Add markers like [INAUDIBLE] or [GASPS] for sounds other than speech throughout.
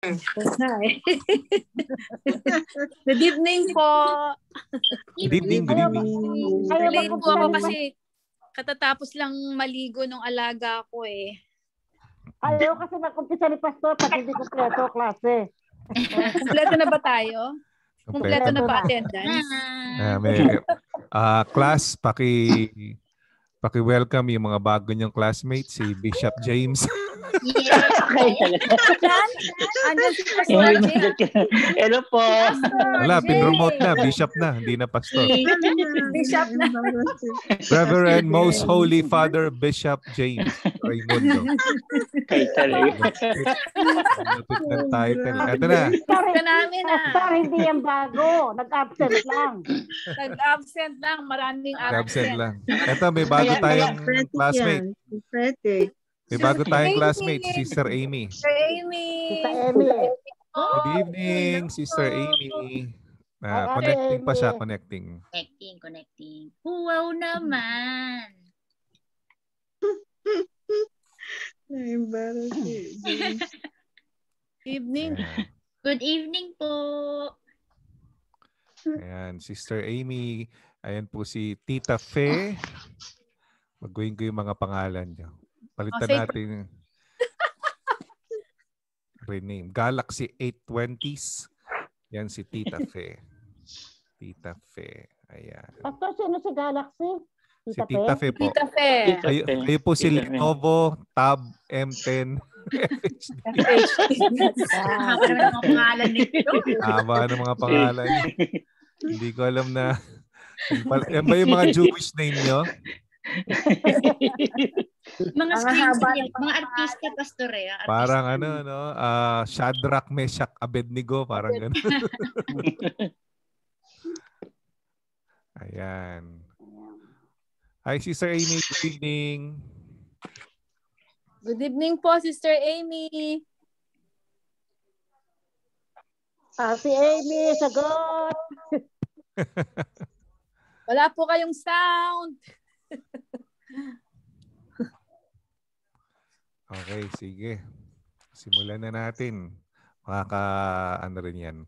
[LAUGHS] good evening po. Good evening, good evening. Late po ako kasi katatapos lang maligo nung alaga ko eh. Ayaw kasi mag-umpisa ni Pastor pag hindi ko kompleto klase. [LAUGHS] Kompleto na ba tayo? Kompleto na ba attendance? Uh, may, uh, class, paki paki-welcome yung mga bago niyong classmates, si Bishop James. [LAUGHS] Yes. okay. Andiyan si Pastor Hello po. Wala, pinromote na. Bishop na. Hindi na pastor. Bishop na. Reverend Most Holy Father Bishop James Raimundo. Title eh. Napit ng title. Ito na. Ito na. Pastor, ah. hindi yan bago. Nag-absent lang. Nag-absent lang. Maraming absent. Nag-absent lang. Ito, may bago tayong classmate. Friday. May bago tayong classmate, Sister Amy. Sister Amy. Sister Amy. Good evening, Sister Amy. Ah, connecting pa siya, connecting. Connecting, connecting. Wow naman. Na-embarrassing. [LAUGHS] evening. Good evening po. Ayan, Sister Amy. Ayan po si Tita Fe. Mag-going ko yung mga pangalan niyo. Palitan oh, natin. Rename. Galaxy 820s. Yan si Tita [LAUGHS] Fe. Tita Fe. Ayan. Pastor, sino si Galaxy? Tita si Tita Fe, Fe po. Tita Fe. Kayo, kayo po si Lenovo Tab M10 [LAUGHS] FHD. Haba mga pangalan nito. Haba ng mga pangalan. [LAUGHS] Hindi ko alam na. Yan ba yung mga Jewish name nyo? [LAUGHS] mga screensaver, mga artista pastore. Eh. Artista. Parang ano, no? Uh, Shadrach, Meshach, Abednego, parang gano'n. [LAUGHS] Ayan. Hi, Sister Amy. Good evening. Good evening po, Sister Amy. Ah, si Amy, sagot. [LAUGHS] Wala po kayong sound okay, sige. Simulan na natin. Makaka, ano rin yan.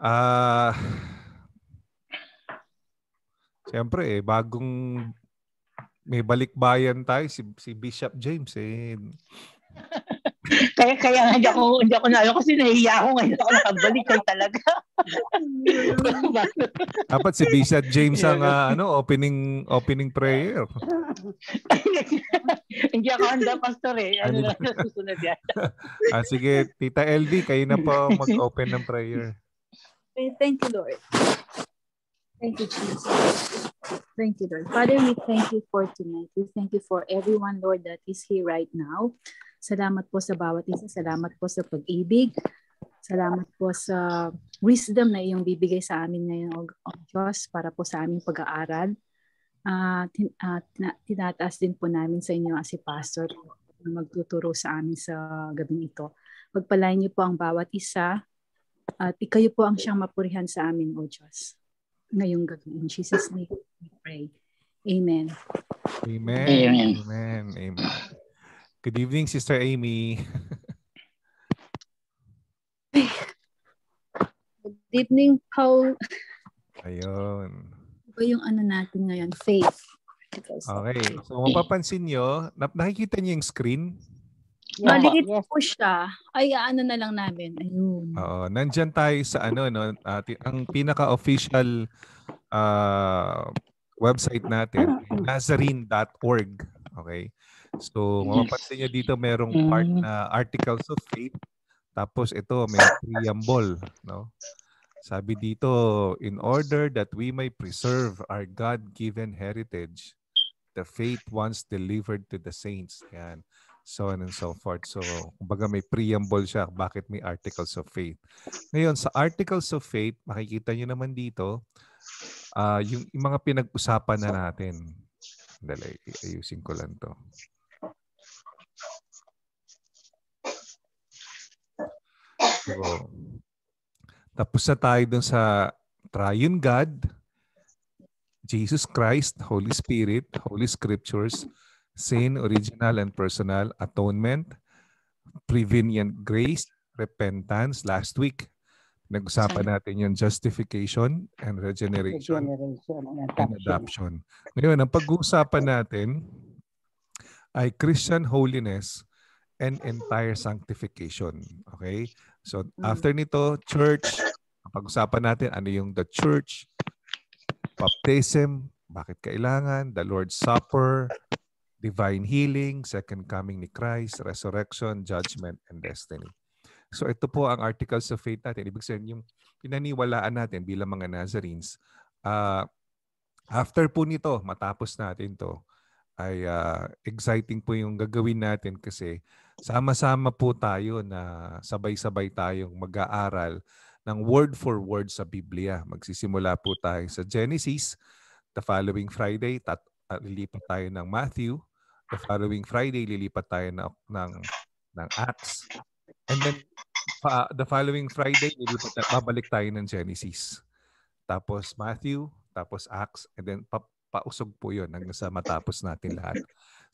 Ah... Uh, Siyempre eh, bagong may balikbayan tayo si si Bishop James eh kaya kaya nga hindi ako, hindi ako nalo kasi nahiya ako ngayon ako nakabalik kay talaga. [LAUGHS] Dapat si Bishop James ang uh, ano opening opening prayer. [LAUGHS] hindi ako handa pastor eh. Ano na susunod yan. [LAUGHS] ah, sige, Tita LV, kayo na po mag-open ng prayer. Thank you, Lord. Thank you, Jesus. Thank you, Lord. Father, we thank you for tonight. We thank you for everyone, Lord, that is here right now. Salamat po sa bawat isa. Salamat po sa pag-ibig. Salamat po sa wisdom na iyong bibigay sa amin ngayon, O, o Diyos, para po sa aming pag-aaral. At uh, uh, tinataas din po namin sa inyo si Pastor na magtuturo sa amin sa gabing ito. Pagpalain niyo po ang bawat isa at ikayo po ang siyang mapurihan sa amin, O Diyos. Ngayong gabi. In Jesus' name we pray. Amen. Amen. Amen. Amen. Amen. Good evening, Sister Amy. Good evening, Paul. Ayun. Ito yung ano natin ngayon, face. Okay. So, mapapansin nyo, nakikita nyo yung screen? Yeah. Malikit po siya. Ay, ano na lang namin. Ayun. Oo. Nandyan tayo sa ano, no? Uh, ang pinaka-official uh, website natin, ah, ah. nazarene.org. Okay? So, yes. mapapansin nyo dito merong part mm. na articles of faith. Tapos ito, may preamble. No? Sabi dito, in order that we may preserve our God-given heritage, the faith once delivered to the saints. Yan. So on and so forth. So, kumbaga may preamble siya. Bakit may articles of faith? Ngayon, sa articles of faith, makikita nyo naman dito, uh, yung, yung mga pinag-usapan na natin. Dali, ayusin ko lang to. So, tapos na tayo dun sa Triune God, Jesus Christ, Holy Spirit, Holy Scriptures, Sin, Original and Personal, Atonement, Prevenient Grace, Repentance last week. Nag-usapan natin yung justification and regeneration, regeneration and, adoption. Ngayon, ang pag-uusapan natin ay Christian holiness and entire sanctification. Okay? So, hmm. after nito, church, pag-usapan natin ano yung the church, baptism, bakit kailangan, the Lord's Supper, divine healing, second coming ni Christ, resurrection, judgment, and destiny. So ito po ang articles of faith natin. Ibig sabihin yung pinaniwalaan natin bilang mga Nazarenes. Uh, after po nito, matapos natin to, ay uh, exciting po yung gagawin natin kasi sama-sama po tayo na sabay-sabay tayong mag-aaral ng word for word sa Biblia. Magsisimula po tayo sa Genesis the following Friday, tat ah, lilipat tayo ng Matthew. The following Friday, lilipat tayo na, ng, ng Acts. And then, pa, the following Friday, ilipat, babalik tayo ng Genesis. Tapos Matthew, tapos Acts, and then pa, pausog po yun hanggang sa matapos natin lahat.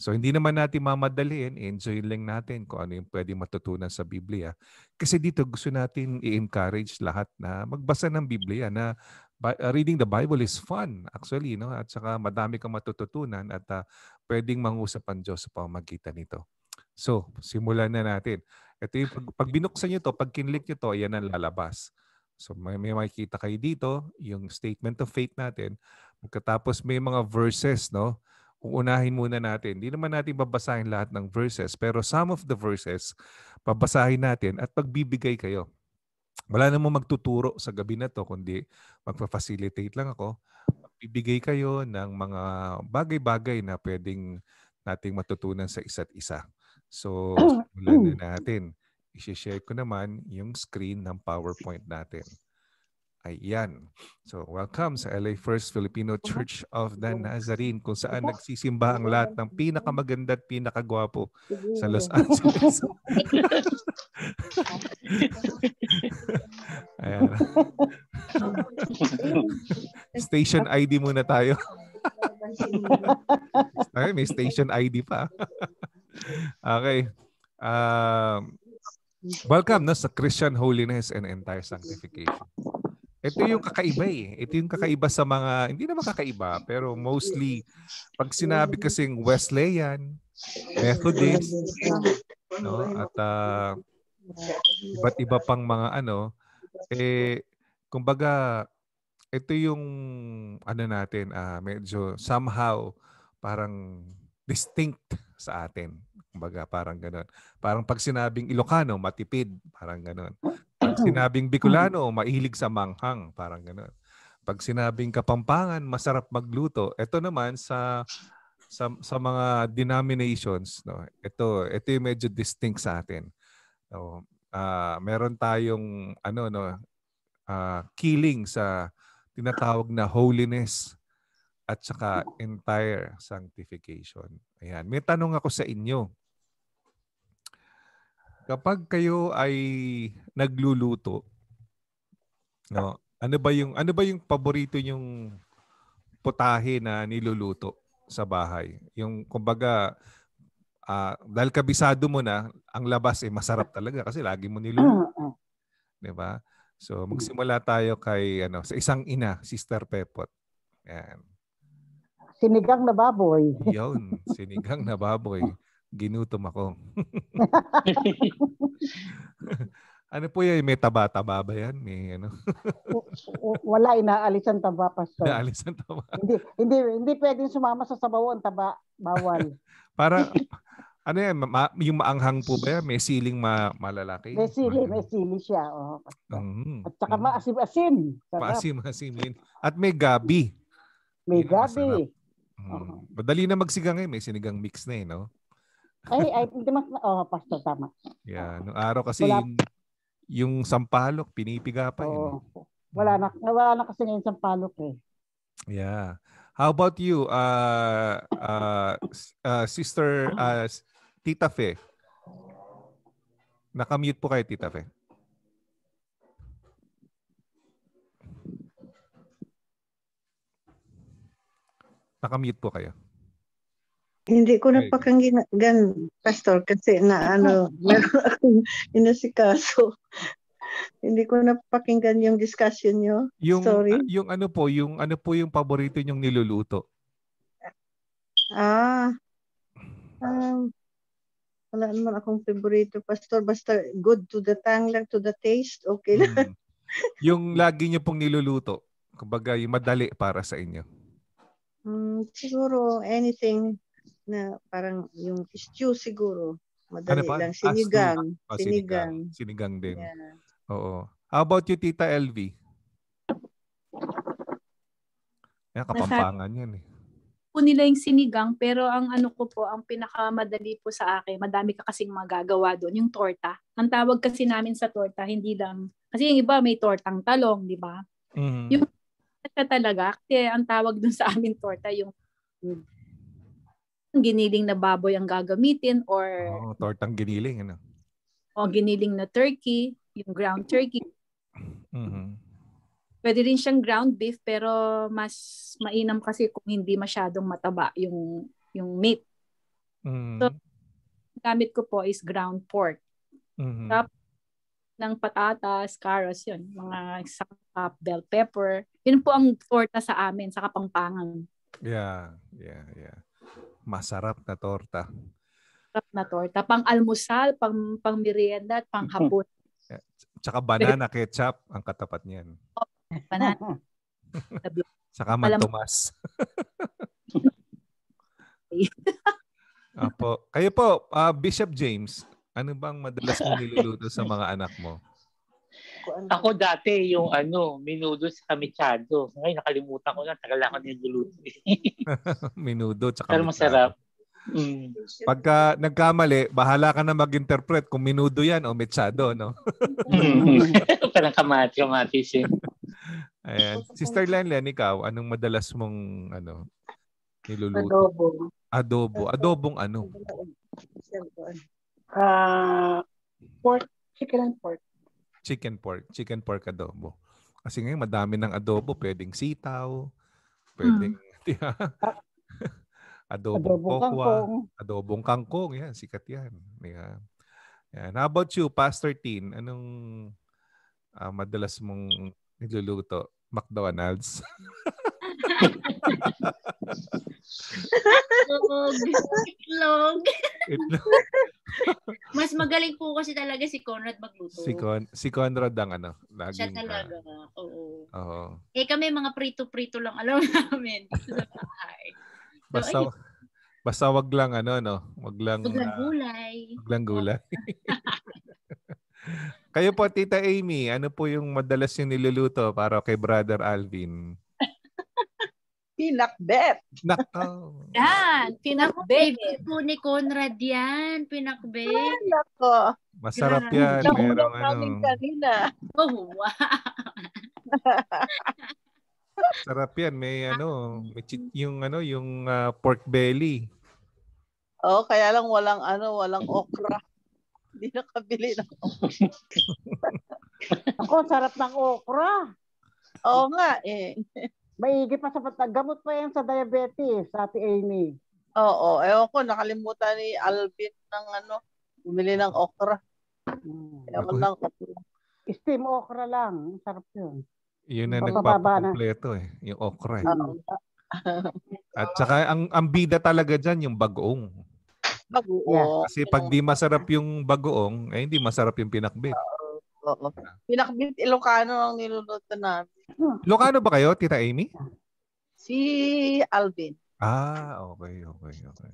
So hindi naman natin mamadaliin, enjoy lang natin kung ano yung pwede matutunan sa Biblia. Kasi dito gusto natin i-encourage lahat na magbasa ng Biblia na uh, reading the Bible is fun actually. No? At saka madami kang matututunan at uh, pwedeng mangusap ang Diyos sa pamagitan nito. So, simulan na natin. Ito yung, pag, pag binuksan nyo to, pag kinlik nyo to, ayan ang lalabas. So, may, may makikita kayo dito, yung statement of faith natin. Pagkatapos may mga verses, no? Uunahin muna natin. Hindi naman natin babasahin lahat ng verses, pero some of the verses, babasahin natin at pagbibigay kayo. Wala namang magtuturo sa gabi na to, kundi magpa-facilitate lang ako. Magbibigay kayo ng mga bagay-bagay na pwedeng nating matutunan sa isa't isa. So, simulan [CLEARS THROAT] na hmm. natin. I-share ko naman yung screen ng PowerPoint natin. Ayan. So, welcome sa LA First Filipino Church of the Nazarene kung saan nagsisimba ang lahat ng pinakamaganda at pinakagwapo sa Los Angeles. [LAUGHS] Ayan. [LAUGHS] Station ID muna tayo. [LAUGHS] [LAUGHS] Ay, may station ID pa. [LAUGHS] okay. Um, welcome na no, sa Christian Holiness and Entire Sanctification. Ito yung kakaiba eh. Ito yung kakaiba sa mga, hindi naman kakaiba, pero mostly, pag sinabi kasing Wesleyan, Methodist, no? at uh, iba't iba pang mga ano, eh, kumbaga, ito yung ano natin, uh, medyo somehow parang distinct sa atin. Kumbaga, parang ganun. Parang pag sinabing Ilocano, matipid. Parang ganun. Pag mm-hmm. sinabing Bicolano, mm-hmm. mahilig sa manghang. Parang ganun. Pag sinabing Kapampangan, masarap magluto. Ito naman sa sa, sa mga denominations, no. Ito, ito yung medyo distinct sa atin. So, uh, ah, meron tayong ano no, uh, ah, killing sa tinatawag na holiness at saka entire sanctification. Ayan. May tanong ako sa inyo. Kapag kayo ay nagluluto, no, ano ba yung ano ba yung paborito yung putahe na niluluto sa bahay? Yung kumbaga uh, dahil kabisado mo na ang labas ay eh, masarap talaga kasi lagi mo niluluto. Ah, ah. 'Di ba? So hmm. magsimula tayo kay ano sa isang ina, Sister Pepot. Yan. Sinigang na baboy. [LAUGHS] Yun, sinigang na baboy. Ginutom ako. [LAUGHS] ano po yan? May taba-taba ba yan? May ano? Wala, inaalis ang taba, Pastor. Inaalis ang taba. hindi, hindi, hindi pwedeng sumama sa sabaw ang taba. Bawal. [LAUGHS] para ano yan? Ma- yung maanghang po ba yan? May siling ma- malalaki? May sili. May sili siya. Oh. Mm. At saka hmm. maasim-asim. Maasim-asim yun. At may gabi. May yun, gabi. Mm. Madali na magsigang eh. May sinigang mix na eh, no? ay, ay, hindi mas, oh, pastor, tama. Yeah, uh nung araw kasi Wala. yung, yung sampalok, pinipiga pa oh. yun. Eh. Wala na, wala na kasi ngayon sampalok eh. Yeah. How about you, uh, uh, uh, Sister uh, Tita Fe. Nakamute po kayo, Tita Fe. Nakamute po kayo. Hindi ko napakinggan, Pastor, kasi na ano, ah. meron [LAUGHS] akong inasikaso. Hindi ko napakinggan yung discussion nyo. Yung, Sorry. Ah, yung ano po, yung ano po yung paborito nyong niluluto? Ah. Um, wala naman akong favorito, Pastor. Basta good to the tongue lang, to the taste, okay lang. Hmm. yung lagi niyo pong niluluto, kumbaga yung madali para sa inyo. Hmm, siguro anything na parang yung stew siguro. Madali ano lang. Ah, sinigang. Ah, sinigang. sinigang. Sinigang din. Yeah. Oo. How about you, Tita LV? Yan, kapampangan Masar- yan eh po nila yung sinigang pero ang ano ko po, ang pinakamadali po sa akin, madami ka kasing magagawa doon, yung torta. Ang tawag kasi namin sa torta, hindi lang, kasi yung iba may tortang talong, di ba? Mm-hmm. Yung torta talaga, kasi ang tawag doon sa amin torta, yung giniling na baboy ang gagamitin or... Oh, tortang giniling, ano? O giniling na turkey, yung ground turkey. Mm-hmm. Pwede rin siyang ground beef pero mas mainam kasi kung hindi masyadong mataba yung yung meat. Mm. So gamit ko po is ground pork. Mm-hmm. Tapos ng patatas, carrots, yun, mga sakap, bell pepper. Yun po ang torta sa amin, sa Kapampangan. Yeah, yeah, yeah. Masarap na torta. Masarap na torta. Pang almusal, pang, pang merienda, at pang [LAUGHS] hapon. Tsaka banana ketchup ang katapat niyan. Oh, Banana. [LAUGHS] sa kaman Tomas. [LAUGHS] Apo. Kayo po, uh, Bishop James, ano bang madalas mo niluluto sa mga anak mo? Ako dati yung ano, minudo sa mechado. Ngayon nakalimutan ko na, tagal ako niluluto. Eh. [LAUGHS] minudo sa Pero masarap. Mm. Pagka nagkamali, bahala ka na mag-interpret kung minudo yan o mechado, no? mm. Parang kamati, kamatis eh. Ayan. Sister Lenlen, ikaw, anong madalas mong ano, niluluto? Adobo. Adobo. Adobong ano? Uh, pork. Chicken and pork. Chicken pork. Chicken pork adobo. Kasi ngayon madami ng adobo. Pwedeng sitaw. Pwedeng, hmm. [LAUGHS] di ba? adobong, adobong kokwa. Kangkong. Adobong kangkong. Yan, sikat yan. Yan. yan. How about you, Pastor Tin? Anong uh, madalas mong nagluluto? McDonald's. Itlog. Itlog. [LAUGHS] Mas magaling po kasi talaga si Conrad magluto. Si, Con si Conrad ang ano. Laging, Siya talaga. Uh, oo. oo. Eh kami mga prito-prito lang alam [LAUGHS] namin. Sa bahay. So, Basta, Basta wag lang ano no, wag lang wag lang ah, gulay. Uh, wag lang gulay. [LAUGHS] Kayo po, Tita Amy, ano po yung madalas yung niluluto para kay Brother Alvin? [LAUGHS] Pinakbet. Nako. [LAUGHS] Yan, pinakbet. po ni Conrad yan, pinakbet. nako. Masarap yan. Merong ano. Kanina. [LAUGHS] Oh, wow. Sarap yan. May ah. ano, may chit- yung ano, yung uh, pork belly. Oh, kaya lang walang ano, walang okra. Hindi nakabili ng okra. [LAUGHS] Ako, sarap ng okra. Oo nga eh. Maigi pa sa patag. Gamot pa yan sa diabetes, Ate Amy. Oo, ewan ko, nakalimutan ni Alvin ng ano, bumili ng okra. Hmm. Ewan ng okra. Steam okra lang. Sarap yun. Yun na nagpapakompleto eh. Yung okra eh. At saka ang, ang bida talaga dyan, yung bagoong. Bagoong. Kasi pag di masarap yung bagoong, eh, hindi masarap yung pinakbit. Oo. Ah. Pinakbit Ilocano ang niluluto namin. Ilocano ba kayo, Tita Amy? Si Alvin. Ah, okay, okay, okay.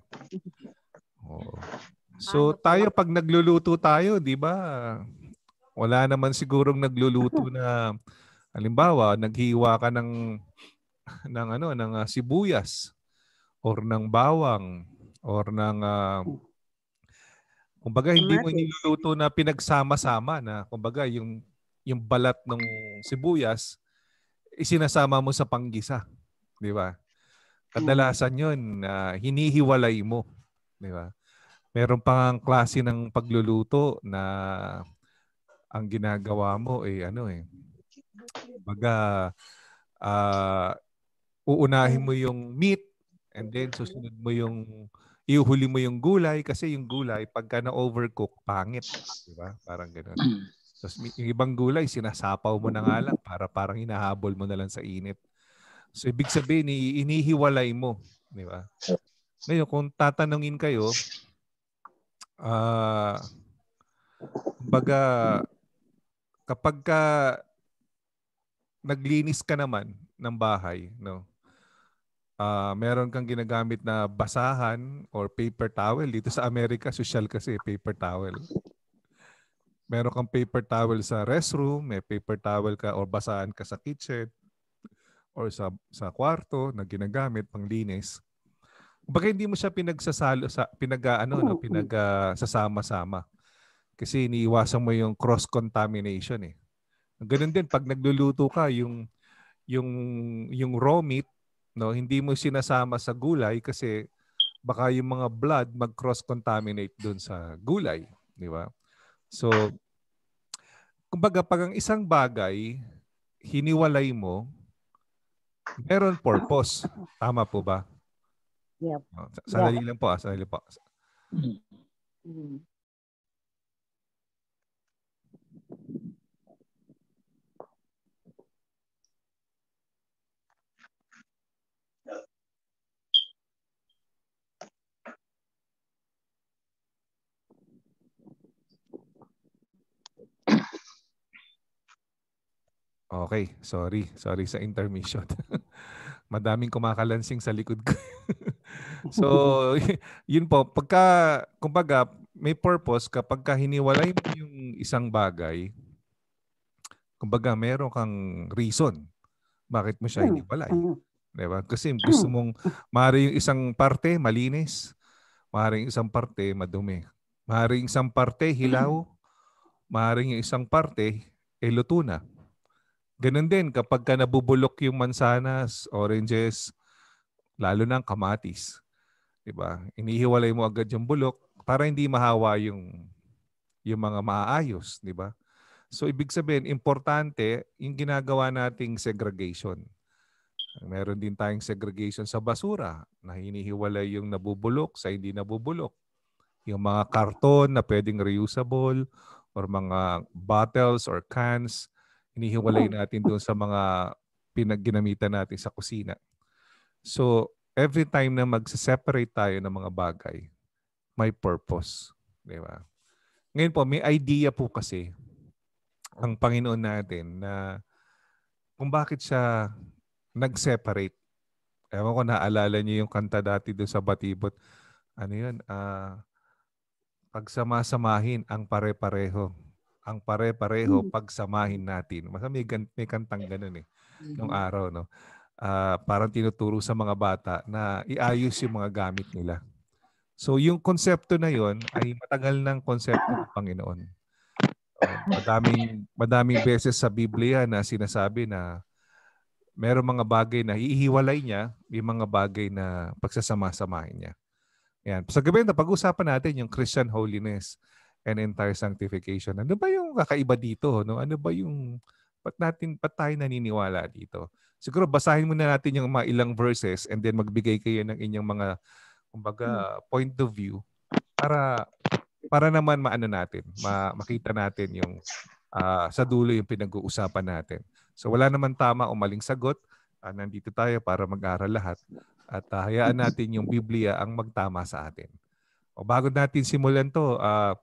[LAUGHS] Oo. So tayo pag nagluluto tayo, 'di ba? Wala naman sigurong nagluluto [LAUGHS] na halimbawa naghiwa ka ng ng ano ng uh, sibuyas or ng bawang or ng uh, kumbaga hindi mo niluluto na pinagsama-sama na kumbaga yung yung balat ng sibuyas isinasama mo sa panggisa, di ba? Kadalasan hmm. 'yun uh, hinihiwalay mo, di ba? Meron pang klase ng pagluluto na ang ginagawa mo eh ano eh baga uh, ah, uunahin mo yung meat and then susunod mo yung iuhuli mo yung gulay kasi yung gulay pagka na-overcook, pangit. Di ba? Parang ganun. [CLEARS THROAT] Tapos yung ibang gulay, sinasapaw mo na nga lang para parang hinahabol mo na lang sa init. So ibig sabihin, inihiwalay mo. Di ba? Ngayon, kung tatanungin kayo, ah, uh, baga, kapag ka naglinis ka naman ng bahay, no? uh, meron kang ginagamit na basahan or paper towel. Dito sa Amerika, social kasi eh, paper towel. Meron kang paper towel sa restroom, may paper towel ka or basahan ka sa kitchen or sa, sa kwarto na ginagamit pang linis. Baka hindi mo siya pinagsasalo sa pinag ano no, pinag ah, sama Kasi iniiwasan mo yung cross contamination eh. Ganun din pag nagluluto ka yung yung yung raw meat no hindi mo sinasama sa gulay kasi baka yung mga blood mag cross contaminate doon sa gulay di ba so kumbaga pag ang isang bagay hiniwalay mo meron purpose tama po ba yep. Oh, sandali yeah. lang po ah, sandali po mm-hmm. Okay, sorry. Sorry sa intermission. [LAUGHS] Madaming kumakalansing sa likod ko. [LAUGHS] so, [LAUGHS] yun po. Pagka, kumbaga, may purpose kapag ka hiniwalay mo yung isang bagay, kumbaga, meron kang reason bakit mo siya hmm, hiniwalay. Diba? Kasi gusto hmm. mong, maaari yung isang parte malinis, maaari yung isang parte madumi, maaari yung isang parte hilaw, maaari yung isang parte eh luto na. Ganun din, kapag ka nabubulok yung mansanas, oranges, lalo na ang kamatis, di ba? Inihiwalay mo agad yung bulok para hindi mahawa yung yung mga maaayos, di ba? So ibig sabihin, importante yung ginagawa nating segregation. Meron din tayong segregation sa basura na hinihiwalay yung nabubulok sa hindi nabubulok. Yung mga karton na pwedeng reusable or mga bottles or cans inihiwalay oh. natin doon sa mga pinagginamitan natin sa kusina. So, every time na magse-separate tayo ng mga bagay, may purpose. Di ba? Ngayon po, may idea po kasi ang Panginoon natin na kung bakit siya nag-separate. Ewan ko, naalala niyo yung kanta dati doon sa Batibot. Ano yun? Uh, pagsama-samahin ang pare-pareho ang pare-pareho hmm. pagsamahin natin. Masa may, may kantang ganun eh nung mm. araw no. Uh, parang tinuturo sa mga bata na iayos yung mga gamit nila. So yung konsepto na yon ay matagal ng konsepto ng Panginoon. madaming madaming beses sa Biblia na sinasabi na merong mga bagay na ihiwalay niya, may mga bagay na pagsasama-samahin niya. Yan. Sa gabi na pag-usapan natin yung Christian holiness and entire sanctification. Ano ba yung kakaiba dito? No? Ano ba yung pat natin pat tayo naniniwala dito? Siguro basahin muna natin yung mga ilang verses and then magbigay kayo ng inyong mga kumbaga hmm. point of view para para naman maano natin, ma, makita natin yung uh, sa dulo yung pinag-uusapan natin. So wala naman tama o maling sagot. Uh, nandito tayo para mag-aral lahat at uh, hayaan natin yung Biblia ang magtama sa atin. O bago natin simulan to, uh,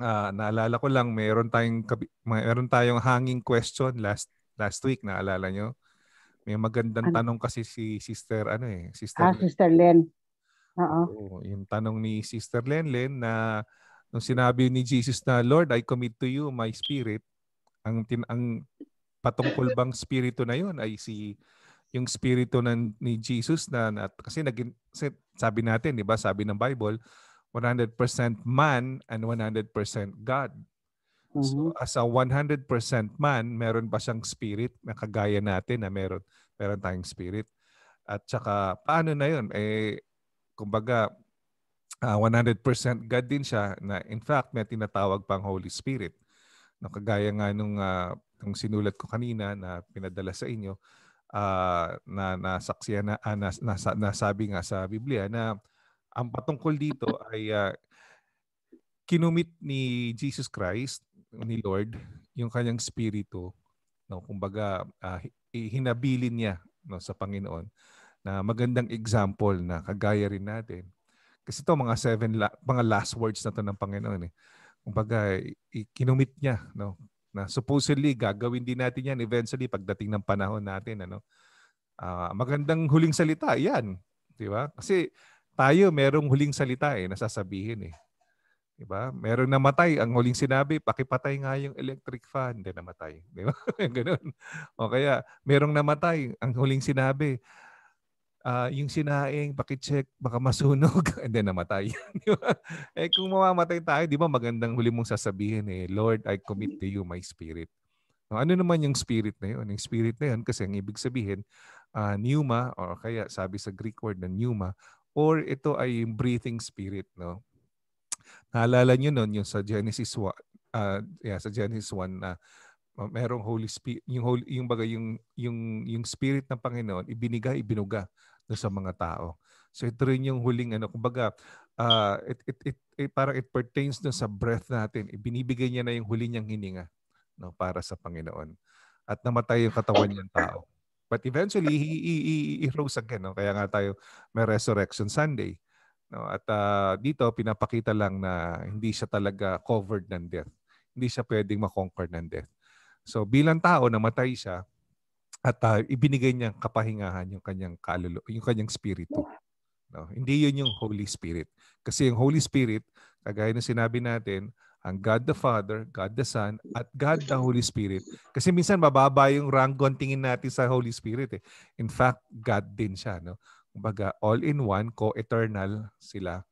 uh, naalala ko lang meron tayong meron tayong hanging question last last week naalala nyo? May magandang ano? tanong kasi si Sister ano eh, Sister Ah, Sister Len. Oo. So, yung tanong ni Sister Len Len na nung sinabi ni Jesus na Lord, I commit to you my spirit, ang tin ang patungkol bang spirito na yon ay si yung spirito ng ni Jesus na, na kasi naging sabi natin, 'di ba? Sabi ng Bible, 100% man and 100% God. So mm-hmm. as a 100% man, meron pa siyang spirit na kagaya natin na meron, meron tayong spirit. At saka paano na yun? Eh, kumbaga, uh, ah, 100% God din siya na in fact may tinatawag pang Holy Spirit. No, kagaya nga nung, uh, nung sinulat ko kanina na pinadala sa inyo, uh, na nasaksiyan na, uh, nas, nas, nasabi nga sa Biblia na ang patungkol dito [LAUGHS] ay uh, kinumit ni Jesus Christ, ni Lord, yung kanyang spirito. No, kumbaga, uh, ah, hinabilin niya no, sa Panginoon na magandang example na kagaya rin natin. Kasi ito, mga seven, la- mga last words na to ng Panginoon. Eh. Kumbaga, kinumit niya no, na supposedly gagawin din natin yan eventually pagdating ng panahon natin. Ano? Uh, magandang huling salita, yan. Di ba? Kasi tayo merong huling salita eh, nasasabihin eh. 'Di ba? Merong namatay. Ang huling sinabi, pakipatay nga yung electric fan. Hindi namatay. 'di ba? [LAUGHS] Ganun. O kaya, merong namatay. Ang huling sinabi, uh, yung sinaing, paki-check baka masunog. and [LAUGHS] then namatay. [LAUGHS] Di ba? Eh kung mamamatay tayo, di ba magandang huli mong sasabihin eh, Lord, I commit to you my spirit. No, ano naman yung spirit na yun? Yung spirit na yun kasi ang ibig sabihin, uh, pneuma, o kaya sabi sa Greek word na pneuma, or ito ay breathing spirit, no? Naalala niyo noon yung sa Genesis 1, uh, ah, yeah, sa Genesis 1 na uh, merong Holy Spirit, yung Holy, yung bagay yung yung yung spirit ng Panginoon ibinigay, ibinuga do sa mga tao. So ito rin yung huling ano, kumbaga uh, it, it, it, it, parang it pertains no sa breath natin. Ibinibigay niya na yung huli niyang hininga no, para sa Panginoon. At namatay yung katawan niyang tao. But eventually, he, he, he, he rose again. No? Kaya nga tayo may Resurrection Sunday. No? At uh, dito, pinapakita lang na hindi siya talaga covered ng death. Hindi siya pwedeng makonquer ng death. So bilang tao, namatay siya at uh, ibinigay niya kapahingahan yung kanyang kalulu yung kanyang spirito. No? Hindi yun yung Holy Spirit. Kasi yung Holy Spirit, kagaya ng sinabi natin, ang God the Father, God the Son, at God the Holy Spirit. Kasi minsan mababa yung ranggo ang tingin natin sa Holy Spirit. Eh. In fact, God din siya. No? Kumbaga, all in one, co-eternal sila.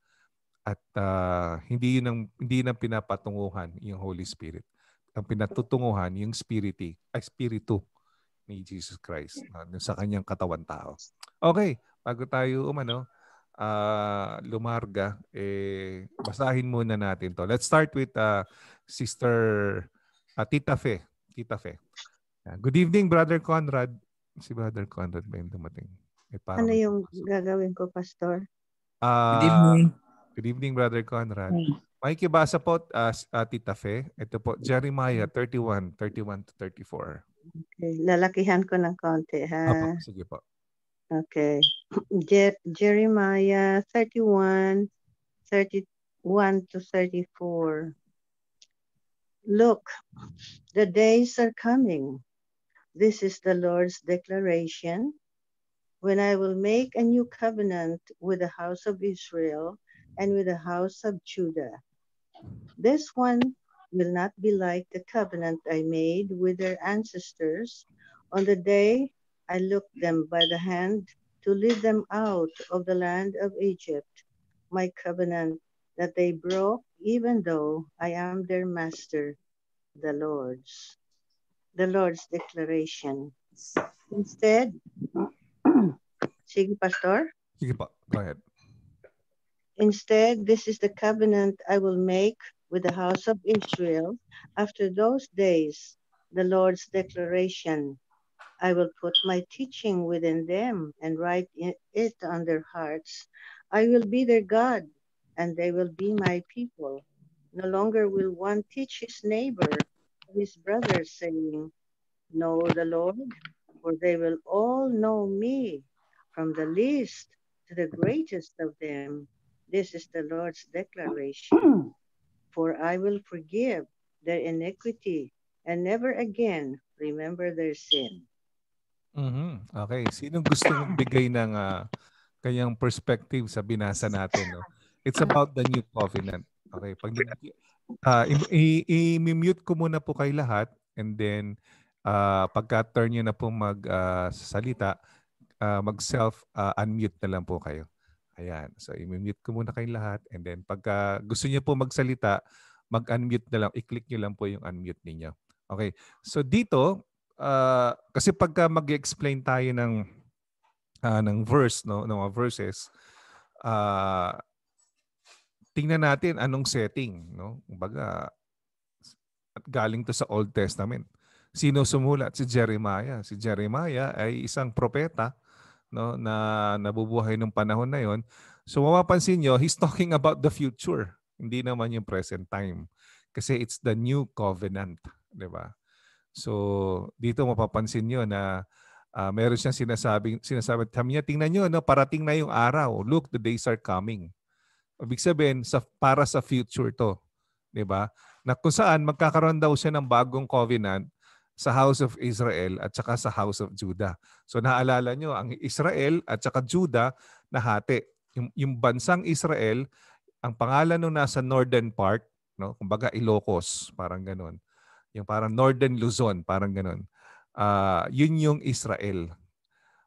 At uh, hindi yun ang, hindi yun ang pinapatunguhan yung Holy Spirit. Ang pinatutunguhan yung spiriti, ay, spiritu ni Jesus Christ no? sa kanyang katawan tao. Okay, bago tayo umano, uh, lumarga, eh, basahin muna natin to. Let's start with uh, Sister uh, Tita Fe. Tita Fe. Good evening, Brother Conrad. Si Brother Conrad ba yung dumating? Eh, ano yung gagawin ko, Pastor? Uh, good evening. Good evening, Brother Conrad. Hey. Makikibasa po, uh, uh, Tita Fe. Ito po, Jeremiah 31, 31 to 34. Okay, lalakihan ko ng konti ha. Opo, sige po. Okay. Je- Jeremiah 31, 31 to 34. Look, the days are coming. This is the Lord's declaration. When I will make a new covenant with the house of Israel and with the house of Judah. This one will not be like the covenant I made with their ancestors on the day I looked them by the hand to lead them out of the land of Egypt, my covenant that they broke, even though I am their master, the Lord's. The Lord's declaration. Instead, [CLEARS THROAT] sige, Pastor. Sige pa, go ahead. Instead, this is the covenant I will make with the house of Israel after those days, the Lord's declaration. I will put my teaching within them and write it on their hearts. I will be their God, and they will be my people. No longer will one teach his neighbor, his brother, saying, Know the Lord, for they will all know me, from the least to the greatest of them. This is the Lord's declaration. [CLEARS THROAT] For I will forgive their iniquity and never again remember their sin. Mm-hmm. Okay. Sino gusto bigay ng uh, kanyang perspective sa binasa natin? No? It's ah. about the new covenant. Okay. Pag, uh, i-mute ko muna po kay lahat and then uh, pagka-turn nyo na po magsalita, uh, uh, mag-self-unmute uh, na lang po kayo. Ayan. So, i-mute ko muna kay lahat and then pagka gusto niyo po magsalita, mag-unmute na lang. I-click niyo lang po yung unmute niyo. Okay. So, dito, uh, kasi pagka mag-explain tayo ng uh, ng verse no ng mga verses uh, tingnan natin anong setting no kumbaga at galing to sa Old Testament sino sumulat si Jeremiah si Jeremiah ay isang propeta no na nabubuhay nung panahon na yon so mapapansin niyo he's talking about the future hindi naman yung present time kasi it's the new covenant di ba So dito mapapansin niyo na uh, meron siyang sinasabing sinasabi sabi niya tingnan niyo no parating na yung araw. Look, the days are coming. Ibig sabihin sa para sa future to, 'di ba? Na kung saan magkakaroon daw siya ng bagong covenant sa house of Israel at saka sa house of Judah. So naalala niyo ang Israel at saka Judah na hati. Yung, yung bansang Israel, ang pangalan nung nasa northern part, no, kumbaga Ilocos, parang ganoon yung parang Northern Luzon, parang ganun. Uh, yun yung Israel.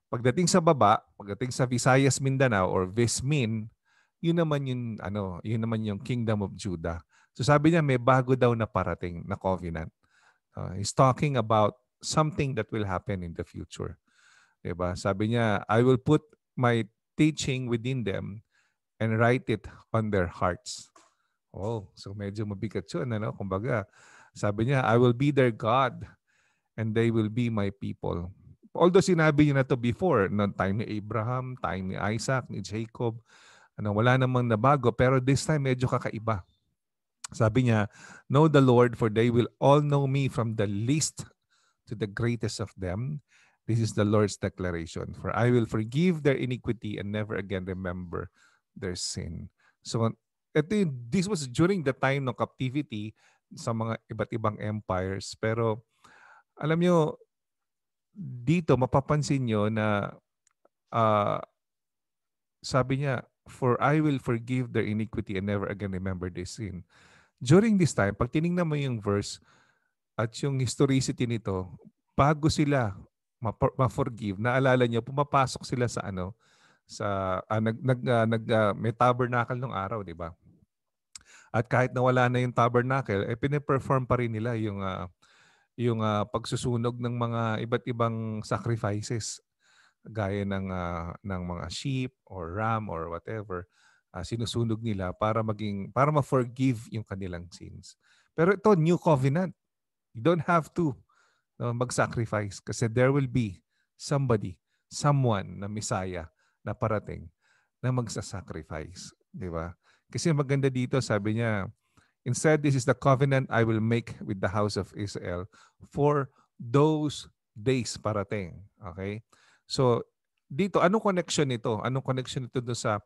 Pagdating sa baba, pagdating sa Visayas Mindanao or Vismin, yun naman yung ano, yun naman yung Kingdom of Judah. So sabi niya may bago daw na parating na covenant. Uh, he's talking about something that will happen in the future. 'Di ba? Sabi niya, I will put my teaching within them and write it on their hearts. Oh, so medyo mabigat 'yun ano, kumbaga sabi niya, I will be their God and they will be my people. Although sinabi niya na to before, no time ni Abraham, time ni Isaac, ni Jacob, ano, wala namang nabago, pero this time medyo kakaiba. Sabi niya, Know the Lord, for they will all know me from the least to the greatest of them. This is the Lord's declaration. For I will forgive their iniquity and never again remember their sin. So, ito, this was during the time ng captivity sa mga iba't ibang empires. Pero alam nyo, dito mapapansin nyo na uh, sabi niya, For I will forgive their iniquity and never again remember their sin. During this time, pag tinignan mo yung verse at yung historicity nito, bago sila ma-forgive, naalala niyo, pumapasok sila sa ano, sa uh, nag nag uh, nag uh, may tabernacle nung araw, 'di ba? At kahit nawala na yung tabernacle, eh pine-perform pa rin nila yung uh, yung uh, pagsusunog ng mga iba't ibang sacrifices gaya ng uh, ng mga sheep or ram or whatever uh, sinusunog nila para maging para ma-forgive yung kanilang sins. Pero ito new covenant. You don't have to no, mag-sacrifice kasi there will be somebody, someone na Messiah na parating na magsa-sacrifice, di ba? Kasi maganda dito, sabi niya, Instead, this is the covenant I will make with the house of Israel for those days parating. Okay? So, dito, anong connection nito? Anong connection nito doon sa,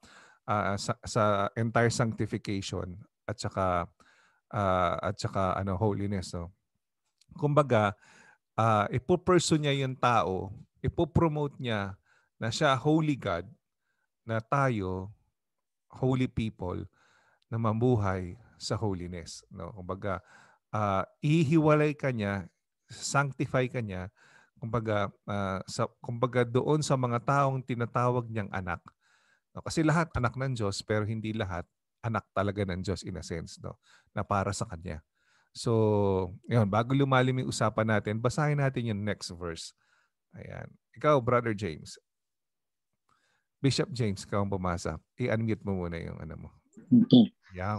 uh, sa, sa entire sanctification at saka, uh, at saka ano, holiness? No? Kumbaga, uh, ah, ipoperso niya yung tao, ipopromote niya na siya holy God, na tayo holy people na mamuhay sa holiness. No? Kumbaga, uh, ihiwalay ka niya, sanctify ka niya, kumbaga, uh, sa, kumbaga doon sa mga taong tinatawag niyang anak. No? Kasi lahat anak ng Diyos, pero hindi lahat anak talaga ng Diyos in a sense, no? na para sa Kanya. So, yun, bago lumalim yung usapan natin, basahin natin yung next verse. Ayan. Ikaw, Brother James, Bishop James, ka ang pumasa. I-unmute mo muna yung ano mo. Okay. Yeah.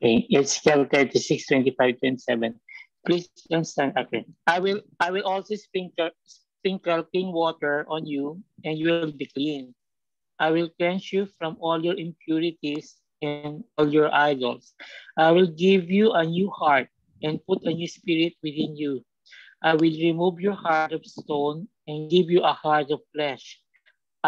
Okay. Ezekiel 36, 25, 27. Please don't stand again. I will, I will also sprinkle, sprinkle clean water on you and you will be clean. I will cleanse you from all your impurities and all your idols. I will give you a new heart and put a new spirit within you. I will remove your heart of stone and give you a heart of flesh.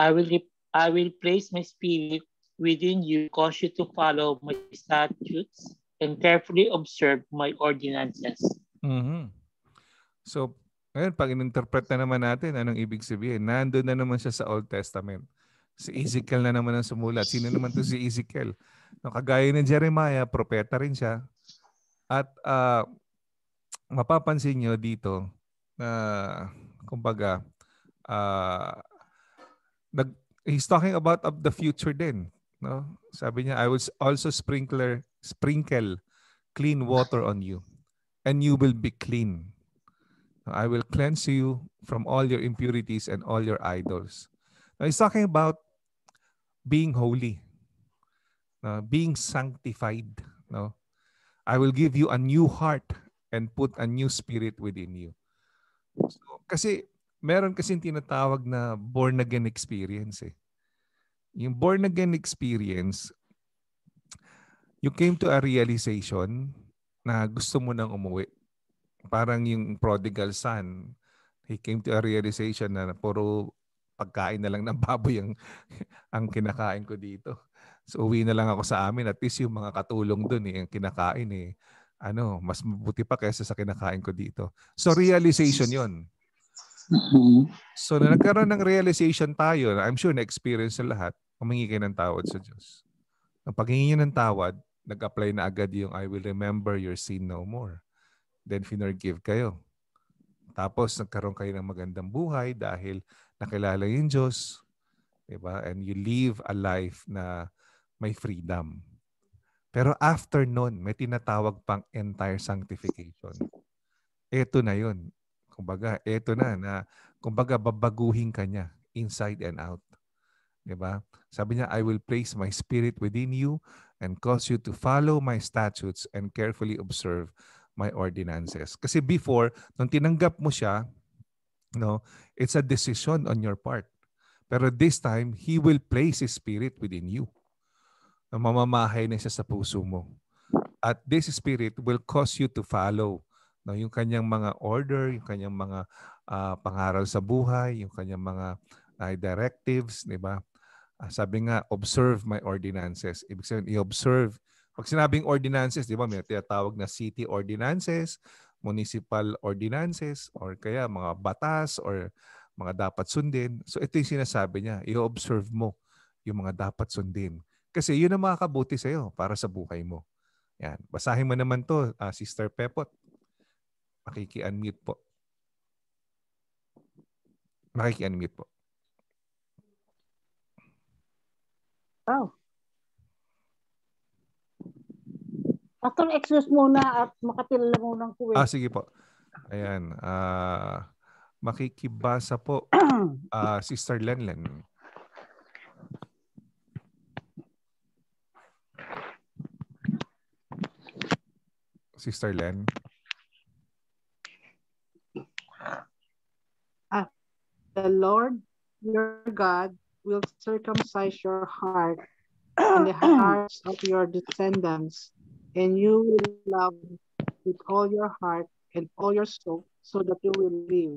I will, I will place my spirit within you, cause you to follow my statutes and carefully observe my ordinances. Mm-hmm. So, ngayon, pag ininterpret na naman natin, anong ibig sabihin? Nandun na naman siya sa Old Testament. Si Ezekiel na naman ang sumulat. Sino naman to si Ezekiel? No, kagaya ni Jeremiah, propeta rin siya. At uh, mapapansin nyo dito na uh, kumbaga uh, nag, he's talking about of the future din. No? Sabi niya, I will also sprinkler, sprinkle clean water on you and you will be clean. I will cleanse you from all your impurities and all your idols. Now he's talking about being holy, uh, being sanctified. No? I will give you a new heart and put a new spirit within you. So, kasi meron kasi tinatawag na born again experience eh. Yung born again experience, you came to a realization na gusto mo nang umuwi. Parang yung prodigal son, he came to a realization na puro pagkain na lang ng baboy ang, [LAUGHS] ang kinakain ko dito. So uwi na lang ako sa amin at least yung mga katulong doon eh, ang kinakain eh ano, mas mabuti pa kaysa sa kinakain ko dito. So realization 'yon So na nagkaroon ng realization tayo, na I'm sure na-experience na lahat, humingi kayo ng tawad sa Diyos. Ang paghingi ng tawad, nag-apply na agad yung I will remember your sin no more. Then finorgive kayo. Tapos nagkaroon kayo ng magandang buhay dahil nakilala yung Diyos. Diba? And you live a life na may freedom. Pero after nun, may tinatawag pang entire sanctification. Ito na yun. Kumbaga, eto na na kumbaga babaguhin ka niya inside and out. 'Di ba? Sabi niya, I will place my spirit within you and cause you to follow my statutes and carefully observe my ordinances. Kasi before, nung tinanggap mo siya, no, it's a decision on your part. Pero this time, He will place His Spirit within you. Na mamamahay na siya sa puso mo. At this Spirit will cause you to follow No, yung kanyang mga order, yung kanyang mga uh, pangaral sa buhay, yung kanyang mga uh, directives, di ba? Uh, sabi nga, observe my ordinances. Ibig sabihin, i-observe. Pag sinabing ordinances, di ba, may tinatawag na city ordinances, municipal ordinances, or kaya mga batas, or mga dapat sundin. So ito yung sinasabi niya, i-observe mo yung mga dapat sundin. Kasi yun ang makakabuti iyo para sa buhay mo. Yan. Basahin mo naman to, uh, Sister Pepot. Makiki-unmute po. Makiki-unmute po. Wow. Oh. Pastor, excuse muna at makatila muna ng kuwit. Ah, sige po. Ayan. Uh, makikibasa po uh, [CLEARS THROAT] Sister Lenlen. Sister Len. the Lord your God will circumcise your heart and the [CLEARS THROAT] hearts of your descendants, and you will love with all your heart and all your soul so that you will live.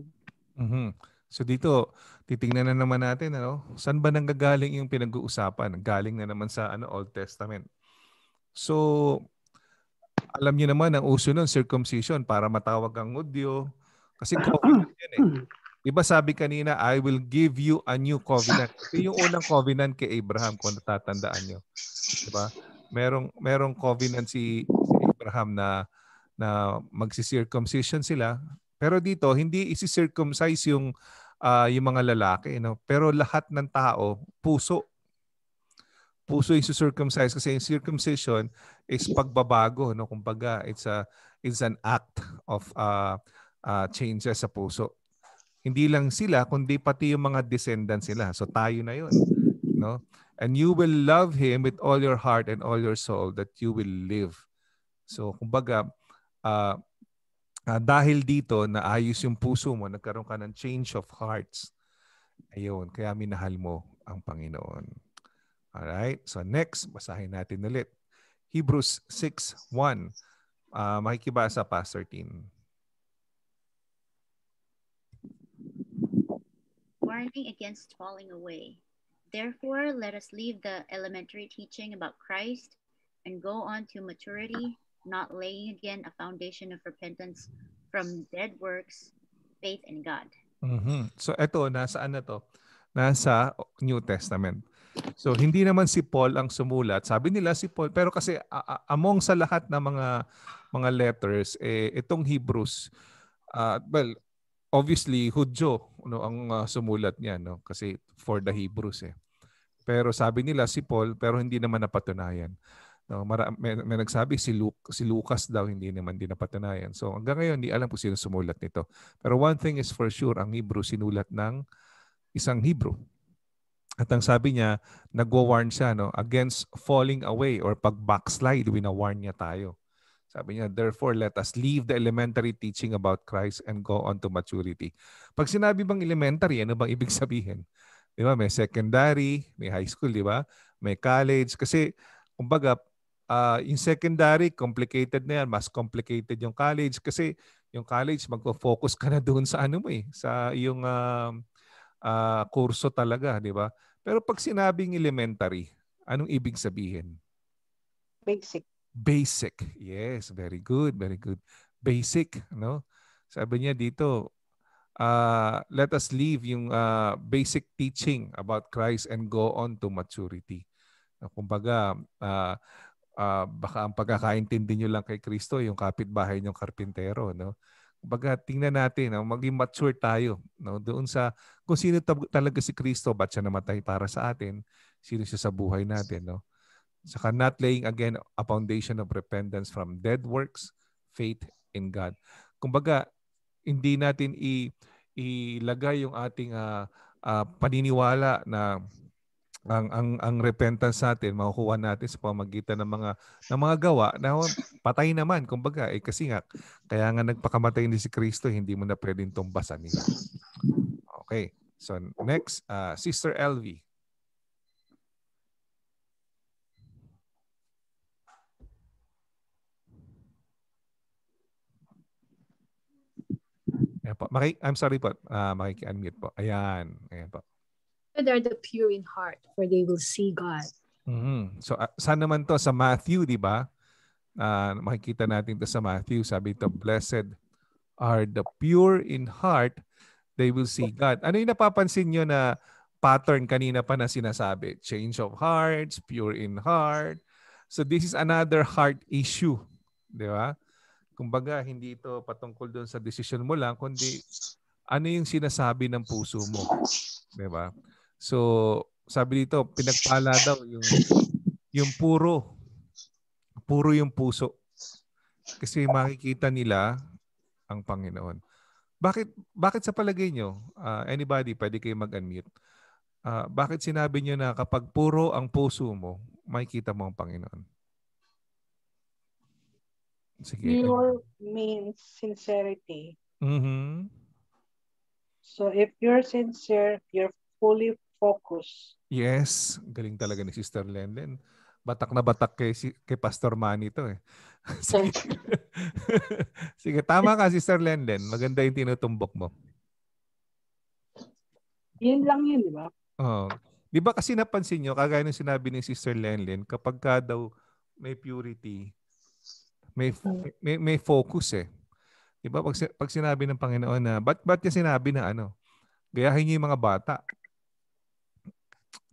Mm-hmm. So dito, titingnan na naman natin, ano, saan ba nanggagaling yung pinag-uusapan? Galing na naman sa ano, Old Testament. So, alam niyo naman, ang uso nun, circumcision, para matawag ang udyo. Kasi [CLEARS THROAT] covenant yan eh. Iba sabi kanina, I will give you a new covenant. Ito yung unang covenant kay Abraham kung natatandaan nyo. Diba? Merong, merong covenant si, si Abraham na, na magsisircumcision sila. Pero dito, hindi isi-circumcise yung, uh, yung mga lalaki. No? Pero lahat ng tao, puso. Puso yung circumcise kasi yung circumcision is pagbabago. No? Kumbaga, it's, a, it's an act of uh, ah, uh, ah, changes sa puso. Hindi lang sila, kundi pati yung mga descendants nila. So tayo na yun. No? And you will love Him with all your heart and all your soul that you will live. So kumbaga, uh, uh, dahil dito, na ayos yung puso mo, nagkaroon ka ng change of hearts. Ayun, kaya minahal mo ang Panginoon. all right so next, basahin natin ulit. Hebrews 6.1. Uh, ah, makikibasa, Pastor Tin. warning against falling away. Therefore, let us leave the elementary teaching about Christ and go on to maturity, not laying again a foundation of repentance from dead works, faith, in God. Mm-hmm. So ito, nasaan na to? Nasa New Testament. So hindi naman si Paul ang sumulat. Sabi nila si Paul, pero kasi a- among sa lahat ng mga mga letters, eh, itong Hebrews, uh, well, obviously Hudyo no ang uh, sumulat niya no kasi for the Hebrews eh. Pero sabi nila si Paul pero hindi naman napatunayan. No, mara- may, may nagsabi si Luke, si Lucas daw hindi naman din napatunayan. So hanggang ngayon hindi alam kung sino sumulat nito. Pero one thing is for sure, ang Hebrew sinulat ng isang Hebrew. At ang sabi niya, nagwa-warn siya no, against falling away or pag-backslide, wina-warn niya tayo. Sabi niya, therefore let us leave the elementary teaching about Christ and go on to maturity. Pag sinabi bang elementary, ano bang ibig sabihin? Di ba? May secondary, may high school, di ba? May college. Kasi, kumbaga, uh, ah, in secondary, complicated na yan. Mas complicated yung college. Kasi yung college, magpo-focus ka na doon sa ano mo eh. Sa yung uh, uh, kurso talaga, di ba? Pero pag sinabing elementary, anong ibig sabihin? Basic basic. Yes, very good, very good. Basic, no? Sabi niya dito, uh, let us leave yung uh, basic teaching about Christ and go on to maturity. Kumbaga, uh, uh, baka ang pagkakaintindi nyo lang kay Kristo, yung kapitbahay nyong karpintero, no? Kumbaga, tingnan natin, no? maging mature tayo, no? Doon sa kung sino talaga si Kristo, ba't siya namatay para sa atin, sino siya sa buhay natin, no? Saka not laying again a foundation of repentance from dead works, faith in God. Kumbaga, hindi natin i ilagay yung ating uh, uh, paniniwala na ang ang ang repentance natin makukuha natin sa pamagitan ng mga ng mga gawa na patay naman kumbaga eh kasi nga kaya nga nagpakamatay ni si Kristo hindi mo na pwedeng tumbasan nila. Okay. So next uh, Sister Elvie. Ayan po. Maki- I'm sorry po. Uh, Makiki-unmute po. Ayan. Ayan po. They are the pure in heart, for they will see God. Mm-hmm. So, uh, saan naman to? Sa Matthew, di ba? Uh, makikita natin to sa Matthew. Sabi to, blessed are the pure in heart, they will see God. Ano yung napapansin nyo na pattern kanina pa na sinasabi? Change of hearts, pure in heart. So this is another heart issue. Di ba? Kumbaga, hindi ito patungkol doon sa decision mo lang, kundi ano yung sinasabi ng puso mo. Di ba? So, sabi dito, pinagpala daw yung, yung puro. Puro yung puso. Kasi makikita nila ang Panginoon. Bakit, bakit sa palagay niyo, uh, ah, anybody, pwede kayo mag-unmute, uh, bakit sinabi niyo na kapag puro ang puso mo, makikita mo ang Panginoon? Sige. Ano? Mirror means sincerity. Mm-hmm. So if you're sincere, you're fully focused. Yes. Galing talaga ni Sister Lenlen. Batak na batak kay, kay Pastor Manny to eh. [LAUGHS] Sige. [LAUGHS] Sige, tama ka Sister Lenlen. Maganda yung tinutumbok mo. Yan lang yun, di ba? Oo. Oh. Di ba kasi napansin nyo, kagaya ng sinabi ni Sister Lenlen, kapag ka daw may purity, may mm. may, may focus eh. 'Di ba? Pag, pag sinabi ng Panginoon na bat bat niya sinabi na ano, gayahin niyo yung mga bata.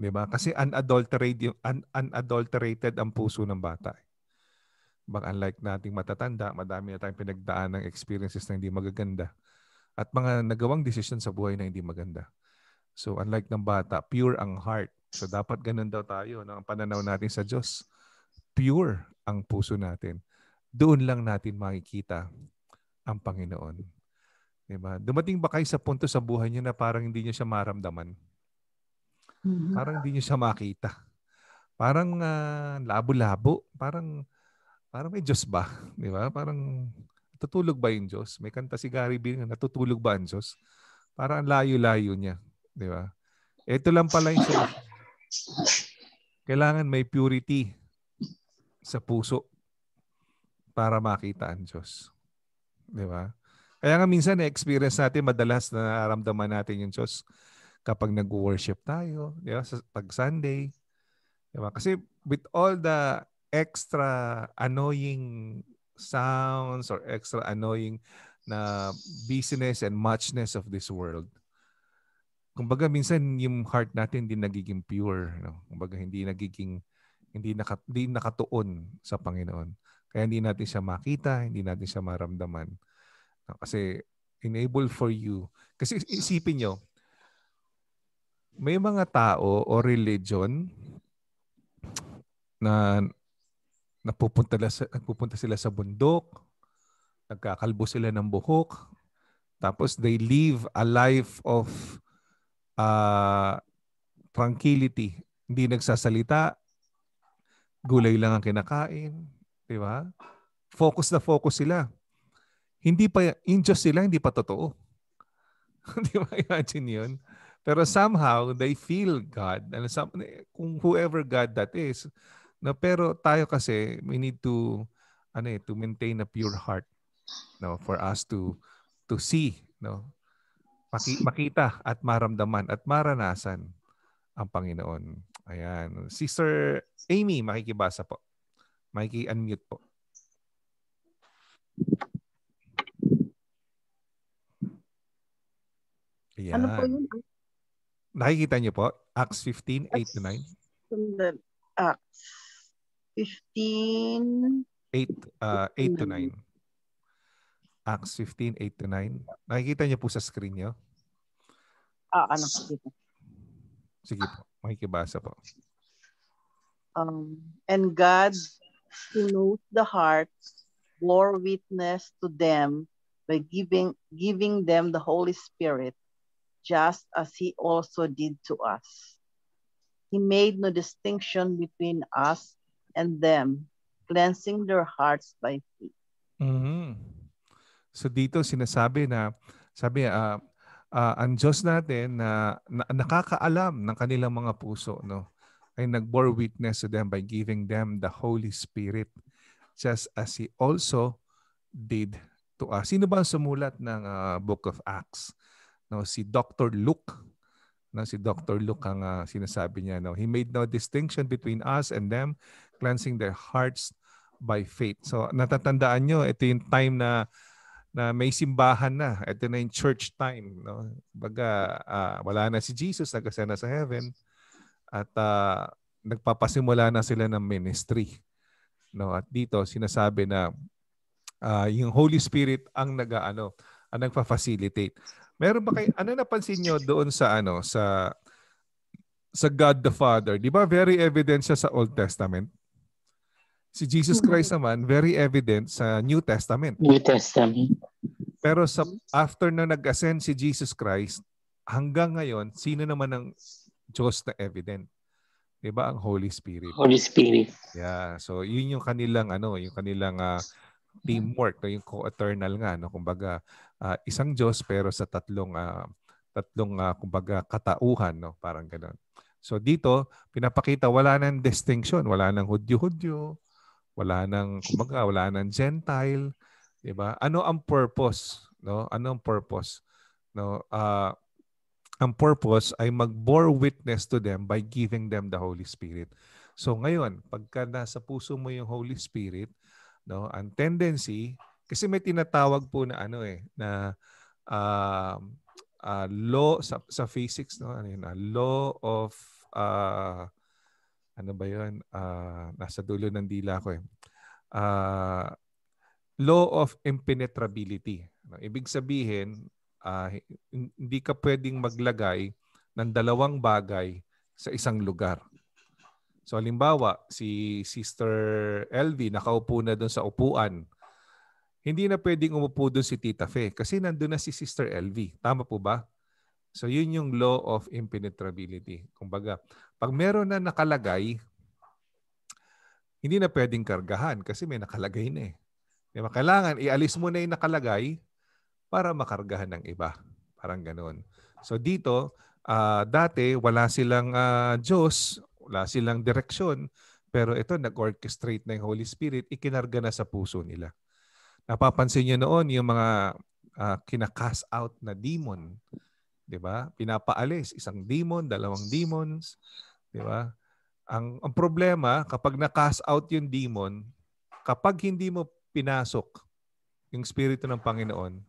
'Di ba? Kasi mm. unadulterated yung un, unadulterated ang puso ng bata. Eh. Bang unlike nating matatanda, madami na tayong pinagdaan ng experiences na hindi magaganda at mga nagawang decision sa buhay na hindi maganda. So unlike ng bata, pure ang heart. So dapat ganun daw tayo no? ang pananaw natin sa Diyos. Pure ang puso natin doon lang natin makikita ang Panginoon. Diba? Dumating ba kayo sa punto sa buhay niyo na parang hindi niyo siya maramdaman? Mm-hmm. Parang hindi niyo siya makita. Parang uh, labo-labo, parang parang may Diyos ba? 'Di ba? Parang natutulog ba 'yung Diyos? May kanta si Gary B. na natutulog ba ang Diyos? Parang layo-layo niya, 'di ba? Ito lang pala 'yung solusyon. Kailangan may purity sa puso para makita ang Diyos. Di ba? Kaya nga minsan na-experience natin, madalas na nararamdaman natin yung Diyos kapag nag-worship tayo, di ba? Sa, pag Sunday. Di ba? Kasi with all the extra annoying sounds or extra annoying na business and muchness of this world. Kumbaga minsan yung heart natin hindi nagiging pure, no? Kumbaga hindi nagiging hindi, naka, hindi nakatuon sa Panginoon. Kaya hindi natin siya makita, hindi natin siya maramdaman. kasi enable for you. Kasi isipin nyo, may mga tao o religion na napupunta sila sa, napupunta sila sa bundok, nagkakalbo sila ng buhok, tapos they live a life of uh, tranquility. Hindi nagsasalita, gulay lang ang kinakain, Di ba? Focus na focus sila. Hindi pa, in Diyos sila, hindi pa totoo. [LAUGHS] Di ba? Imagine yun. Pero somehow, they feel God. And some, kung whoever God that is. No, pero tayo kasi, we need to, ano eh, to maintain a pure heart no for us to to see no Maki, makita at maramdaman at maranasan ang Panginoon. Ayan. Sister Amy, makikibasa po. Mikey, unmute po. Ayan. Ano po yun? Nakikita niyo po? Acts 15, 8 to 9. Acts 15, 8, uh, 8 to 9. Acts 15, 8 to 9. Nakikita niyo po sa screen niyo? Ah, ano po? Sige po, makikibasa po. Um, and God To move the hearts, bore witness to them by giving, giving them the Holy Spirit, just as he also did to us. He made no distinction between us and them, cleansing their hearts by faith. Mm-hmm. So dito sinasabi na, sabi, uh, uh, ang Diyos natin na, na nakakaalam ng kanilang mga puso. No? ay nagbore witness to them by giving them the Holy Spirit just as He also did to us. Sino ba ang sumulat ng uh, Book of Acts? No, si Dr. Luke. No, si Dr. Luke ang uh, sinasabi niya. No? He made no distinction between us and them, cleansing their hearts by faith. So natatandaan nyo, ito yung time na na may simbahan na. Ito na yung church time. No? Baga, uh, ah, wala na si Jesus, nagkasana sa heaven at uh, nagpapasimula na sila ng ministry. No, at dito sinasabi na uh, yung Holy Spirit ang nagaano, ang nagfa-facilitate. Meron ba kayo ano napansin niyo doon sa ano sa sa God the Father? 'Di ba very evident siya sa Old Testament? Si Jesus mm-hmm. Christ naman very evident sa New Testament. New Testament. Pero sa after na nag-ascend si Jesus Christ, hanggang ngayon, sino naman ang Diyos na evident. 'Di ba? Ang Holy Spirit. Holy Spirit. Yeah, so yun yung kanilang ano, yung kanilang uh, teamwork, no? yung co-eternal nga, no? Kumbaga, uh, isang Diyos pero sa tatlong uh, tatlong uh, kumbaga katauhan, no? Parang ganoon. So dito, pinapakita wala nang distinction, wala nang hudyo-hudyo, wala nang kumbaga, wala nang Gentile, 'di ba? Ano ang purpose, no? Ano ang purpose? No, uh, ang purpose ay mag-bore witness to them by giving them the Holy Spirit. So ngayon, pagka nasa puso mo yung Holy Spirit, no, ang tendency kasi may tinatawag po na ano eh na uh, uh, law sa, sa physics no ano yun uh, law of uh, ano ba yun uh, nasa dulo ng dila ko eh uh, law of impenetrability ibig sabihin uh, hindi ka pwedeng maglagay ng dalawang bagay sa isang lugar. So halimbawa, si Sister LV nakaupo na doon sa upuan. Hindi na pwedeng umupo doon si Tita Fe kasi nandun na si Sister LV. Tama po ba? So yun yung law of impenetrability. Kumbaga, pag meron na nakalagay, hindi na pwedeng kargahan kasi may nakalagay na eh. Diba? Kailangan ialis mo na yung nakalagay para makargahan ng iba. Parang ganoon. So dito, uh, dati wala silang uh, Diyos, wala silang direksyon, pero ito nag-orchestrate na yung Holy Spirit, ikinarga na sa puso nila. Napapansin niyo noon yung mga uh, ah, kinakast out na demon, 'di ba? Pinapaalis isang demon, dalawang demons, 'di ba? Ang ang problema kapag na-cast out yung demon, kapag hindi mo pinasok yung spirito ng Panginoon,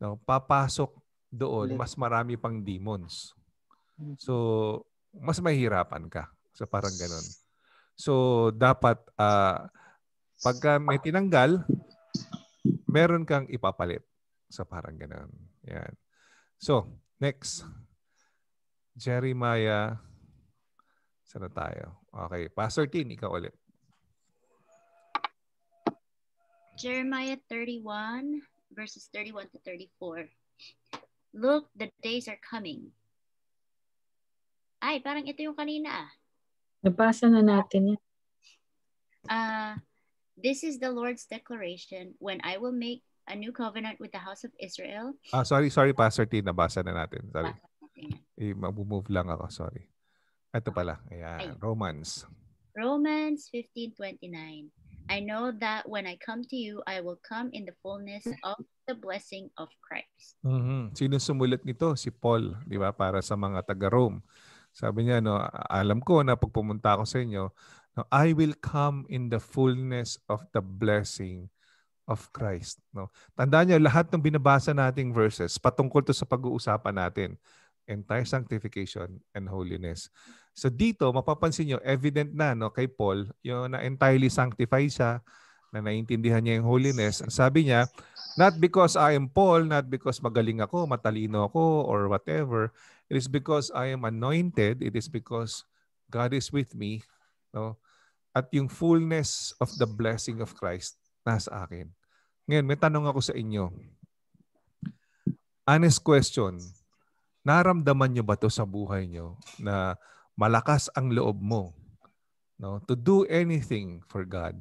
No, papasok doon mas marami pang demons. Hmm. So, mas mahirapan ka. So, parang ganun. So, dapat uh, pagka may tinanggal, meron kang ipapalit. So, parang ganun. Yan. So, next. Jeremiah. Sana tayo? Okay. Pastor Tin, ikaw ulit. Jeremiah 31, verses 31 to 34. Look, the days are coming. Ay, parang ito yung kanina ah. Nabasa na natin yan. Uh, this is the Lord's declaration when I will make a new covenant with the house of Israel. Ah, sorry, sorry Pastor T, nabasa na natin. Sorry. Eh, move lang ako, sorry. Ito pala. Ayan, Ayun. Romans. Romans 15:29. I know that when I come to you, I will come in the fullness mm. of the blessing of Christ. Mm-hmm. Sino sumulat nito? Si Paul, di ba? Para sa mga taga-Rome. Sabi niya, no, alam ko na pag pumunta ako sa inyo, no, I will come in the fullness of the blessing of Christ. No? Tandaan niyo, lahat ng binabasa nating verses, patungkol to sa pag-uusapan natin, entire sanctification and holiness. So dito, mapapansin nyo, evident na no, kay Paul, yung na entirely sanctified siya, na naiintindihan niya yung holiness. Ang sabi niya, not because I am Paul, not because magaling ako, matalino ako, or whatever. It is because I am anointed. It is because God is with me. No? At yung fullness of the blessing of Christ nasa akin. Ngayon, may tanong ako sa inyo. Honest question. Naramdaman nyo ba to sa buhay nyo na malakas ang loob mo no to do anything for God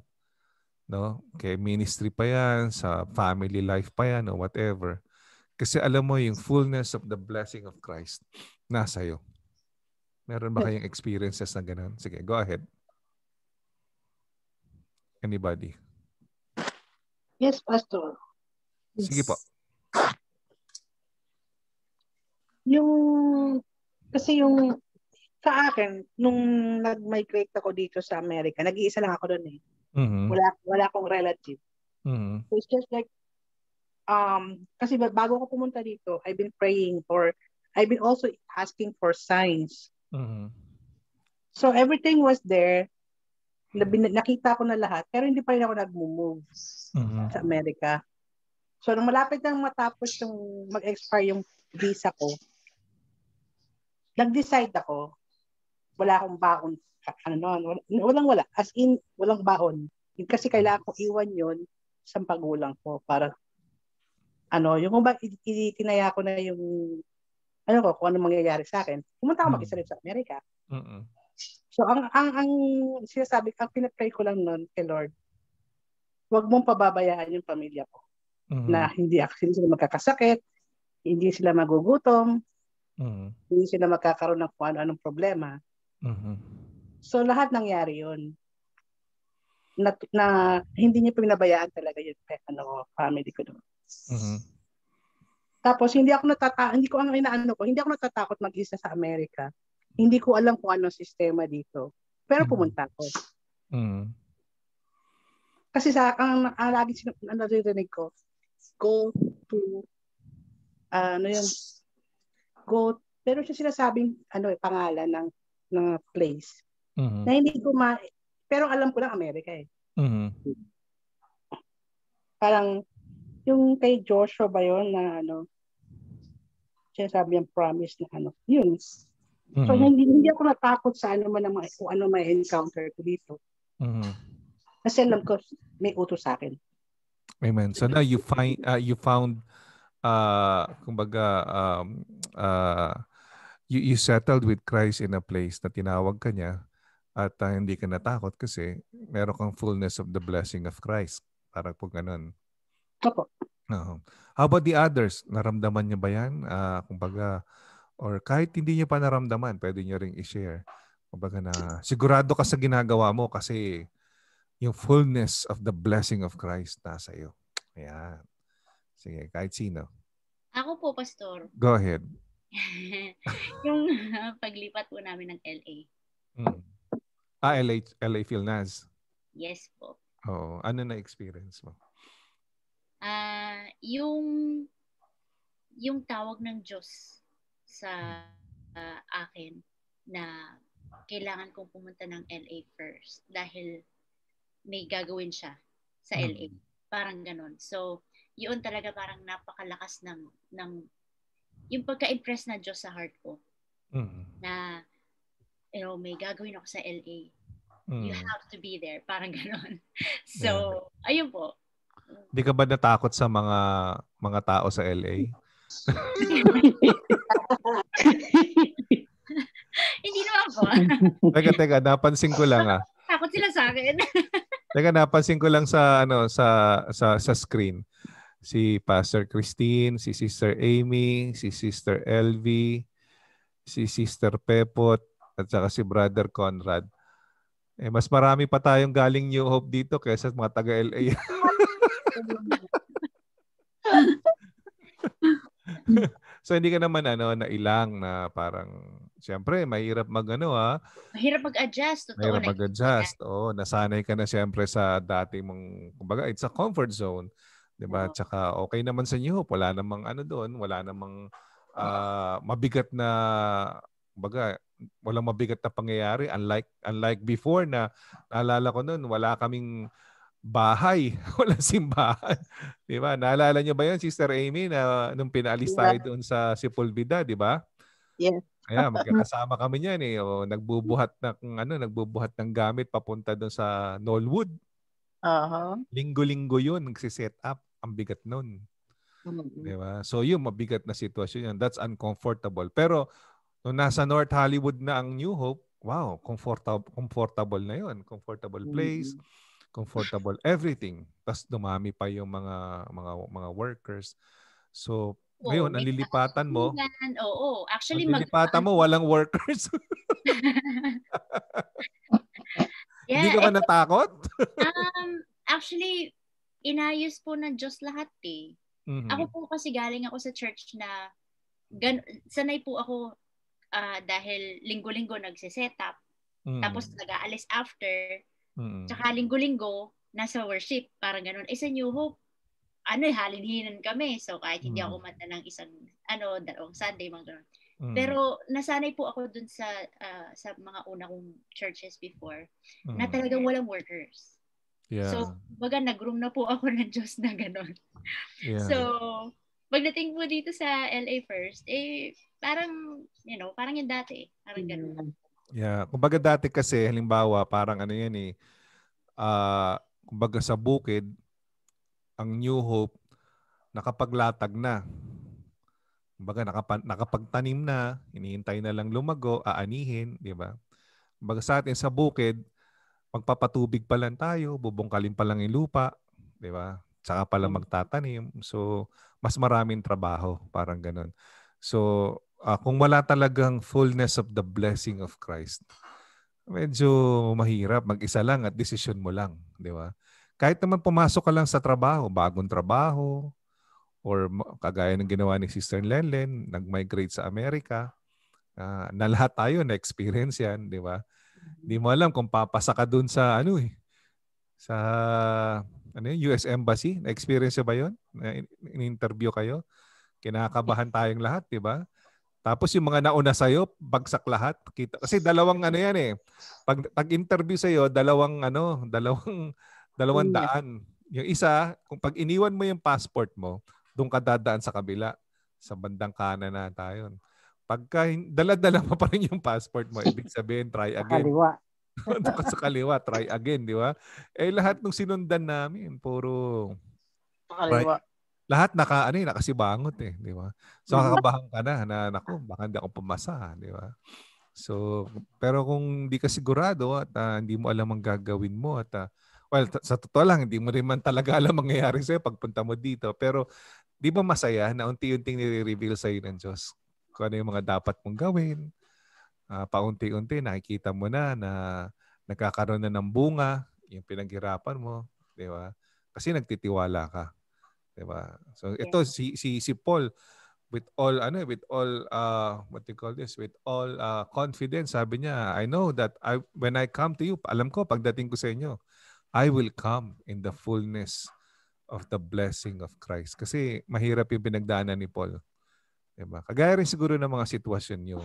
no kay ministry pa yan sa family life pa yan o whatever kasi alam mo yung fullness of the blessing of Christ nasa iyo meron ba kayong experiences na ganun sige go ahead anybody yes pastor yes. sige po yung kasi yung sa akin, nung nag-migrate ako dito sa Amerika, nag-iisa lang ako doon eh. Mm-hmm. Wala, wala akong relative. Mm-hmm. So it's just like, um, kasi bago ko pumunta dito, I've been praying for, I've been also asking for signs. Mm-hmm. So everything was there. Nakita ko na lahat, pero hindi pa rin ako nag-move mm-hmm. sa Amerika. So nung malapit nang matapos yung mag-expire yung visa ko, nag-decide ako wala akong baon. Ano noon, walang wala. As in, walang baon. Kasi kailangan ko iwan yon sa pagulang ko para ano, yung kung ba itinaya ko na yung ano ko, kung ano mangyayari sa akin, pumunta ako hmm. mag-isa sa Amerika. Mm-mm. So, ang, ang, ang sinasabi, ang pinapray ko lang noon kay Lord, huwag mong pababayaan yung pamilya ko. Mm-hmm. Na hindi actually sila magkakasakit, hindi sila magugutom, mm-hmm. hindi sila magkakaroon ng kung ano-anong problema. Mm-hmm. So lahat nangyari yun. Na, na hindi niya pinabayaan talaga yung ano, family ko doon. Mm-hmm. Tapos hindi ako natata hindi ko ang inaano ko, hindi ako natatakot mag-isa sa Amerika. Hindi ko alam kung ano sistema dito. Pero mm-hmm. pumunta ako. Mm-hmm. Kasi sa ang, ang lagi sin- ang ko, go to uh, ano yun, go pero siya sinasabing ano eh, pangalan ng na place mm-hmm. na hindi ko ma... Pero alam ko lang Amerika eh. Mm-hmm. Parang yung kay Joshua ba yun na ano, siya sabi yung promise na ano, yun. Mm-hmm. So hindi, hindi ako natakot sa ano man ang, kung ano may encounter ko dito. Mm-hmm. Kasi alam ko may utos sa akin. Amen. So now you find uh, you found uh kumbaga um uh you, you settled with Christ in a place na tinawag ka niya at uh, hindi ka natakot kasi meron kang fullness of the blessing of Christ. Parang po ganun. Opo. Uh-huh. How about the others? Naramdaman niya ba yan? Uh, kumbaga, or kahit hindi niya pa naramdaman, pwede niya ring i-share. Kumbaga na sigurado ka sa ginagawa mo kasi yung fullness of the blessing of Christ nasa iyo. Ayan. Sige, kahit sino. Ako po, Pastor. Go ahead. [LAUGHS] yung uh, [LAUGHS] paglipat po namin ng LA. Mm. Ah, LA, LA Philnaz. Yes po. Oh, ano na experience mo? Ah, uh, yung yung tawag ng Diyos sa uh, akin na kailangan kong pumunta ng LA first dahil may gagawin siya sa LA. Mm. Parang ganun. So, yun talaga parang napakalakas ng ng yung pagka-impress na Diyos sa heart ko. Mm. Na, you know, may gagawin ako sa LA. Mm. You have to be there. Parang ganon. [LAUGHS] so, yeah. ayun po. Hindi ka ba natakot sa mga mga tao sa LA? [LAUGHS] Hindi naman po. [LAUGHS] teka, teka. Napansin ko lang ah. Takot sila sa akin. teka, napansin ko lang sa ano sa sa, sa screen si Pastor Christine, si Sister Amy, si Sister LV, si Sister Pepot, at saka si Brother Conrad. Eh, mas marami pa tayong galing New Hope dito kaysa mga taga-LA. [LAUGHS] so hindi ka naman ano na ilang na parang siyempre mahirap magano ha. Mahirap mag-adjust totoo Mahirap mag-adjust. Oo, nasanay ka na siyempre sa dati mong kumbaga it's a comfort zone. 'di ba? Tsaka okay naman sa inyo, wala namang ano doon, wala namang uh, mabigat na baga walang mabigat na pangyayari unlike unlike before na naalala ko noon wala kaming bahay [LAUGHS] wala simbahan [LAUGHS] di ba naalala niyo ba yun sister Amy na nung pinaalis tayo doon sa Sepulveda di ba yes Kaya [LAUGHS] magkakasama kami niyan eh o, nagbubuhat ng ano nagbubuhat ng gamit papunta doon sa Nolwood Aha. Uh-huh. Linggo-linggo 'yun nagsi set up ang bigat nun. Mm-hmm. Di ba? So yung mabigat na sitwasyon yan, that's uncomfortable. Pero nung nasa North Hollywood na ang New Hope, wow, comfortable, comfortable na yon Comfortable mm-hmm. place, mm-hmm. comfortable everything. Tapos dumami pa yung mga mga mga workers. So, oh, ngayon, ang lilipatan mo. Oo, actually. Ang lilipatan mo, walang workers. yeah, [LAUGHS] [LAUGHS] Hindi ka ba natakot? um, actually, inayos po ng Diyos lahat eh. Mm-hmm. Ako po kasi galing ako sa church na gan- sanay po ako uh, dahil linggo-linggo nagsiset up. Mm-hmm. Tapos nag-aalis after. Mm-hmm. Tsaka linggo-linggo nasa worship. Parang ganun. Eh sa New Hope, ano eh, halinhinan kami. So kahit hindi mm-hmm. ako mata ng isang, ano, dalawang Sunday, mga ganun. Mm-hmm. Pero nasanay po ako dun sa uh, sa mga una kong churches before mm-hmm. na talagang walang workers. Yeah. So, baga nag-room na po [LAUGHS] ako ng Diyos na gano'n. Yeah. So, pagdating po dito sa LA first, eh, parang, you know, parang yung dati. Eh. Parang mm. gano'n. Yeah. Kumbaga dati kasi, halimbawa, parang ano yan eh, uh, kumbaga sa bukid, ang New Hope, nakapaglatag na. Kumbaga nakapan, nakapagtanim na, hinihintay na lang lumago, aanihin, di ba? Kumbaga sa atin sa bukid, magpapatubig pa lang tayo, bubongkalin pa lang yung lupa, 'di ba? Tsaka pa lang mm. magtatanim. So, mas maraming trabaho, parang ganun. So, uh, kung wala talagang fullness of the blessing of Christ, medyo mahirap mag-isa lang at desisyon mo lang, 'di ba? Kahit naman pumasok ka lang sa trabaho, bagong trabaho, or kagaya ng ginawa ni Sister Lenlen, nag-migrate sa Amerika, uh, na lahat tayo na-experience yan, di ba? Hindi mo alam kung papasa ka dun sa ano eh. Sa ano yun, US Embassy. Na-experience ba yun? In-interview kayo? Kinakabahan tayong lahat, di ba? Tapos yung mga nauna sa iyo, bagsak lahat. Kita kasi dalawang ano 'yan eh. Pag pag-interview sa iyo, dalawang ano, dalawang dalawang daan. Yung isa, kung pag iniwan mo yung passport mo, doon ka dadaan sa kabila sa bandang kanan na tayo. Pagka dala-dala pa, pa rin yung passport mo, ibig [LAUGHS] sabihin try again. Kaliwa. Doon [LAUGHS] sa kaliwa, try again, di ba? Eh lahat ng sinundan namin, puro kaliwa. Right. Lahat naka ano, eh, nakasibangot eh, di ba? So mm-hmm. kakabahang ka na, na nako, baka hindi ako pumasa, di ba? So, pero kung hindi ka sigurado at uh, hindi mo alam ang gagawin mo at uh, well, t- sa totoo lang, hindi mo rin man talaga alam mangyayari sa'yo pagpunta mo dito. Pero di ba masaya na unti-unting nire-reveal sa'yo ng Diyos kung ano yung mga dapat mong gawin. Uh, paunti-unti nakikita mo na na nagkakaroon na ng bunga yung pinaghirapan mo, di ba? Kasi nagtitiwala ka. Di ba? So ito si si si Paul with all ano eh, with all uh what do you call this with all uh, confidence sabi niya I know that I when I come to you alam ko pagdating ko sa inyo I will come in the fullness of the blessing of Christ kasi mahirap yung pinagdaanan ni Paul Diba? Kagaya rin siguro ng mga sitwasyon nyo.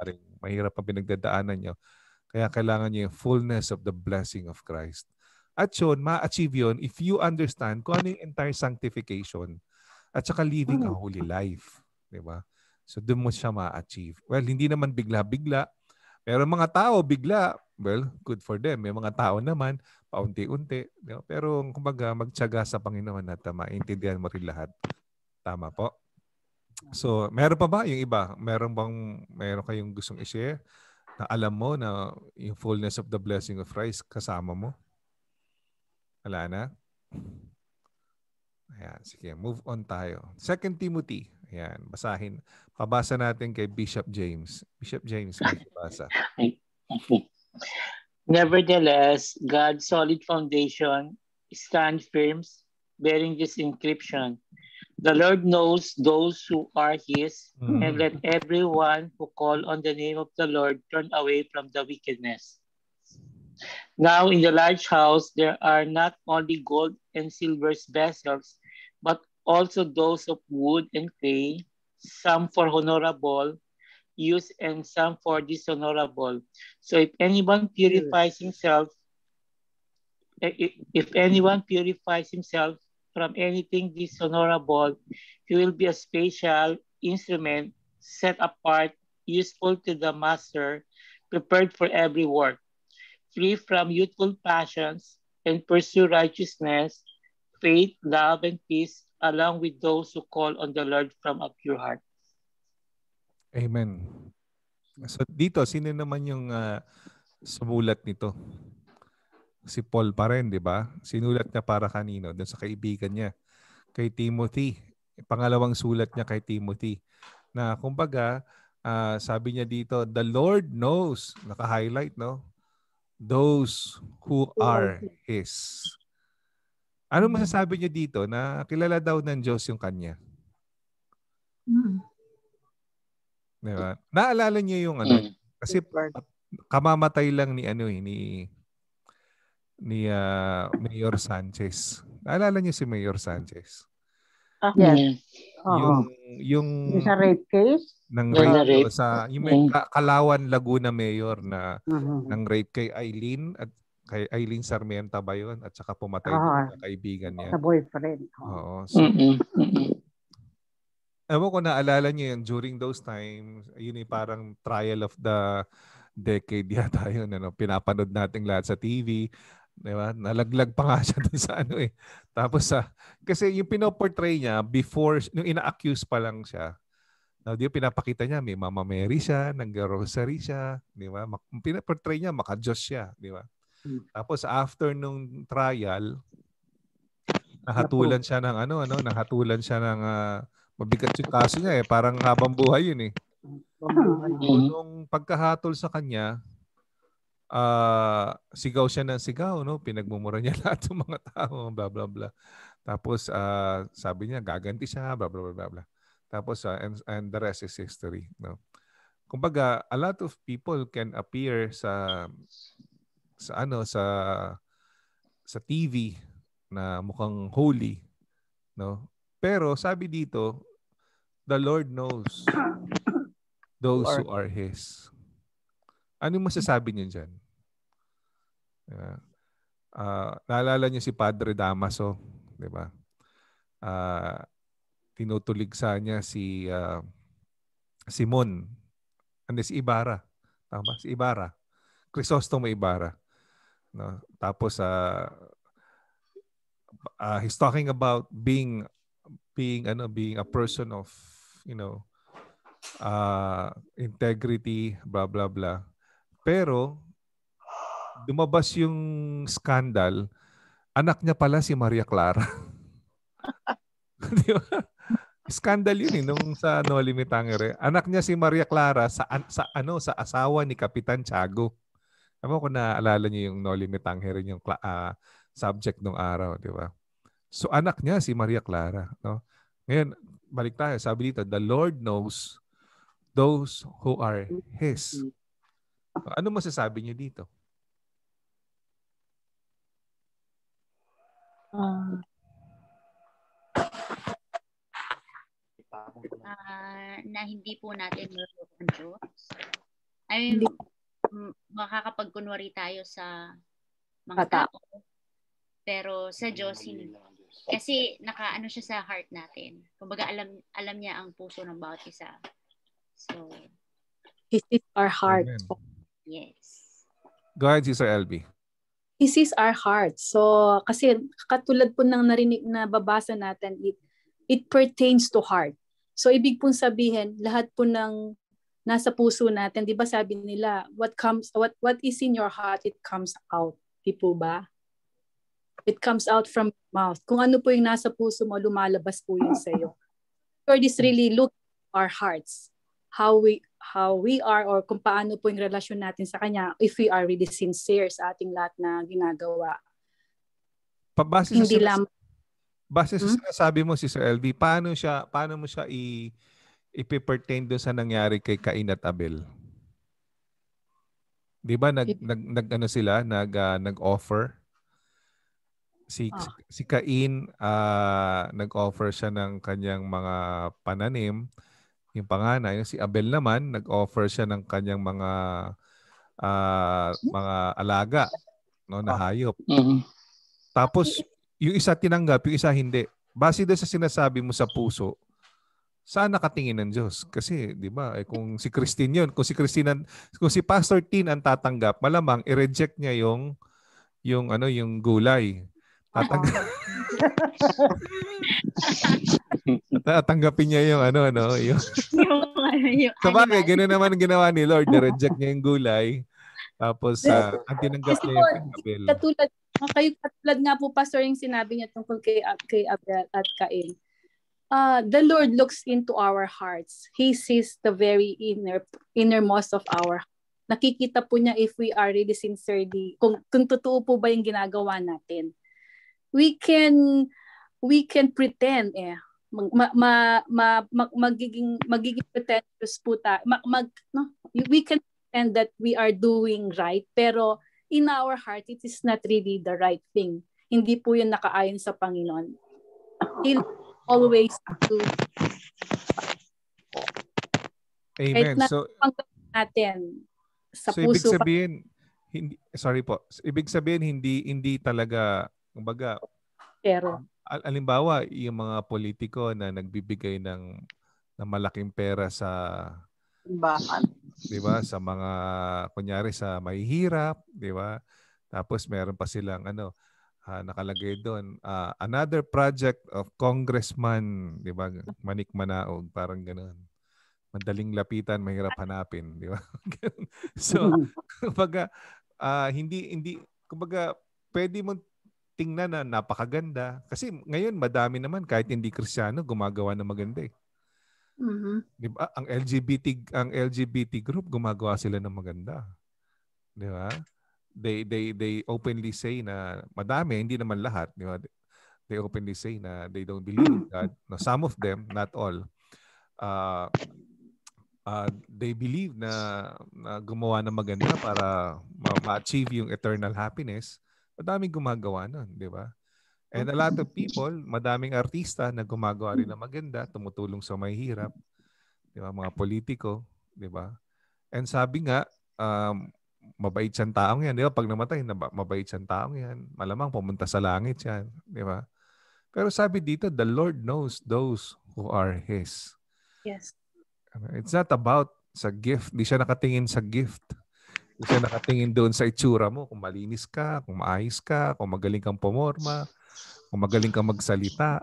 Paring mahirap ang pinagdadaanan nyo. Kaya kailangan nyo yung fullness of the blessing of Christ. At yun, ma-achieve yun if you understand kung ano yung entire sanctification at saka living a mm. holy life. Diba? So doon mo siya ma-achieve. Well, hindi naman bigla-bigla. Pero mga tao, bigla, well, good for them. May mga tao naman, paunti-unti. Diba? Pero kumbaga, magtsaga sa Panginoon at ah, maintindihan mo rin lahat. Tama po? So, meron pa ba yung iba? Meron bang meron kayong gustong i-share na alam mo na yung fullness of the blessing of Christ kasama mo? Wala na? Ayan, sige. Move on tayo. 2 Timothy. Ayan, basahin. Pabasa natin kay Bishop James. Bishop James, pabasa. [LAUGHS] Nevertheless, God's solid foundation stands firm bearing this encryption The Lord knows those who are his, mm. and let everyone who call on the name of the Lord turn away from the wickedness. Now in the large house there are not only gold and silver vessels, but also those of wood and clay, some for honorable use and some for dishonorable. So if anyone purifies himself, eh, if anyone purifies himself, from anything dishonorable. You will be a special instrument set apart, useful to the master, prepared for every work. Free from youthful passions and pursue righteousness, faith, love, and peace along with those who call on the Lord from a pure heart. Amen. So dito, sino naman yung uh, sumulat nito? si Paul pa rin, di ba? Sinulat niya para kanino? Doon sa kaibigan niya. Kay Timothy. Pangalawang sulat niya kay Timothy. Na kumbaga, uh, sabi niya dito, the Lord knows, naka-highlight, no? Those who are oh, His. Ano masasabi niya dito na kilala daw ng Diyos yung kanya? Mm. Diba? Naalala niya yung ano? Mm. Kasi kamamatay lang ni ano eh, ni ni uh, Mayor Sanchez. Naalala niyo si Mayor Sanchez? Ah, yes. Yung, yung, yung sa rape case? Ng rape, rape. sa yung may yeah. Kalawan Laguna Mayor na uh-huh. Mm-hmm. ng rape kay Eileen at kay Eileen Sarmienta ba yun? At saka pumatay uh-huh. sa kaibigan niya. Sa boyfriend. Oo. So, mm-hmm. mm Ewan ko naalala niyo yun during those times, yun ay parang trial of the decade [LAUGHS] yata yun. Ano, pinapanood natin lahat sa TV. Di ba? Nalaglag pa nga [LAUGHS] siya dun sa ano eh. Tapos sa ah, kasi yung pinoportray niya before yung ina-accuse pa lang siya. Now, di pinapakita niya may Mama Mary siya, nag-rosary siya, di ba? Pinoportray niya maka-Diyos siya, di ba? Hmm. Tapos after nung trial, nahatulan siya ng ano ano, nahatulan siya ng uh, mabigat yung kaso niya eh, parang habang buhay yun eh. So, nung pagkahatol sa kanya, uh, sigaw siya ng sigaw, no? Pinagmumura niya [LAUGHS] lahat ng mga tao, bla bla bla. Tapos uh, sabi niya gaganti siya, bla bla bla bla. Tapos uh, and, and the rest is history, no? Kumbaga, a lot of people can appear sa sa ano sa sa TV na mukhang holy, no? Pero sabi dito, the Lord knows [COUGHS] those who are his. Ano masasabi niyo diyan? Uh, naalala niyo si Padre Damaso, 'di ba? Uh, ah, tinutuligsa niya si uh, Simon. Ano si Ibarra? Tama si Ibarra. Crisostomo Ibarra. No? Tapos uh, uh, he's talking about being being ano being a person of you know uh, integrity blah blah blah pero Dumabas yung scandal, anak niya pala si Maria Clara. [LAUGHS] Di ba? Scandal yun eh, nung sa No Limit Tangere. Anak niya si Maria Clara sa, sa, ano, sa asawa ni Kapitan Tiago. Ano ko naaalala niyo yung No Limit Tangere, yung uh, subject nung araw, di ba? So anak niya si Maria Clara. No? Ngayon, balik tayo. Sabi dito, the Lord knows those who are His. Mm. Ano masasabi niyo dito? Uh, na hindi po natin niloloko ang Diyos. I mean, hindi. makakapagkunwari tayo sa mga tao. Pero sa Diyos, hindi. Kasi nakaano siya sa heart natin. Kumbaga alam alam niya ang puso ng bawat isa. So, He sees our heart. Amen. Yes. Go ahead, Sister Elby. He sees our hearts. So, kasi katulad po ng narinig na babasa natin, it, it pertains to heart. So, ibig pong sabihin, lahat po ng nasa puso natin, 'di ba sabi nila, what comes what what is in your heart, it comes out. 'Di po ba? It comes out from mouth. Kung ano po yung nasa puso mo, lumalabas po yun sa iyo. Lord is really look our hearts. How we how we are or kung paano po yung relasyon natin sa Kanya if we are really sincere sa ating lahat na ginagawa. Pabase Hindi sa, lang, base sa hmm? sinasabi mo, Sir LV, paano, siya, paano mo siya i, ipipertain doon sa nangyari kay Cain at Abel? Di ba nag, nag, nag ano sila, nag, uh, nag-offer? si oh. si Cain uh, nag-offer siya ng kanyang mga pananim yung panganay. Si Abel naman, nag-offer siya ng kanyang mga uh, mga alaga no, na ah. hayop. Mm-hmm. Tapos, yung isa tinanggap, yung isa hindi. Base doon sa sinasabi mo sa puso, saan nakatingin ng Diyos? Kasi, di ba, eh, kung si Christine yun, kung si Christine, kung si Pastor Tin ang tatanggap, malamang i-reject niya yung, yung, ano, yung gulay. Tatanggap. At tanggapin niya yung ano, ano, yung... [LAUGHS] yung, ano, yung naman ginawa ni Lord. Na-reject niya yung gulay. Tapos, uh, ang tinanggap niya yung Abel. Katulad, ah, kayo, katulad nga po, Pastor, yung sinabi niya tungkol kay, ah, kay Abel at Cain. Uh, the Lord looks into our hearts. He sees the very inner innermost of our Nakikita po niya if we are really sincerely, kung, kung totoo po ba yung ginagawa natin we can we can pretend eh mag, ma, ma, ma, magiging magiging pretentious po tayo. Mag, mag, no? We can pretend that we are doing right pero in our heart it is not really the right thing. Hindi po 'yun nakaayon sa Panginoon. He'll always do. Amen. na so natin sa so puso. Ibig sabihin, hindi, sorry po. Ibig sabihin hindi hindi talaga Kumbaga, pero alimbawa, yung mga politiko na nagbibigay ng ng malaking pera sa bakal. 'Di ba? Sa mga kunyari sa mahihirap, 'di ba? Tapos meron pa silang ano, uh, nakalagay doon, uh, another project of congressman, 'di ba? Manik Manaog, parang ganoon. Madaling lapitan, mahirap hanapin, 'di ba? [LAUGHS] so, mm-hmm. kumbaga uh, hindi hindi kumbaga pwede mo tingnan na napakaganda. Kasi ngayon, madami naman kahit hindi kristyano gumagawa ng maganda eh. Mm-hmm. Di ba? Ang LGBT ang LGBT group gumagawa sila ng maganda. Di ba? They they they openly say na madami, hindi naman lahat, di ba? They openly say na they don't believe in [CLEARS THROAT] God. No, some of them, not all. Uh, uh, they believe na, na gumawa ng maganda para ma-achieve yung eternal happiness. Madaming gumagawa nun, di ba? And a mm-hmm. lot of people, madaming artista na gumagawa rin ng mm-hmm. maganda, tumutulong sa may hirap, di ba? Mga politiko, di ba? And sabi nga, um, mabait siyang taong yan, di ba? Pag namatay, mabait siyang taong yan. Malamang pumunta sa langit yan, di ba? Pero sabi dito, the Lord knows those who are His. Yes. It's not about sa gift. Di siya nakatingin sa gift siya nakatingin doon sa itsura mo, kung malinis ka, kung maayos ka, kung magaling kang pumorma, kung magaling kang magsalita,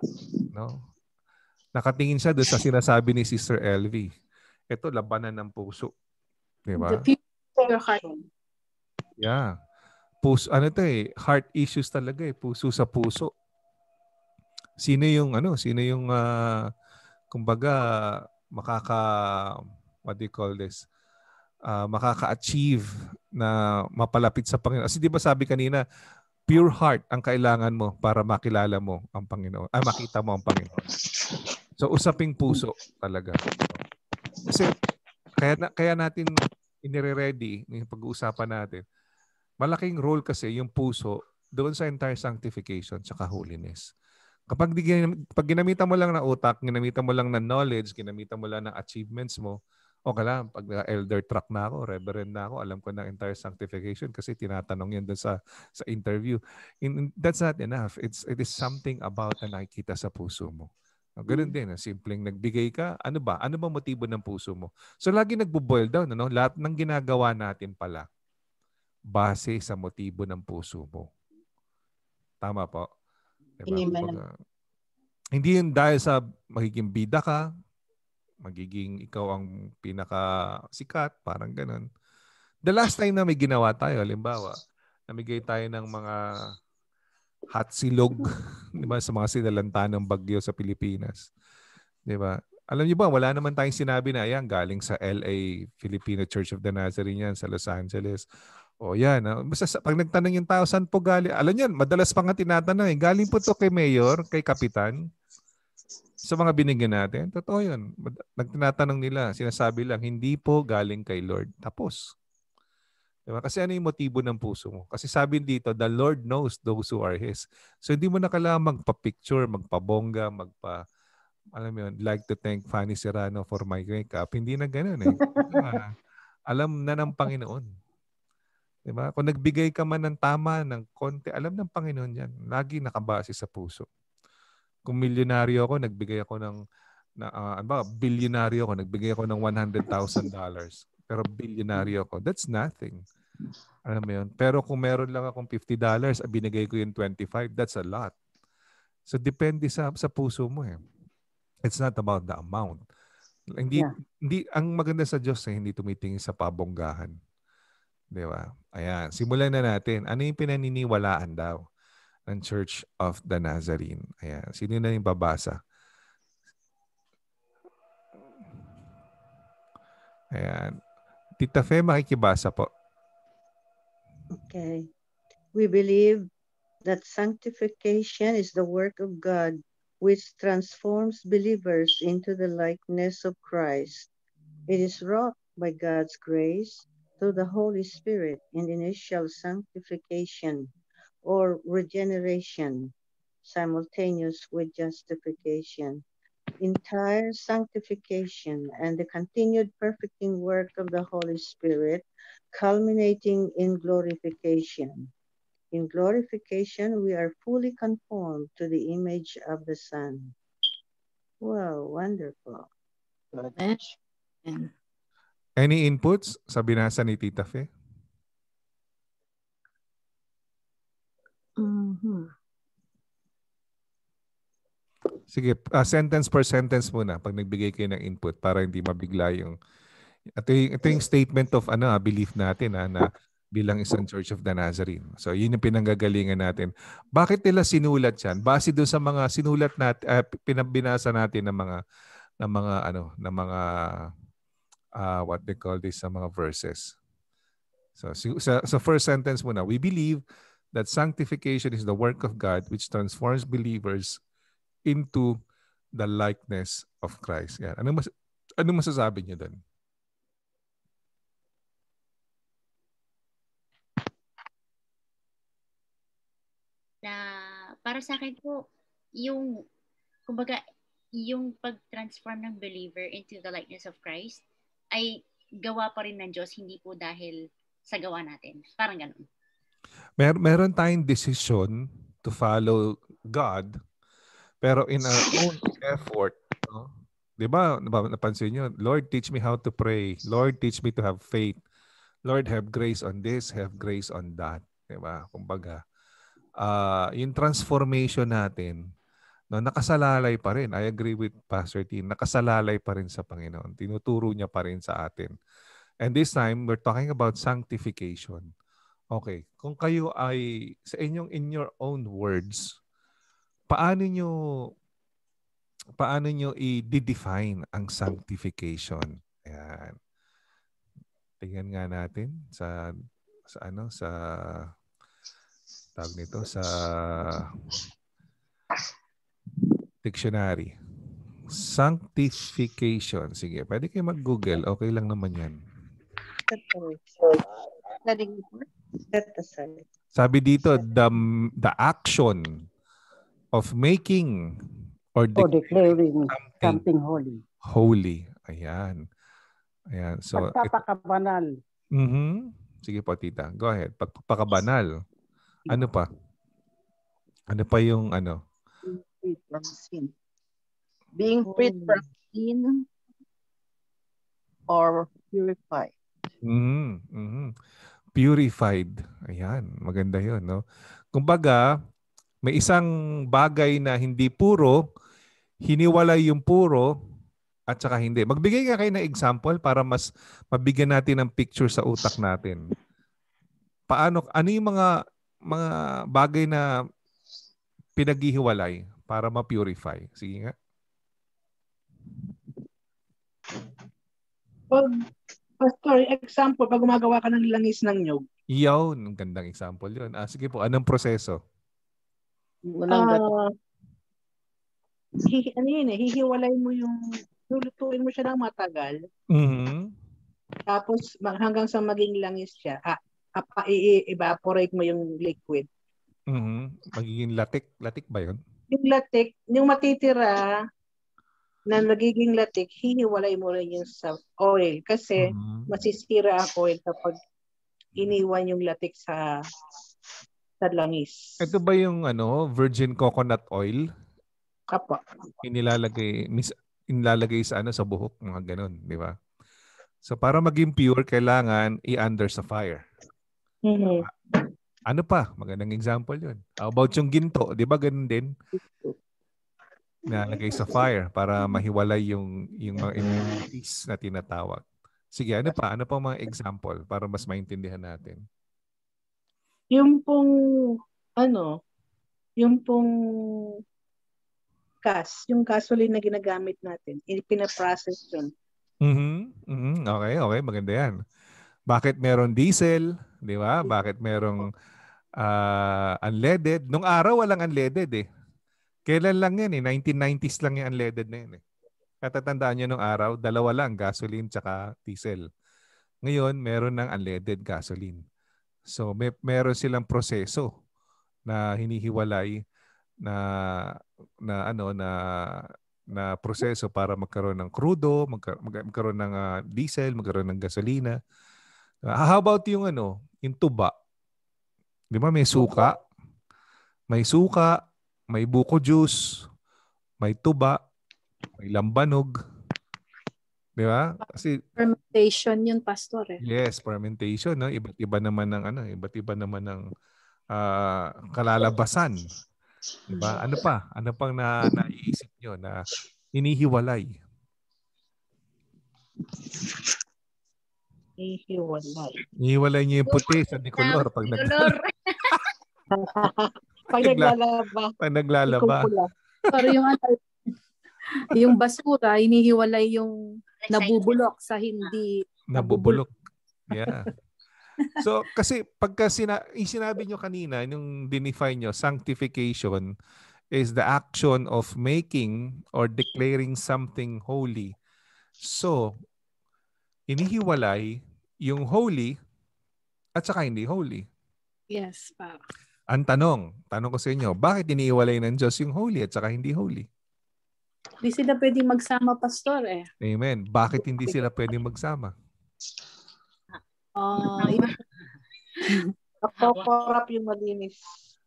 no? Nakatingin siya doon sa sinasabi ni Sister Elvie. Ito labanan ng puso. 'Di ba? Yeah. Puso ano 'to eh, heart issues talaga eh, puso sa puso. Sino yung ano, sino yung uh, kumbaga makaka what do you call this? uh, makaka-achieve na mapalapit sa Panginoon. Kasi 'di ba sabi kanina, pure heart ang kailangan mo para makilala mo ang Panginoon. Ay, ah, makita mo ang Panginoon. So usaping puso talaga. Kasi kaya na, kaya natin inire-ready yung pag-uusapan natin. Malaking role kasi yung puso doon sa entire sanctification sa holiness. Kapag di, pag ginamitan mo lang ng utak, ginamitan mo lang ng knowledge, ginamitan mo lang ng achievements mo, okay lang, pag elder truck na ako, reverend na ako, alam ko ng entire sanctification kasi tinatanong yun dun sa, sa interview. In, that's not enough. It's, it is something about na nakikita sa puso mo. Ah, ganun hmm. din, ah, simpleng nagbigay ka, ano ba? Ano ba motibo ng puso mo? So lagi nagbo-boil down, ano? Lahat ng ginagawa natin pala base sa motibo ng puso mo. Tama po? Diba? Kumbaga, hindi yun dahil sa magiging bida ka, magiging ikaw ang pinaka sikat, parang ganun. The last time na may ginawa tayo, halimbawa, namigay tayo ng mga hot silog, [LAUGHS] 'di ba, sa mga sinalanta ng bagyo sa Pilipinas. 'Di ba? Alam niyo ba, wala naman tayong sinabi na ayan galing sa LA Filipino Church of the Nazarene yan sa Los Angeles. O yan, ah, basta sa, pag nagtanong yung tao saan po galing, alam niyan, madalas pa nga tinatanong eh, galing po to kay mayor, kay kapitan, sa mga binigyan natin, totoo yun. Nagtinatanong nila, sinasabi lang, hindi po galing kay Lord. Tapos. Diba? Kasi ano yung motibo ng puso mo? Kasi sabi dito, the Lord knows those who are His. So hindi mo na kailangan magpa-picture, magpa-bongga, magpa alam mo yun, like to thank Fanny Serrano for my makeup. Hindi na ganun eh. Diba? alam na ng Panginoon. Diba? Kung nagbigay ka man ng tama, ng konti, alam ng Panginoon yan. Lagi nakabase sa puso kung milyonaryo ako, nagbigay ako ng na uh, ano ba, bilyonaryo ako, nagbigay ako ng $100,000. Pero bilyonaryo ako. That's nothing. Alam mo yun? Pero kung meron lang akong $50, at ah, binigay ko yung 25, that's a lot. So depende sa sa puso mo eh. It's not about the amount. Hindi yeah. hindi ang maganda sa Diyos eh, hindi tumitingin sa pabonggahan. 'Di ba? Ayan, simulan na natin. Ano yung pinaniniwalaan daw? ng Church of the Nazarene. Ayan. Sino na yung babasa? Ayan. Tita Fe, makikibasa po. Okay. We believe that sanctification is the work of God which transforms believers into the likeness of Christ. It is wrought by God's grace through the Holy Spirit in initial sanctification or regeneration simultaneous with justification. Entire sanctification and the continued perfecting work of the Holy Spirit, culminating in glorification. In glorification, we are fully conformed to the image of the Son. Wow, wonderful. Any inputs? Sabi nasa ni Tita Sige, uh, sentence per sentence muna pag nagbigay kayo ng input para hindi mabigla yung ito yung, ito yung statement of ano ah, belief natin ha, ah, na bilang isang Church of the Nazarene. So yun yung pinanggagalingan natin. Bakit nila sinulat 'yan? Base doon sa mga sinulat natin uh, pinabinasa natin ng mga ng mga ano ng mga uh, what they call this sa mga verses. So sa, sa first sentence muna, we believe that sanctification is the work of God which transforms believers into the likeness of Christ. Yan. Anong, mas, anong masasabi niyo doon? Na para sa akin po, yung kumbaga yung pag-transform ng believer into the likeness of Christ ay gawa pa rin ng Diyos, hindi po dahil sa gawa natin. Parang ganun. Mer meron tayong decision to follow God pero in our [LAUGHS] own effort, no? 'di ba? Napansin niyo, Lord, teach me how to pray. Lord, teach me to have faith. Lord, have grace on this, have grace on that. 'Di ba? Kumbaga, uh, yung transformation natin, no, nakasalalay pa rin. I agree with Pastor Tin. Nakasalalay pa rin sa Panginoon. Tinuturo niya pa rin sa atin. And this time, we're talking about sanctification. Okay, kung kayo ay sa inyong in your own words, paano nyo paano nyo i-define ang sanctification? Ayan. Tingnan nga natin sa sa ano sa tag nito sa dictionary. Sanctification. Sige, pwede kayo mag-Google. Okay lang naman 'yan. Sabi dito, the, the action of making or, de- or declaring something, something holy. Holy. Ayan. Ayan. So, Pagpapakabanal. It, mm-hmm. Sige po, tita. Go ahead. Pagpapakabanal. Ano pa? Ano pa yung ano? Being freed from sin. Being freed from sin or purified. Mm-hmm. mm-hmm. Purified. Ayan. Maganda yun, no? Kumbaga, may isang bagay na hindi puro, hiniwalay yung puro, at saka hindi. Magbigay ka kayo ng example para mas mabigyan natin ng picture sa utak natin. Paano, ano yung mga, mga bagay na pinaghihiwalay para ma-purify? Sige nga. Pag, pastor, oh, example, pag gumagawa ka ng langis ng nyog. Yun, ang gandang example yun. Ah, sige po, anong proseso? Walang uh, hi, ano yun eh, hihiwalay mo yung, lulutuin mo siya ng matagal. Mm-hmm. Tapos hanggang sa maging langis siya, ah, i-evaporate mo yung liquid. Mm-hmm. Magiging latik. Latik ba yun? Yung latik, yung matitira na nagiging latik, hihiwalay mo rin yung sa oil. Kasi mm-hmm. masisira ang oil eh kapag iniwan yung latik sa sa langis. Ito ba yung ano, virgin coconut oil? Apo. Inilalagay, mis, inilalagay sa ano, sa buhok, mga ganun, di ba? So para maging pure, kailangan i-under sa fire. Mm-hmm. Ano pa? Magandang example yun. How about yung ginto? Di ba ganun din? Nalagay sa fire para mahiwalay yung, yung mga impurities na tinatawag. Sige, ano pa? Ano pa mga example para mas maintindihan natin? yung pong ano, yung pong gas, yung gasoline na ginagamit natin, eh, pinaprocess yun. Mm-hmm. mm-hmm. Okay, okay. Maganda yan. Bakit meron diesel? Di ba? Bakit merong uh, unleaded? Nung araw, walang unleaded eh. Kailan lang yan eh? 1990s lang yung unleaded na yan eh. Katatandaan nyo nung araw, dalawa lang, gasoline tsaka diesel. Ngayon, meron ng unleaded gasoline. So may meron silang proseso na hinihiwalay na na ano na na proseso para magkaroon ng krudo, magka, magkaroon ng uh, diesel, magkaroon ng gasolina. Uh, how about yung ano, yung tuba? 'Di ba may suka? May suka, may buko juice, may tuba, may lambanog. Di ba? Kasi fermentation 'yun, pastor eh. Yes, fermentation, no? Iba't iba naman ng ano, iba't iba naman ng uh, kalalabasan. Di ba? Ano pa? Ano pang na naiisip niyo na inihiwalay? Inihiwalay. Inihiwalay niyo yung puti sa nicolor pag nag [LAUGHS] pag naglalaba. Pag naglalaba. Pero yung ano, yung basura, inihiwalay yung nabubulok sa hindi nabubulok. Yeah. so kasi pagka sina, sinabi nyo kanina, yung dinefine nyo, sanctification is the action of making or declaring something holy. So, inihiwalay yung holy at saka hindi holy. Yes, pa. Ang tanong, tanong ko sa inyo, bakit iniiwalay ng Diyos yung holy at saka hindi holy? Hindi sila pwede magsama, Pastor eh. Amen. Bakit hindi sila pwede magsama? Oh, uh, yung malinis.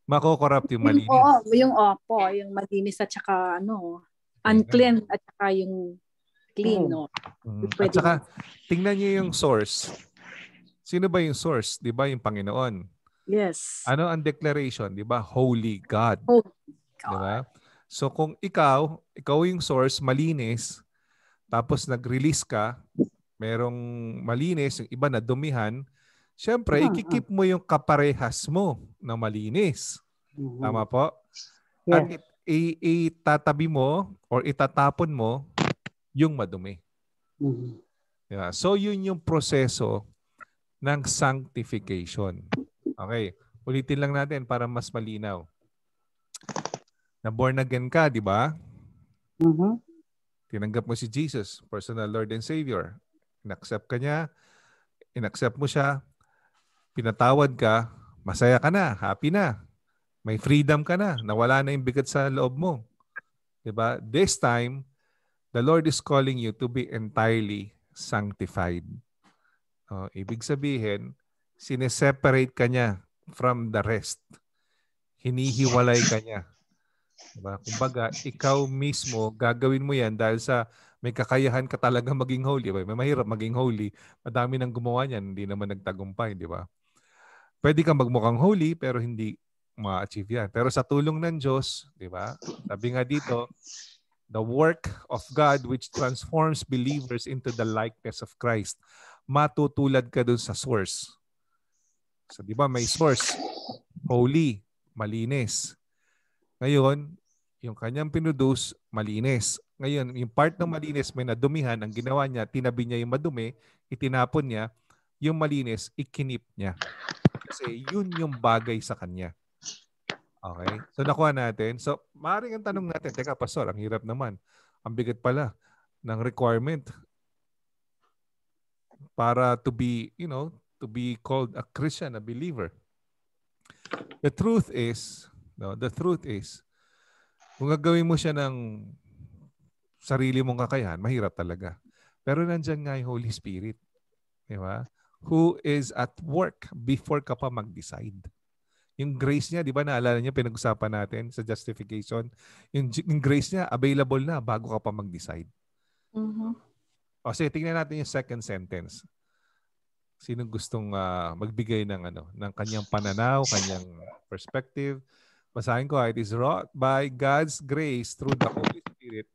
Makokorap yung malinis. Yung, oo, yung opo, yung malinis at saka ano, unclean at saka yung clean. Mm. No? Mm. At saka, tingnan niyo yung source. Sino ba yung source? Di ba yung Panginoon? Yes. Ano ang declaration? Di ba? Holy God. Holy God. Di ba? So kung ikaw, ikaw yung source, malinis, tapos nag-release ka, merong malinis, yung iba na dumihan, syempre, uh ikikip ah. mo yung kaparehas mo na malinis. Mm-hmm. Tama po? At i- itatabi mo or itatapon mo yung madumi. Mm-hmm. Yeah. So yun yung proseso ng sanctification. Okay. Ulitin lang natin para mas malinaw na born again ka, di ba? Mm-hmm. Tinanggap mo si Jesus, personal Lord and Savior. Inaccept ka niya, inaccept mo siya, pinatawad ka, masaya ka na, happy na. May freedom ka na, nawala na yung bigat sa loob mo. Di ba? This time, the Lord is calling you to be entirely sanctified. Uh, ibig sabihin, sineseparate ka niya from the rest. Hinihiwalay ka niya. Diba? Kumbaga, ikaw mismo, gagawin mo yan dahil sa may kakayahan ka talaga [LAUGHS] maging holy. Diba? May mahirap maging holy. Madami nang gumawa niyan, hindi naman nagtagumpay, di ba? Pwede kang magmukhang holy pero hindi ma-achieve yan. Pero sa tulong ng Diyos, di ba? Sabi nga dito, the work of God which transforms believers into the likeness of Christ. Matutulad ka dun sa source. So di ba may source, holy, malinis. Ngayon, yung kanyang pinudose, malinis. Ngayon, yung part ng malinis may nadumihan, ang ginawa niya, tinabi niya yung madumi, itinapon niya, yung malinis, ikinip niya. Kasi yun yung bagay sa kanya. Okay? So nakuha natin. So maaaring ang tanong natin, teka pastor, ang hirap naman. Ang bigat pala ng requirement para to be, you know, to be called a Christian, a believer. The truth is, No? The truth is, kung gagawin mo siya ng sarili mong kakayahan, mahirap talaga. Pero nandiyan nga yung Holy Spirit. Di ba? Who is at work before ka pa mag-decide. Yung grace niya, di ba naalala niya pinag-usapan natin sa justification? Yung, yung grace niya, available na bago ka pa mag-decide. Mm-hmm. O sige, tingnan natin yung second sentence. Sinong gustong uh, magbigay ng ano, ng kanyang pananaw, kanyang perspective Basahin ko, it is wrought by God's grace through the Holy Spirit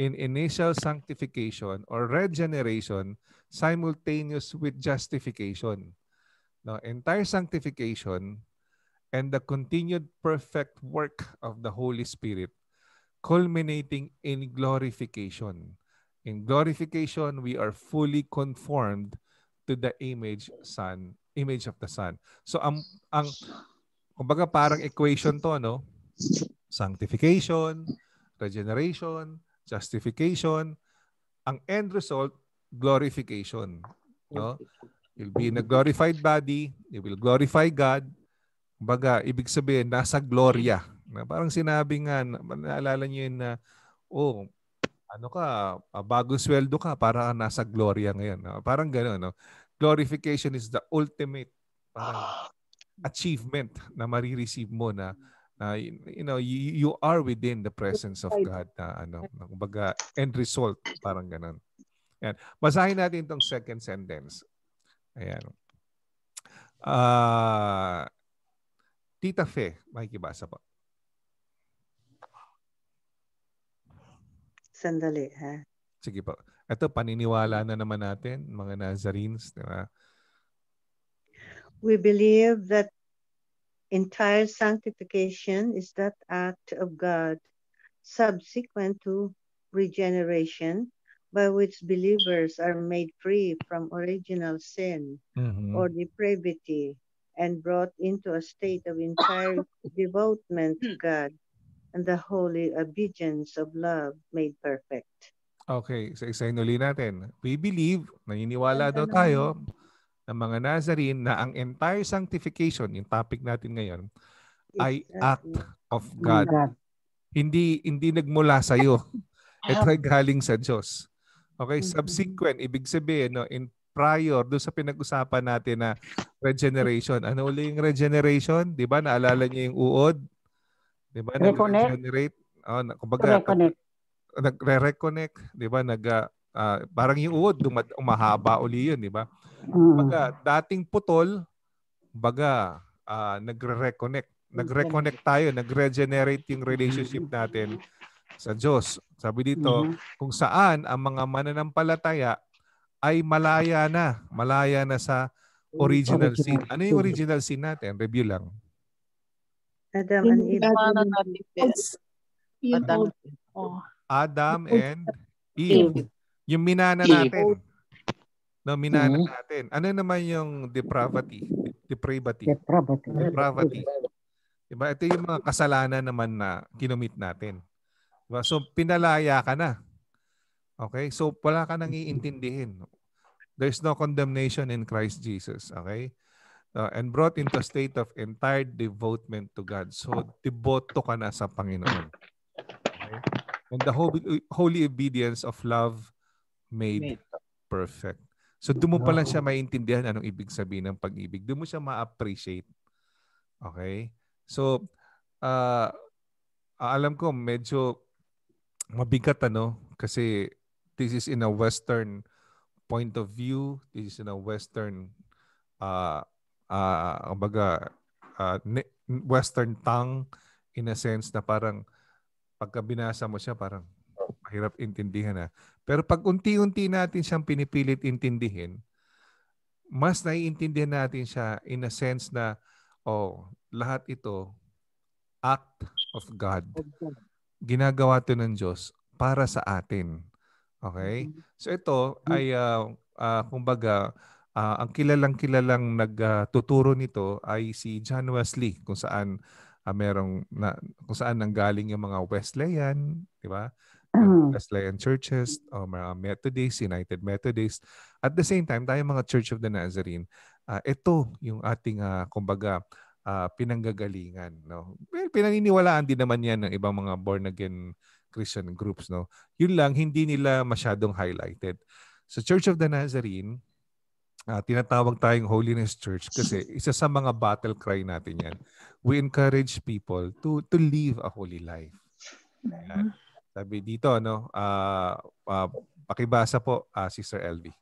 in initial sanctification or regeneration simultaneous with justification. Now, entire sanctification and the continued perfect work of the Holy Spirit culminating in glorification. In glorification, we are fully conformed to the image son, image of the Son. So ang ang Kumbaga parang equation to, no? Sanctification, regeneration, justification. Ang end result, glorification. No? You'll be in a glorified body. You will glorify God. Kumbaga, ibig sabihin, nasa gloria. Na parang sinabi nga, naalala niyo yun na, oh, ano ka, ah, bagong sweldo ka, para nasa gloria ngayon. No? Parang gano'n. No? Glorification is the ultimate. Parang, achievement na marireceive mo na uh, you know you, you are within the presence of God na ano kumbaga end result parang ganun. Ayan. Basahin natin itong second sentence. Ayan. Uh, Tita Fe, makikibasa po. Sandali, ha? Sige po. Ito, paniniwala na naman natin, mga Nazarenes, di ba? we believe that entire sanctification is that act of God subsequent to regeneration by which believers are made free from original sin mm-hmm. or depravity and brought into a state of entire devotion to God and the holy obedience of love made perfect. Okay, so isa-isa natin. We believe, naniniwala daw tayo, ng mga Nazarene na ang entire sanctification, yung topic natin ngayon, ay act of God. Hindi hindi nagmula sa iyo. [LAUGHS] Ito ay galing sa Diyos. Okay, mm-hmm. subsequent ibig sabihin no in prior do sa pinag-usapan natin na regeneration. Ano uli yung regeneration? 'Di ba? Naalala niyo yung uod? 'Di ba? Regenerate. Oh, na, kumbaga, reconnect. Nagre-reconnect, 'di ba? Nag uh, parang yung uod, dumad, umahaba uli 'yun, 'di ba? Mm. Baga, dating putol, baga, uh, nagre-reconnect. Nagre-reconnect tayo, Nag-regenerate yung relationship natin sa Diyos. Sabi dito, mm-hmm. kung saan ang mga mananampalataya ay malaya na, malaya na sa mm, original, original sin. Ano yung original sin natin? Review lang. Adam ano and Eve. Adam and Eve. Oh. Yung minana natin na minana mm-hmm. natin. Ano naman yung depravity? Depravity. Depravity. Depravity. Diba? Ito yung mga kasalanan naman na kinumit natin. Diba? So, pinalaya ka na. Okay? So, wala ka nang iintindihin. There's no condemnation in Christ Jesus. Okay? Uh, and brought into a state of entire devotement to God. So, deboto ka na sa Panginoon. Okay? And the holy, holy obedience of love made perfect. So doon mo pa lang siya maintindihan anong ibig sabihin ng pag-ibig. Doon mo siya ma-appreciate. Okay? So, uh, alam ko medyo mabigat ano kasi this is in a western point of view, this is in a western uh ah, uh baga, uh western tongue in a sense na parang pagka binasa mo siya parang mahirap intindihan na. Pero pag unti-unti natin siyang pinipilit intindihin, mas naiintindihan natin siya in a sense na, oh, lahat ito, act of God. Ginagawa ito ng Diyos para sa atin. Okay? Mm-hmm. So ito ay, uh, uh, kumbaga, uh, ang kilalang-kilalang nagtuturo uh, nito ay si John Wesley kung saan uh, merong na, kung saan nanggaling yung mga Wesleyan, di ba? uh-huh. Mm. Wesleyan churches, um, uh, Methodist, United Methodists. At the same time, tayo mga Church of the Nazarene, uh, ito yung ating, uh, kumbaga, uh, pinanggagalingan. No? Well, pinaniniwalaan din naman yan ng ibang mga born-again Christian groups. No? Yun lang, hindi nila masyadong highlighted. so Church of the Nazarene, uh, tinatawag tayong Holiness Church kasi isa sa mga battle cry natin yan. We encourage people to to live a holy life. Yan. Mm. Sabi dito, no, uh, uh, pakibasa po, uh, ah, Sister Elvie.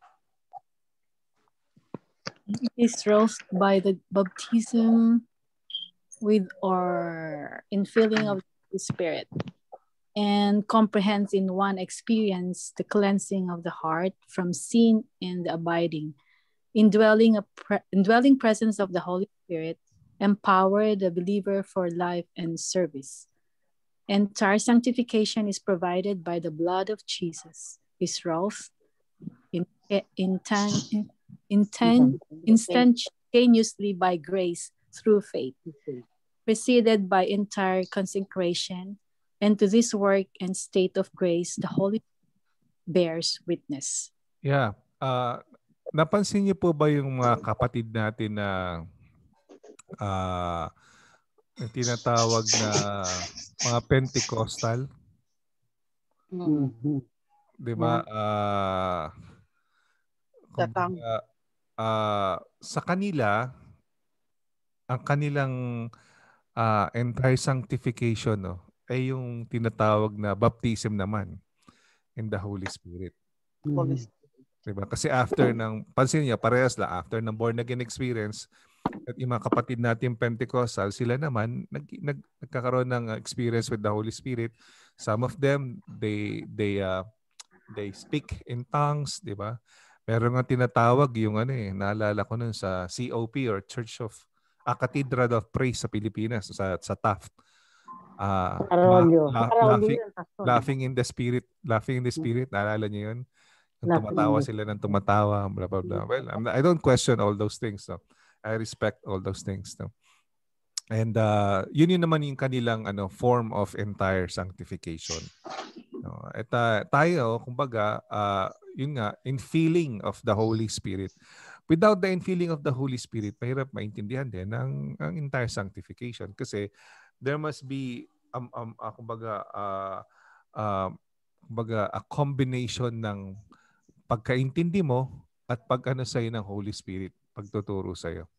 Is by the baptism with or in of the Spirit and comprehends in one experience the cleansing of the heart from sin and the abiding, indwelling, a pre- indwelling presence of the Holy Spirit, empower the believer for life and service. Entire sanctification is provided by the blood of Jesus, his wrath, in, in, instantaneously by grace through faith, preceded by entire consecration, and to this work and state of grace, the Holy bears witness. Yeah. Uh, napansin niyo po ba yung mga kapatid natin na uh, yung tinatawag na mga Pentecostal. Mm-hmm. 'Di ba? Uh, kumbaga, uh, sa kanila ang kanilang uh, entire sanctification no ay yung tinatawag na baptism naman in the Holy Spirit. mm-hmm. Spirit. Diba? Kasi after ng, pansin niya, parehas la, after ng born again experience, at yung mga kapatid natin Pentecostal, sila naman nag, nag, nagkakaroon ng experience with the Holy Spirit. Some of them they they uh, they speak in tongues, 'di ba? Meron nga tinatawag yung ano eh, naalala ko nun sa COP or Church of a uh, Cathedral of Praise sa Pilipinas sa sa Taft. Uh, ah, Arroyo. La, la, laughing, laughing in the spirit, laughing in the spirit, naalala niyo 'yun? Nung tumatawa sila nang tumatawa, blah blah blah. Well, I'm, I don't question all those things, no. I respect all those things. No? And uh, yun yun naman yung kanilang ano, form of entire sanctification. No? At uh, tayo, kumbaga, uh, yun nga, in feeling of the Holy Spirit. Without the infilling of the Holy Spirit, mahirap maintindihan din ang, ang entire sanctification. Kasi there must be, um, um, uh, kumbaga, uh, uh, kumbaga, a combination ng pagkaintindi mo at pag ano sa'yo ng Holy Spirit, pagtuturo sa'yo.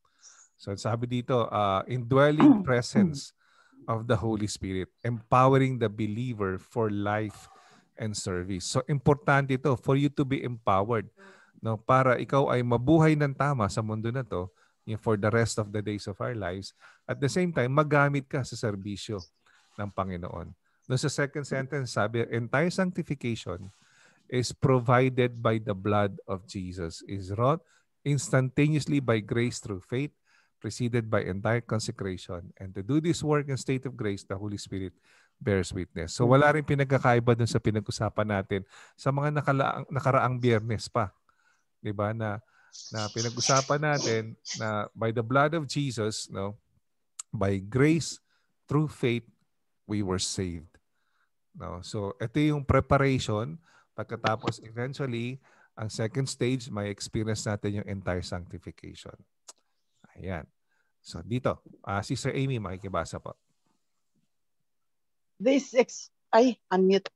So sabi dito, uh, indwelling [CLEARS THROAT] presence of the Holy Spirit, empowering the believer for life and service. So importante ito for you to be empowered no para ikaw ay mabuhay ng tama sa mundo na to for the rest of the days of our lives at the same time magamit ka sa serbisyo ng Panginoon. No sa second sentence sabi entire sanctification is provided by the blood of Jesus is wrought instantaneously by grace through faith preceded by entire consecration. And to do this work in state of grace, the Holy Spirit bears witness. So wala mm-hmm. rin pinagkakaiba dun sa pinag-usapan natin sa mga nakalaang, nakaraang biyernes pa. 'Di ba na na pinag-usapan natin na by the blood of Jesus, no, by grace through faith we were saved. No? So ito yung preparation pagkatapos eventually ang second stage may experience natin yung entire sanctification. Ayan. So dito, uh, ah, Sister Amy, makikibasa po. This ex... Ay, unmute.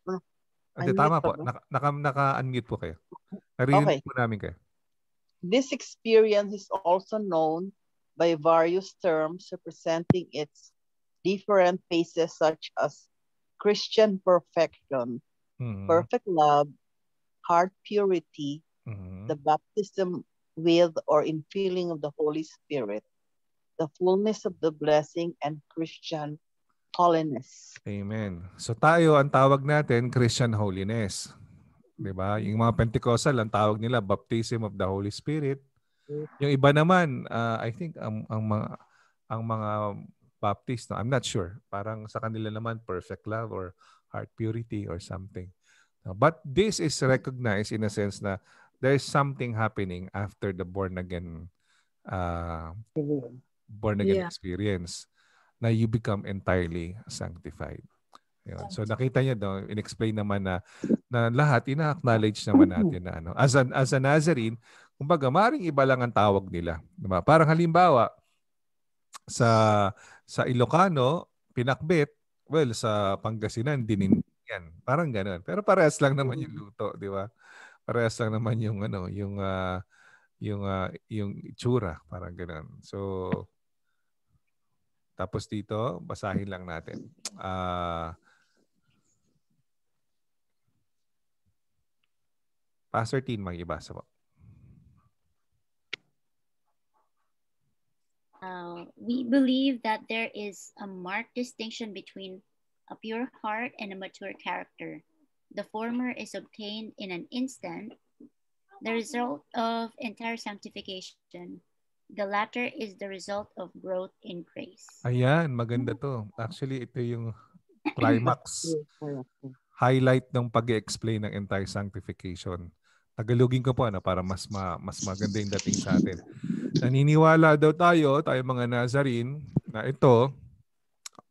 Unmute tama po. Naka, naka, unmute po kayo. Narinig okay. po namin kayo. This experience is also known by various terms representing its different phases such as Christian perfection, mm-hmm. perfect love, heart purity, mm-hmm. the baptism with or infilling of the Holy Spirit, the fullness of the blessing and Christian holiness. Amen. So tayo, ang tawag natin, Christian holiness. Di ba? Yung mga Pentecostal, ang tawag nila, baptism of the Holy Spirit. Yung iba naman, uh, I think ang, ang mga ang mga Baptist, no? I'm not sure. Parang sa kanila naman, perfect love or heart purity or something. But this is recognized in a sense na there's something happening after the born again uh, born again yeah. experience na you become entirely sanctified. Yun. So nakita niya daw, inexplain naman na, na lahat ina-acknowledge naman mm-hmm. natin na ano. As an as a Nazarene, kumbaga maring iba lang ang tawag nila. Diba? Parang halimbawa sa sa Ilocano, pinakbit, well sa Pangasinan dinin yan. Parang ganoon. Pero parehas lang naman yung mm-hmm. luto, di ba? Parehas lang naman yung ano, yung uh, yung uh, yung itsura, parang ganoon. So tapos dito, basahin lang natin. Uh, Pastor Teen, mag po. Uh, we believe that there is a marked distinction between a pure heart and a mature character. The former is obtained in an instant, the result of entire sanctification. The latter is the result of growth in grace. Ayan, maganda to. Actually, ito yung [CLEARS THROAT] climax. highlight ng pag explain ng entire sanctification. Tagalogin ko po ano, para mas, ma, mas maganda yung dating sa atin. Naniniwala daw tayo, tayo mga Nazarene, na ito,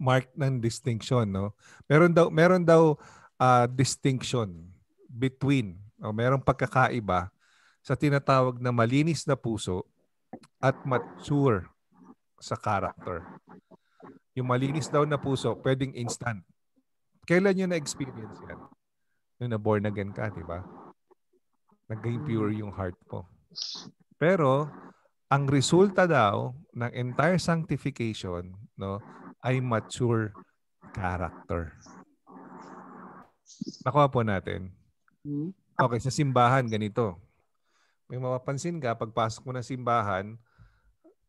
mark ng distinction. No? Meron daw, meron daw uh, distinction between, o merong pagkakaiba sa tinatawag na malinis na puso at mature sa character. Yung malinis daw na puso, pwedeng instant. Kailan nyo na-experience yan? Yung na-born again ka, di ba? Naging pure yung heart mo. Pero, ang resulta daw ng entire sanctification no, ay mature character. Nakuha po natin. Hmm? Okay, sa simbahan, ganito. May mapapansin ka, pagpasok mo ng simbahan,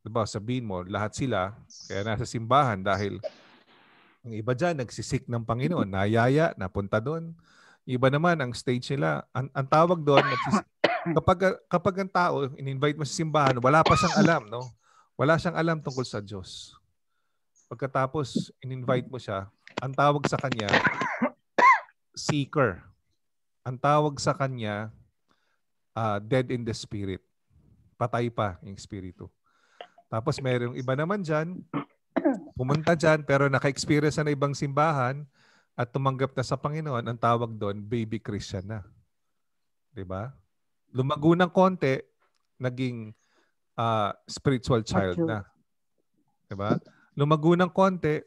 'di diba, sabihin mo lahat sila kaya nasa simbahan dahil ang iba diyan nagsisik ng Panginoon, [LAUGHS] nayaya, napunta doon. Iba naman ang stage nila. Ang, ang tawag doon kapag kapag ang tao in-invite mo sa simbahan, wala pa siyang alam, no? Wala siyang alam tungkol sa Diyos. Pagkatapos in-invite mo siya, ang tawag sa kanya seeker. Ang tawag sa kanya uh, dead in the spirit. Patay pa yung spirito. Tapos mayroong iba naman dyan, pumunta dyan pero naka-experience na ng ibang simbahan at tumanggap na sa Panginoon, ang tawag doon, baby Christian na. 'Di ba? Lumago ng konti, naging uh, spiritual child na. 'Di ba? Lumago ng konti,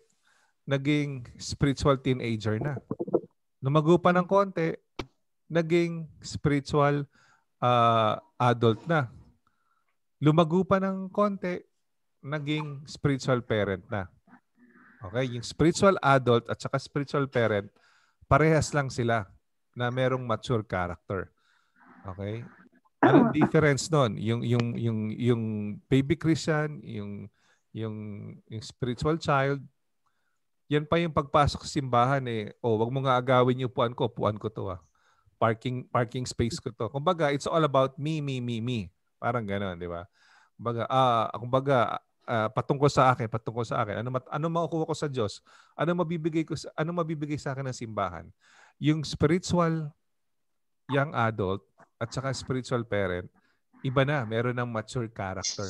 naging spiritual teenager na. Lumago pa ng konti, naging spiritual uh, adult na. Lumago pa ng konti, naging spiritual parent na. Okay? Yung spiritual adult at saka spiritual parent, parehas lang sila na merong mature character. Okay? Ano difference noon? Yung yung yung yung baby Christian, yung yung, yung spiritual child, yan pa yung pagpasok sa simbahan eh. Oh, wag mo nga agawin yung puan ko, puan ko to ah. Parking parking space ko to. Kumbaga, it's all about me, me, me, me. Parang ganoon, di ba? Kumbaga, ah, kumbaga uh, patungkol sa akin, patungkol sa akin. Ano mat, ano makukuha ko sa Diyos? Ano mabibigay ko ano mabibigay sa akin ng simbahan? Yung spiritual young adult at saka spiritual parent, iba na, meron ng mature character.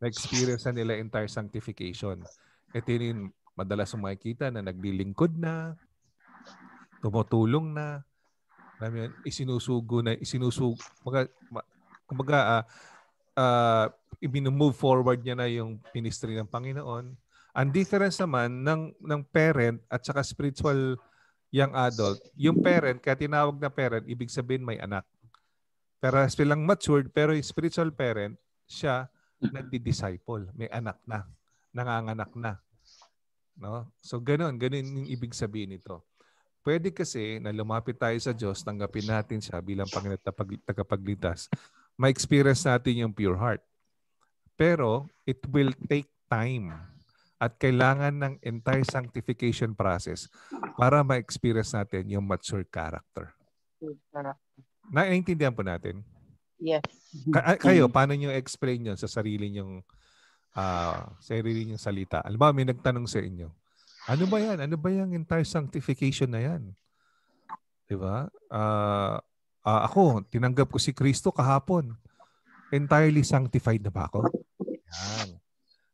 Na-experience na nila entire sanctification. Ito yun madalas makikita na naglilingkod na, tumutulong na, alam yun, isinusugo na, isinusugo, kumbaga, kumbaga uh, uh, i-move forward niya na yung ministry ng Panginoon. Ang difference naman ng ng parent at saka spiritual young adult, yung parent, kaya tinawag na parent, ibig sabihin may anak. Pero silang matured, pero yung spiritual parent, siya nagdi-disciple. May anak na. Nanganganak na. No? So ganun, ganun yung ibig sabihin nito. Pwede kasi na lumapit tayo sa Diyos, tanggapin natin siya bilang Panginoon at tagapagligtas. Ma-experience natin yung pure heart. Pero it will take time at kailangan ng entire sanctification process para ma-experience natin yung mature character. Naiintindihan po natin? Yes. Ka- ah, kayo, mm-hmm. paano nyo explain yun sa sarili nyong uh, sarili nyong salita? Alam may nagtanong sa inyo, ano ba yan? Ano ba yung entire sanctification na yan? Di ba? Uh, uh, ako, tinanggap ko si Kristo kahapon. Entirely sanctified na ba ako? Yan.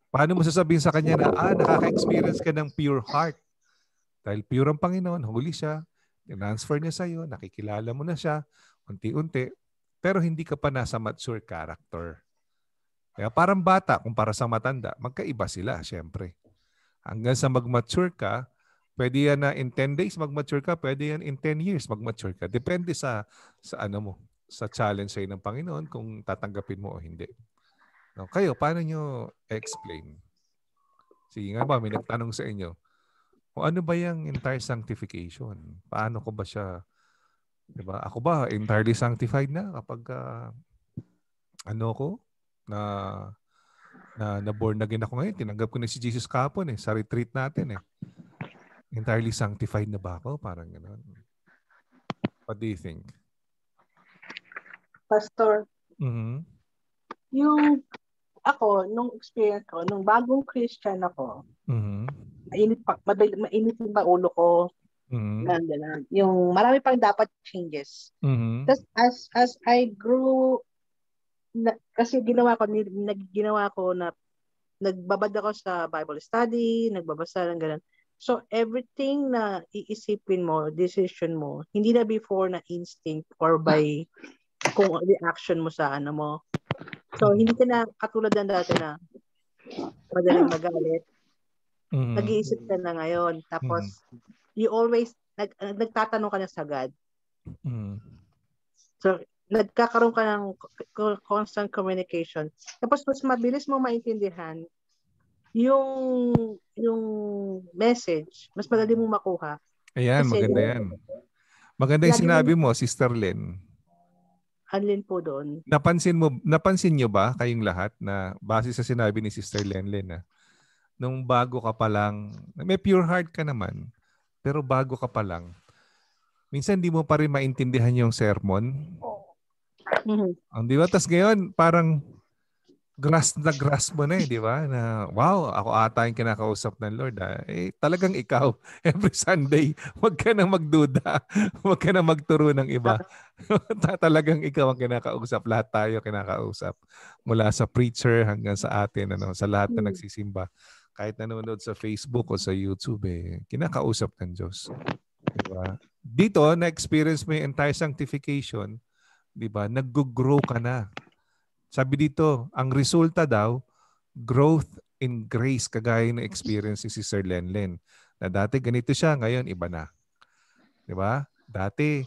Paano mo sasabihin sa kanya na, ah, nakaka-experience ka ng pure heart? Dahil pure ang Panginoon, huli siya, transfer niya sa iyo, nakikilala mo na siya, unti-unti, pero hindi ka pa nasa mature character. Kaya parang bata kumpara sa matanda, magkaiba sila, syempre. Hanggang sa mag-mature ka, pwede yan na in 10 days mag-mature ka, pwede yan in 10 years mag-mature ka. Depende sa, sa ano mo, sa challenge sa ng Panginoon kung tatanggapin mo o hindi. No, kayo, paano nyo explain? Sige nga ba, may nagtanong sa inyo. O ano ba yung entire sanctification? Paano ko ba siya, di ba? Ako ba, entirely sanctified na kapag uh, ano ko, na na, na born again ako ngayon. Tinanggap ko na si Jesus kapon eh, sa retreat natin eh. Entirely sanctified na ba ako? Parang gano'n. What do you think? Pastor, mm-hmm. yung ako, nung experience ko, nung bagong Christian ako, mm-hmm. mainit pa, madali, mainit yung ulo ko. Mm-hmm. Ganun, Yung marami pang dapat changes. Mm-hmm. Tapos as, as I grew, na, kasi ginawa ko, nagginawa ko na nagbabad ako sa Bible study, nagbabasa ng ganun. So everything na iisipin mo, decision mo, hindi na before na instinct or by [LAUGHS] kung reaction mo sa ano mo. So, hindi ka na katulad ng dati na madaling magalit. Mm. Nag-iisip ka na ngayon. Tapos, mm. you always, nag, nagtatanong ka na sa God. Mm. Mm-hmm. So, nagkakaroon ka ng constant communication. Tapos, mas mabilis mo maintindihan yung yung message. Mas madali mo makuha. Ayan, maganda yan. Maganda yung sinabi mo, Sister Lynn. Alin po doon? Napansin mo napansin niyo ba kayong lahat na base sa sinabi ni Sister Lenlen na ah, nung bago ka pa lang, may pure heart ka naman, pero bago ka pa lang, minsan hindi mo pa rin maintindihan yung sermon. Mm-hmm. Ang oh, di ba? Tapos ngayon, parang grasp na grasp mo na eh, di ba? Na, wow, ako ata yung kinakausap ng Lord. Ah. Eh, talagang ikaw, [LAUGHS] every Sunday, wag ka nang magduda. [LAUGHS] wag ka nang magturo ng iba. Ah. [LAUGHS] talagang ikaw ang kinakausap. Lahat tayo kinakausap. Mula sa preacher hanggang sa atin, ano, sa lahat na hmm. nagsisimba. Kahit nanonood sa Facebook o sa YouTube, eh, kinakausap ng Diyos. ba? Dito, na-experience mo yung entire sanctification, di ba? Nag-grow ka na sabi dito, ang resulta daw, growth in grace kagaya ng experience si Sir Lenlen. Na dati ganito siya, ngayon iba na. 'Di ba? Dati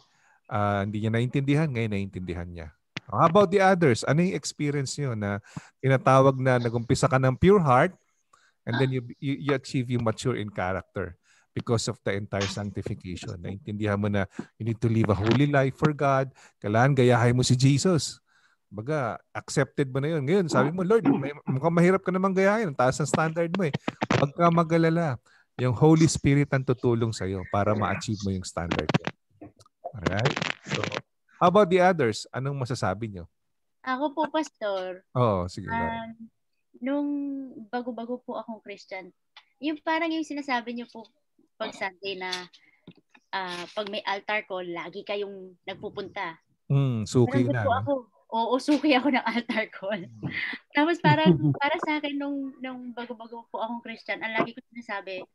uh, hindi niya naintindihan, ngayon naintindihan niya. How about the others? Ano yung experience niyo na tinatawag na nagumpisa ka ng pure heart and then you, you, you achieve you mature in character because of the entire sanctification. Naintindihan mo na you need to live a holy life for God. Kailangan gayahin mo si Jesus baga, accepted mo na yun. Ngayon, sabi mo, Lord, may, [CLEARS THROAT] mukhang mahirap ka naman gayahin. Ang taas ng standard mo eh. Huwag ka magalala. Yung Holy Spirit ang tutulong sa'yo para ma-achieve mo yung standard mo. Alright? So, how about the others? Anong masasabi nyo? Ako po, Pastor. Oo, oh, sige. Um, nung bago-bago po akong Christian, yung parang yung sinasabi nyo po pag Sunday na uh, pag may altar call, lagi kayong nagpupunta. Mm, suki na. Po ako, o uusuki ako ng altar call. Hmm. Tapos [LAUGHS] parang para sa akin nung, nung bago-bago po akong Christian, ang lagi ko sinasabi,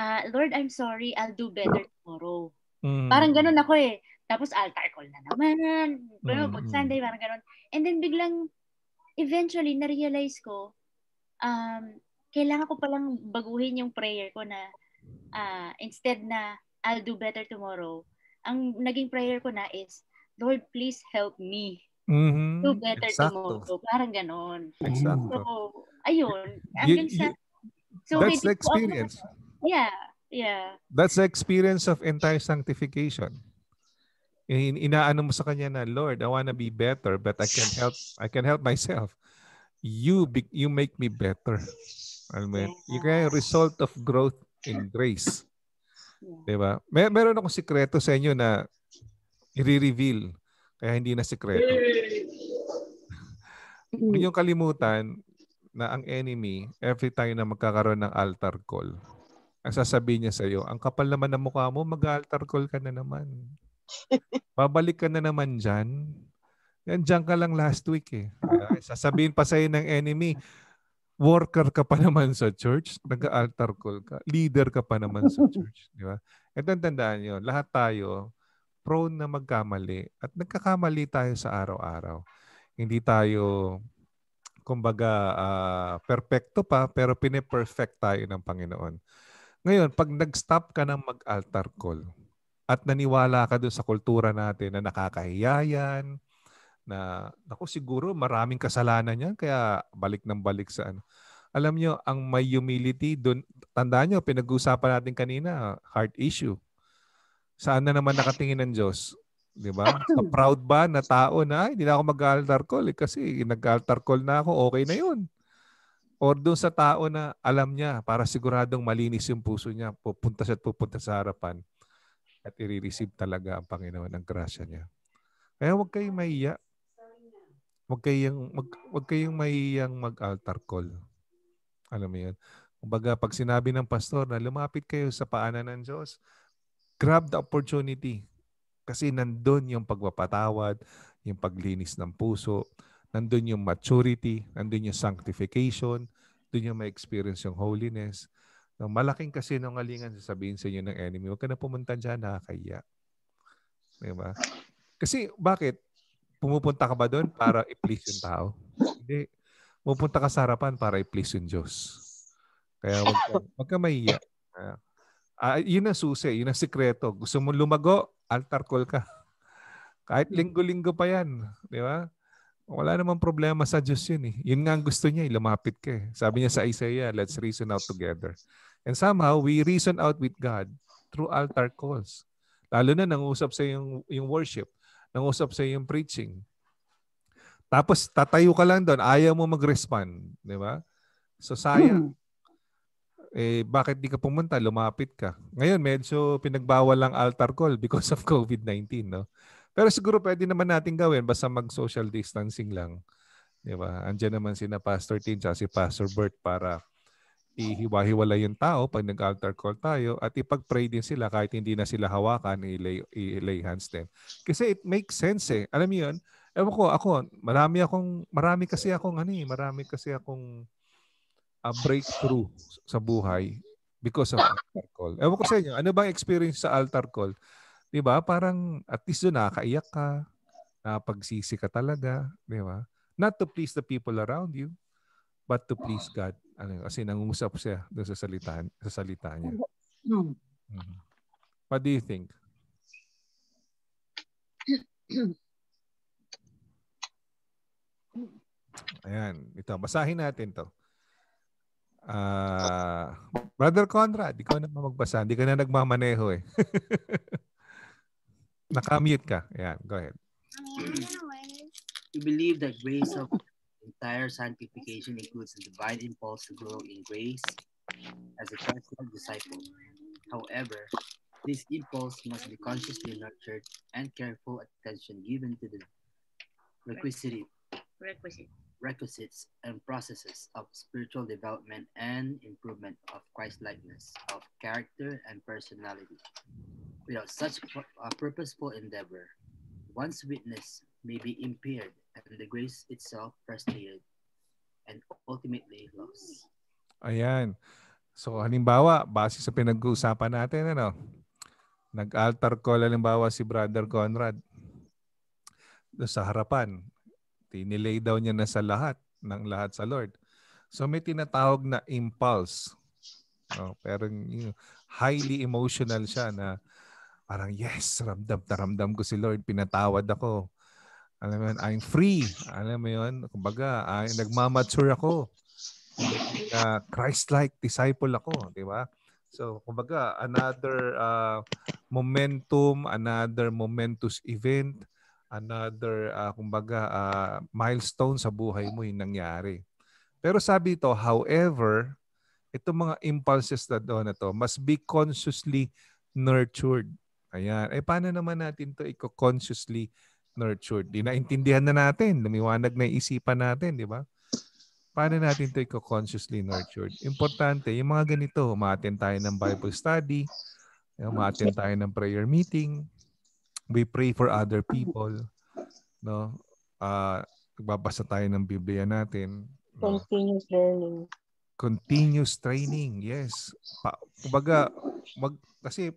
uh, Lord, I'm sorry, I'll do better tomorrow. Mm. Parang ganun ako eh. Tapos altar call na naman. Pero mm. pag hmm. Sunday, parang ganun. And then biglang, eventually, na-realize ko, um, kailangan ko palang baguhin yung prayer ko na uh, instead na I'll do better tomorrow, ang naging prayer ko na is, Lord, please help me Mm-hmm. Do better Exacto. tomorrow. Parang ganon. Exacto. So, ayun. Hanggang you, sa... So, that's the experience. Ako, yeah. Yeah. That's the experience of entire sanctification. In, inaano mo sa kanya na, Lord, I wanna be better, but I can help I can help myself. You be, you make me better. Amen. mo yeah. You can result of growth in grace. Yeah. 'Di ba? May meron akong sikreto sa inyo na i-reveal kaya hindi na sikreto. yung kalimutan na ang enemy, every time na magkakaroon ng altar call, ang sasabihin niya sa iyo, ang kapal naman ng mukha mo, mag-altar call ka na naman. [LAUGHS] Babalik ka na naman dyan. Yan, dyan ka lang last week eh. Sasabihin pa sa iyo ng enemy, worker ka pa naman sa church, nag-altar call ka, leader ka pa naman sa [LAUGHS] church. Di ba? At tandaan nyo, lahat tayo, prone na magkamali at nagkakamali tayo sa araw-araw. Hindi tayo kumbaga uh, ah, perfecto pa pero pine-perfect tayo ng Panginoon. Ngayon, pag nag-stop ka ng mag-altar call at naniwala ka doon sa kultura natin na nakakahiyayan, na ako siguro maraming kasalanan yan kaya balik ng balik sa ano. Alam nyo, ang may humility doon, tandaan nyo, pinag-uusapan natin kanina, heart issue. Saan na naman nakatingin ng Diyos? Di ba? [CLEARS THROAT] Sa proud ba na tao na, hindi na ako mag-altar call eh, kasi nag-altar call na ako, okay na yun. Or doon sa tao na alam niya, para siguradong malinis yung puso niya, pupunta siya at pupunta sa harapan at i-receive talaga ang Panginoon ang grasya niya. Kaya huwag kayong maiya. Huwag kayong, mag, huwag kayong maiyang mag-altar call. Alam mo yun? Kumbaga, pag sinabi ng pastor na lumapit kayo sa paanan ng Diyos, grab the opportunity kasi nandun yung pagpapatawad, yung paglinis ng puso, nandun yung maturity, nandun yung sanctification, dun yung ma-experience yung holiness. No, malaking kasi nung alingan sasabihin sa inyo ng enemy, huwag ka na pumunta dyan, nakakaya. ba? Kasi bakit? Pumupunta ka ba doon para i-please yung tao? Hindi. Pumunta ka sa harapan para i-please yung Diyos. Kaya wag ka, wag ka mahiya. Ah. Uh, yun ang susi, yun ang sikreto. Gusto mo lumago, altar call ka. [LAUGHS] Kahit hmm. linggo-linggo pa yan. Di ba? Wala namang problema sa Diyos yun eh. Yun nga ang gusto niya, eh, lumapit ka eh. Sabi niya sa Isaiah, let's reason out together. And somehow, we reason out with God through altar calls. Lalo na nangusap sa yung, yung worship, nangusap sa yung preaching. Tapos tatayo ka lang doon, ayaw mo mag-respond, di ba? So sayang. Hmm eh bakit di ka pumunta? Lumapit ka. Ngayon, medyo pinagbawal lang altar call because of COVID-19, no? Pero siguro pwede naman natin gawin basta mag-social distancing lang. Di ba? Andiyan naman si Pastor Tin at si Pastor Bert para ihiwa-hiwala yung tao pag nag-altar call tayo at ipag-pray din sila kahit hindi na sila hawakan, i-lay, i-lay hands din. Kasi it makes sense eh. Alam mo yun? Ewan ko, ako, marami akong, marami kasi akong ano eh, marami kasi akong a breakthrough sa buhay because of ah. altar call. Ewan ko sa inyo, ano bang experience sa altar call? 'Di ba? Parang at least doon nakakaiyak ka, napagsisi ka talaga, 'di ba? Not to please the people around you, but to please God. Ano, kasi nangungusap siya doon sa salita, sa salita niya. Ano hmm. Mm-hmm. What do you think? [CLEARS THROAT] Ayan, ito. Basahin natin to. Uh, Brother Conrad, ko na magbasa. Hindi ka na nagmamaneho eh. [LAUGHS] Nakamute ka. Yeah, go ahead. We believe that grace of entire sanctification includes the divine impulse to grow in grace as a Christian disciple. However, this impulse must be consciously nurtured and careful attention given to the requisite requisite requisites and processes of spiritual development and improvement of Christlikeness of character and personality. Without such a uh, purposeful endeavor, one's witness may be impaired and the grace itself frustrated and ultimately lost. Ayan. So halimbawa, base sa pinag-uusapan natin, ano, nag-altar call halimbawa si Brother Conrad sa harapan authority, nilay down niya na sa lahat, ng lahat sa Lord. So may tinatawag na impulse. No, pero you know, highly emotional siya na parang yes, ramdam na ramdam ko si Lord, pinatawad ako. Alam mo yun, I'm free. Alam mo yun, kumbaga, ay, nagmamature ako. Uh, Christ-like disciple ako, di ba? So, kumbaga, another uh, momentum, another momentous event another uh, kumbaga uh, milestone sa buhay mo yung nangyari. Pero sabi ito, however, itong mga impulses na doon na to must be consciously nurtured. Ayan. Eh paano naman natin to i-consciously nurtured? Di naintindihan na natin. Lumiwanag na isipan natin, di ba? Paano natin to i-consciously nurtured? Importante, yung mga ganito, umaattend tayo ng Bible study, umaattend tayo ng prayer meeting, we pray for other people, no? Uh, nagbabasa tayo ng Biblia natin. Continuous learning. Continuous training, yes. Pa, kumbaga, mag, kasi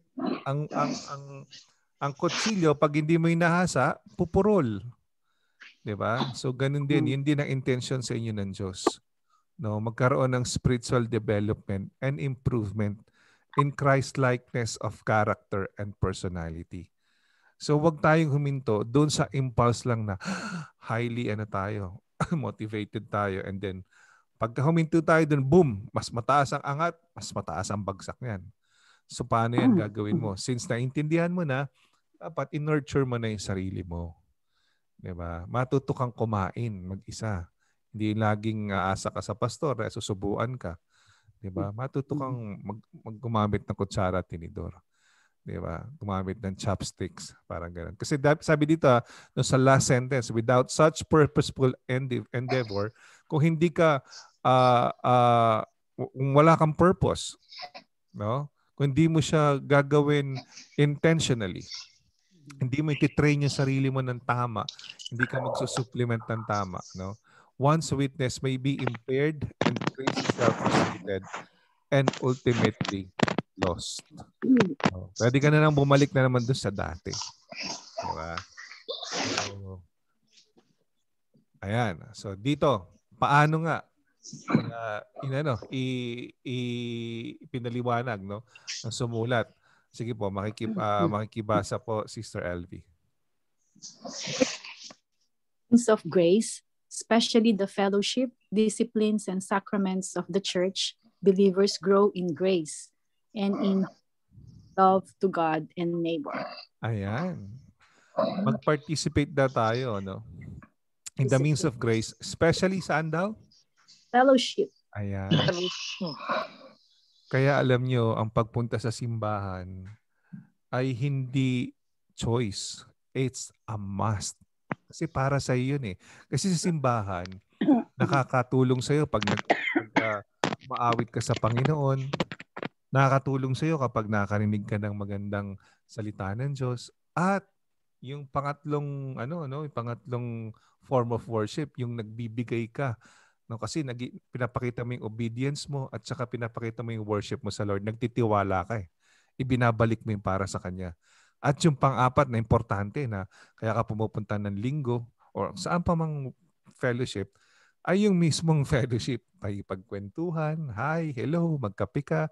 ang, ang, ang, ang kutsilyo, pag hindi mo inahasa, pupurol. Di ba? So, ganun din. Mm. Yun din ang intention sa inyo ng Diyos. No, magkaroon ng spiritual development and improvement in Christ-likeness of character and personality. So wag tayong huminto doon sa impulse lang na [GASPS] highly ano tayo, [LAUGHS] motivated tayo and then pagka huminto tayo doon, boom, mas mataas ang angat, mas mataas ang bagsak niyan. So paano yan hmm. gagawin mo? Since naintindihan mo na, dapat in-nurture mo na yung sarili mo. 'Di ba? Matuto kang kumain mag-isa. Hindi laging aasa ka sa pastor, eh, susubuan ka. 'Di ba? Hmm. Matuto kang mag- mag-gumamit ng kutsara at tinidor. Di ba? Gumamit ng chopsticks. Parang ganun. Kasi sabi dito, ah, no, sa last sentence, without such purposeful endeavor, kung hindi ka, uh, uh, kung wala kang purpose, no? kung hindi mo siya gagawin intentionally, hindi mo ititrain yung sarili mo ng tama, hindi ka magsusupplement ng tama. No? One's witness may be impaired and traces are frustrated and ultimately lost. Hmm. Oh, pwede ka na lang bumalik na naman doon sa dati. Diba? So, ayan. So dito, paano nga uh, inano, i, i, pinaliwanag no? Ang sumulat. Sige po, makikip, uh, makikibasa po Sister Elvie. Of grace, especially the fellowship, disciplines, and sacraments of the church, believers grow in grace and in love to God and neighbor. Ayan. Mag-participate na tayo, ano? In the means of grace, especially saan daw? Fellowship. Ayan. Kaya alam nyo, ang pagpunta sa simbahan ay hindi choice. It's a must. Kasi para sa iyo yun eh. Kasi sa simbahan, nakakatulong sa iyo pag nag, uh, maawit ka sa Panginoon, nakakatulong sa iyo kapag nakarinig ka ng magandang salita ng Diyos. At yung pangatlong ano ano, yung pangatlong form of worship, yung nagbibigay ka no kasi nag, pinapakita mo yung obedience mo at saka pinapakita mo yung worship mo sa Lord. Nagtitiwala ka eh. Ibinabalik mo yung para sa kanya. At yung pang-apat na importante na kaya ka pumupunta ng linggo or saan pa mang fellowship, ay yung mismong [LAUGHS] fellowship. Pagkwentuhan, hi, hello, magkape ka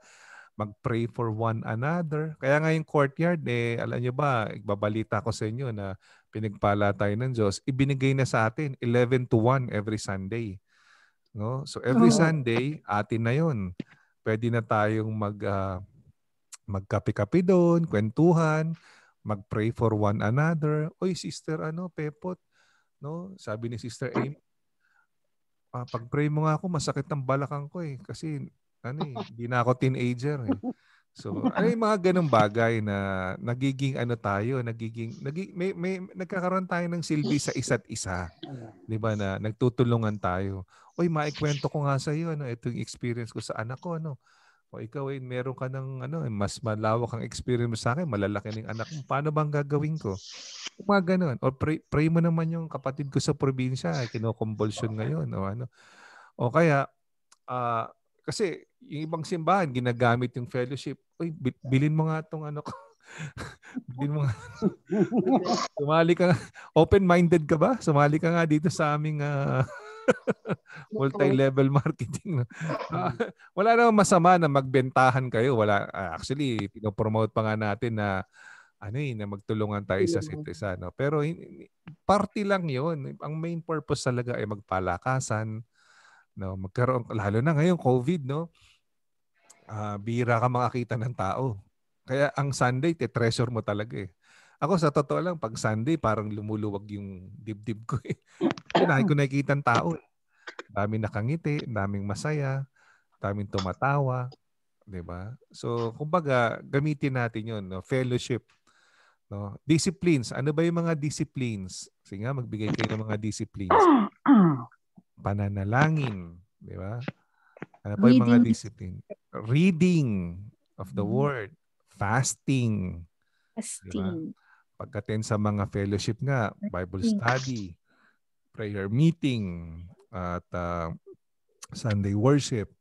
mag-pray for one another. Kaya nga yung courtyard, eh, alam nyo ba, ibabalita ko sa inyo na pinagpala tayo ng Diyos, ibinigay na sa atin 11 to 1 every Sunday. No? So every oh. Sunday, atin na yon. Pwede na tayong mag, uh, magkape-kape doon, kwentuhan, mag-pray for one another. Oy, sister, ano, Pepot, no? Sabi ni Sister Amy, ah, pag-pray mo nga ako, masakit ang balakang ko eh. Kasi ano eh, hindi na ako teenager eh. So, [LAUGHS] ano yung mga ganung bagay na nagiging ano tayo, nagiging nagig, may, may nagkakaroon tayo ng silbi sa isa't isa. Ano? 'Di ba na nagtutulungan tayo. Oy, maikwento ko nga sa iyo ano, itong experience ko sa anak ko ano. O ikaw eh, meron ka ng ano, eh, mas malawak ang experience mo sa akin, malalaki ng anak mo. Paano bang gagawin ko? Yung mga ganun. O pray, pray mo naman yung kapatid ko sa probinsya, kinokonvulsion ngayon o ano. O kaya uh, kasi yung ibang simbahan, ginagamit yung fellowship. Uy, bilin mo nga tong ano ko. [LAUGHS] bilin mo nga. [LAUGHS] Sumali ka. Open-minded ka ba? Sumali ka nga dito sa aming uh, [LAUGHS] multi-level marketing. Mm-hmm. Ah, wala namang masama na magbentahan kayo. Wala, uh, actually, pinopromote pa nga natin na ano eh, na magtulungan tayo sa mm-hmm. isa't isa. No? Pero party lang yon Ang main purpose talaga ay magpalakasan, no magkaroon lalo na ngayon COVID no uh, ah, bira ka makakita ng tao. Kaya ang Sunday, te-treasure mo talaga eh. Ako sa totoo lang, pag Sunday, parang lumuluwag yung dibdib ko eh. Kinahin ko nakikita ng tao Daming nakangiti, daming masaya, daming tumatawa. 'di ba? So, kumbaga, gamitin natin 'yon, no? fellowship, no? Disciplines. Ano ba 'yung mga disciplines? Sige nga, magbigay kayo ng mga disciplines. [CLEARS THROAT] Pananalangin, 'di ba? Ano pa yung mga discipline? Reading of the mm. Word. Fasting. Fasting. Diba? Pagkaten sa mga fellowship nga, Bible study, prayer meeting, at uh, Sunday worship,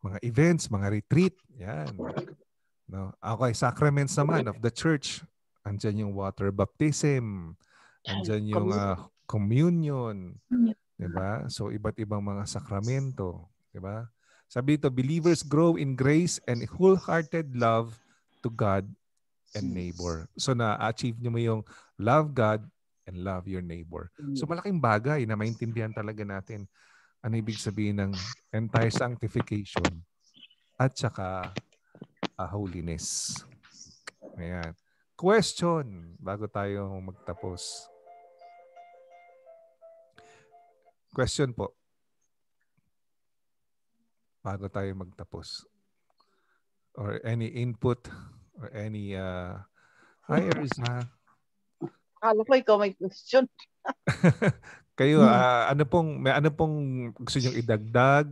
mga events, mga retreat. Yan. No? Okay, sacraments naman of the church. Andiyan yung water baptism. Andiyan yung uh, communion. Diba? So, iba't ibang mga sakramento. Diba? Sabi dito, believers grow in grace and wholehearted love to God and neighbor. So na-achieve nyo mo yung love God and love your neighbor. So malaking bagay na maintindihan talaga natin ano ibig sabihin ng entire sanctification at saka uh, holiness. Ayan. Question bago tayo magtapos. Question po bago tayo magtapos? Or any input? Or any... Uh... Hi, Erza. [LAUGHS] Akala ko ikaw may question. [LAUGHS] Kayo, hmm. uh, ano pong, may ano pong gusto niyong idagdag?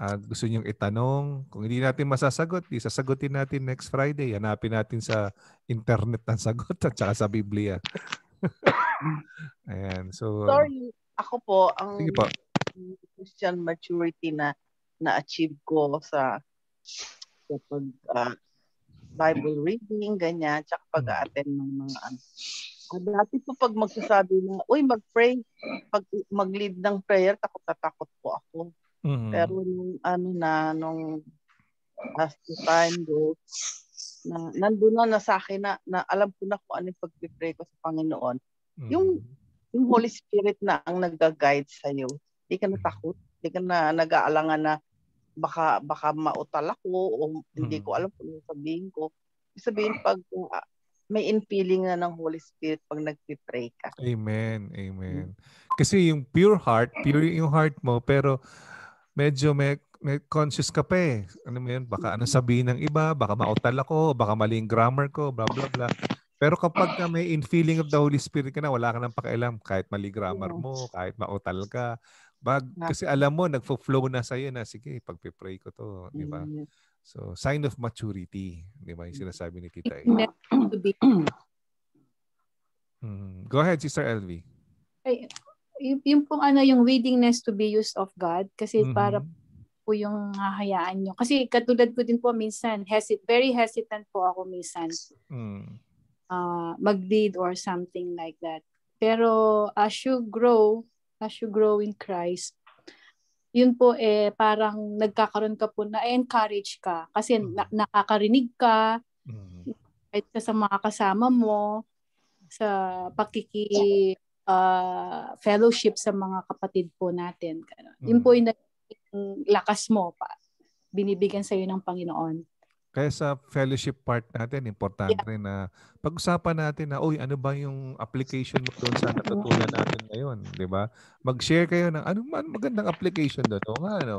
Uh, gusto niyong itanong? Kung hindi natin masasagot, di sasagutin natin next Friday. Hanapin natin sa internet ang sagot at saka sa Biblia. [LAUGHS] Ayan, so... Sorry, ako po, ang po. Christian maturity na na-achieve ko sa, sa pag uh, Bible reading, ganyan, tsaka pag-attend hmm. ng mga ano. Uh, dati po pag magsasabi na, uy, mag-pray, pag mag-lead ng prayer, takot-takot po ako. Mm-hmm. Pero nung ano na, nung as time do, na, nandun na, na sa akin na, na alam ko na kung ano yung pag-pray ko sa Panginoon. Mm-hmm. Yung, yung Holy Spirit na ang nag-guide sa'yo. Hindi ka mm-hmm. natakot. Hindi ka na nag-aalangan na baka baka mautal ako o hindi hmm. ko mm. alam kung ano sabihin ko. Sabihin ah. pag uh, may infilling na ng Holy Spirit pag nagpipray ka. Amen. Amen. Hmm. Kasi yung pure heart, pure yung heart mo pero medyo may, may conscious ka pa eh. Ano mo yun? Baka ano sabihin ng iba, baka mautal ako, baka mali yung grammar ko, blah, blah, blah. Pero kapag ka may infilling of the Holy Spirit ka na, wala ka nang pakialam. Kahit mali grammar hmm. mo, kahit mautal ka, Bag, ah. kasi alam mo, nagfo-flow na sa'yo na, sige, pagpe-pray ko to, di ba? So, sign of maturity, di ba? Yung mm. sinasabi ni Tita. Eh. Go ahead, Sister LV. Ay, yung, yung pong ano, yung willingness to be used of God, kasi mm-hmm. para po yung hahayaan nyo. Kasi katulad ko din po minsan, hesit, very hesitant po ako minsan mm. uh, mag-lead or something like that. Pero as you grow, as you grow in Christ, yun po eh parang nagkakaroon ka po na encourage ka kasi mm-hmm. na- nakakarinig ka mm-hmm. kahit ka sa mga kasama mo sa pakiki uh, fellowship sa mga kapatid po natin. Ganun. Mm-hmm. Yun po mm-hmm. yung lakas mo pa binibigyan sa iyo ng Panginoon. Kaya sa fellowship part natin, importante yeah. rin na pag-usapan natin na, oy ano ba yung application mo doon sa [LAUGHS] mm. natutunan natin ngayon, di ba? Mag-share kayo ng ano man magandang application doon. O nga, ano?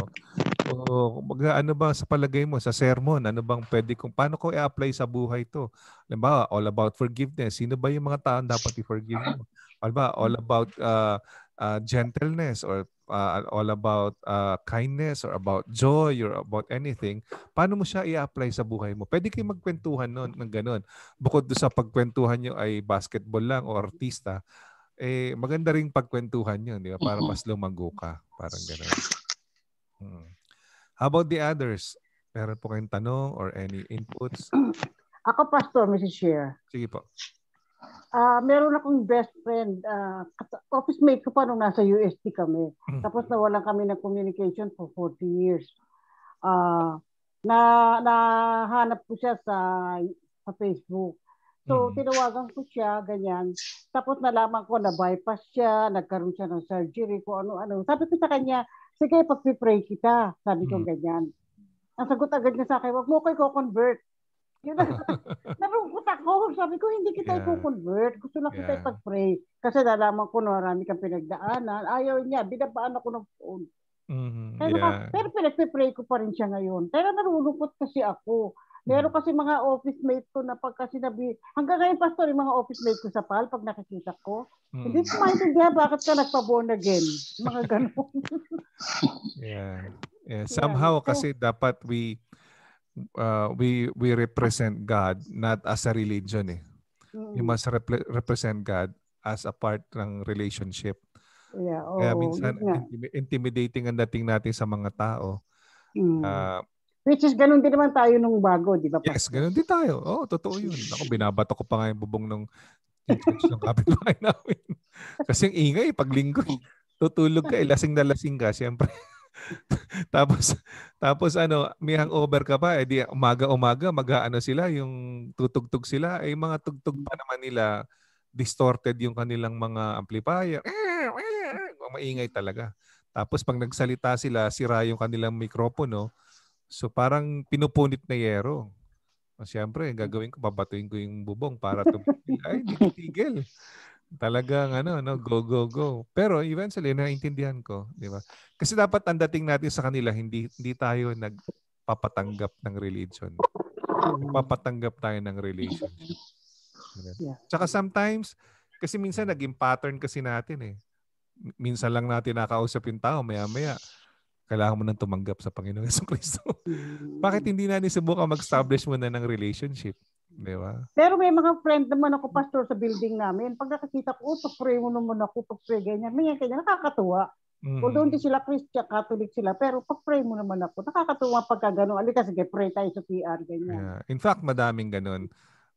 O, mag, ano ba sa palagay mo, sa sermon, ano bang pwede kung, paano ko i-apply sa buhay to? Halimbawa, all about forgiveness. Sino ba yung mga taong dapat i-forgive mo? Halimbawa, all about uh, uh, gentleness or uh, all about uh, kindness or about joy or about anything, paano mo siya i-apply sa buhay mo? Pwede kayong magkwentuhan noon ng ganun. Bukod do sa pagkwentuhan nyo ay basketball lang o artista, eh maganda ring pagkwentuhan yun, di ba? Para mas lumago ka. Parang ganun. Hmm. How about the others? Meron po kayong tanong or any inputs? [CLEARS THROAT] Ako, Pastor, Mrs. Chair. Sige po uh, meron akong best friend, uh, ah, office mate ko pa nung nasa UST kami. Mm-hmm. Tapos nawalan kami ng communication for 40 years. Uh, na nahanap ko siya sa sa Facebook. So, mm-hmm. tinawagan ko siya, ganyan. Tapos nalaman ko na bypass siya, nagkaroon siya ng surgery, ko ano-ano. Sabi ko sa kanya, sige, pagpipray kita. Sabi ko mm-hmm. ganyan. Ang sagot agad niya sa akin, wag mo ko i-convert. Yun na, [LAUGHS] narungkot ako. Sabi ko, hindi kita yeah. i-convert. Gusto na kita yeah. ipag-pray. Kasi nalaman ko na marami kang pinagdaanan. Ayaw niya. Binabaan ako ng phone. Mm-hmm. Pero, yeah. pero pinag-pray ko pa rin siya ngayon. Pero narulungkot kasi ako. Meron mm. kasi mga office mate ko na pagka sinabi, hanggang ngayon pastor, yung mga office mate ko sa PAL, pag nakikita ko, mm. hindi ko maintindihan bakit ka nagpa-born again. Mga [LAUGHS] ganun. yeah. yeah. Somehow yeah. kasi dapat we uh, we we represent God not as a religion eh. Mm. Mm-hmm. You must repre- represent God as a part ng relationship. Yeah, oh, Kaya minsan yeah. intimidating ang dating natin sa mga tao. Mm. Uh, Which is ganun din naman tayo nung bago, di ba? Yes, ganun din tayo. oh, totoo yun. [LAUGHS] Ako, binabato ko pa nga yung bubong ng church ng kapitbahay [LAUGHS] namin. Kasi ingay, pag linggo, eh, tutulog ka, eh, lasing na lasing ka, siyempre. [LAUGHS] tapos tapos ano, may hangover ka pa, eh edi umaga-umaga mag-aano sila, yung tutugtog sila, ay eh, mga tugtog pa naman nila distorted yung kanilang mga amplifier. [LAUGHS] Maingay talaga. Tapos pag nagsalita sila, sira yung kanilang mikropono. So parang pinupunit na yero. O, siyempre, gagawin ko, babatuin ko yung bubong para tumigil. [LAUGHS] Ay, hindi tigil. Talagang ano, no, go, go, go. Pero eventually, naintindihan ko, di ba? Kasi dapat ang dating natin sa kanila, hindi, hindi tayo nagpapatanggap ng religion. Papatanggap tayo ng religion. Yeah. Tsaka sometimes, kasi minsan naging pattern kasi natin eh. Minsan lang natin nakausap yung tao, maya-maya kailangan mo nang tumanggap sa Panginoong Yeso Kristo. Mm. Bakit hindi na nisubukan mag-establish muna ng relationship? Di ba? Pero may mga friend naman ako, pastor, sa building namin. Pag nakakita ko, oh, pag-pray mo naman ako, pag-pray ganyan. May ganyan, nakakatuwa. Mm. Although hindi sila Christian, Catholic sila, pero pag-pray mo naman ako. Nakakatuwa pagka gano'n. Alika, sige, pray tayo sa PR, ganyan. Yeah. In fact, madaming gano'n.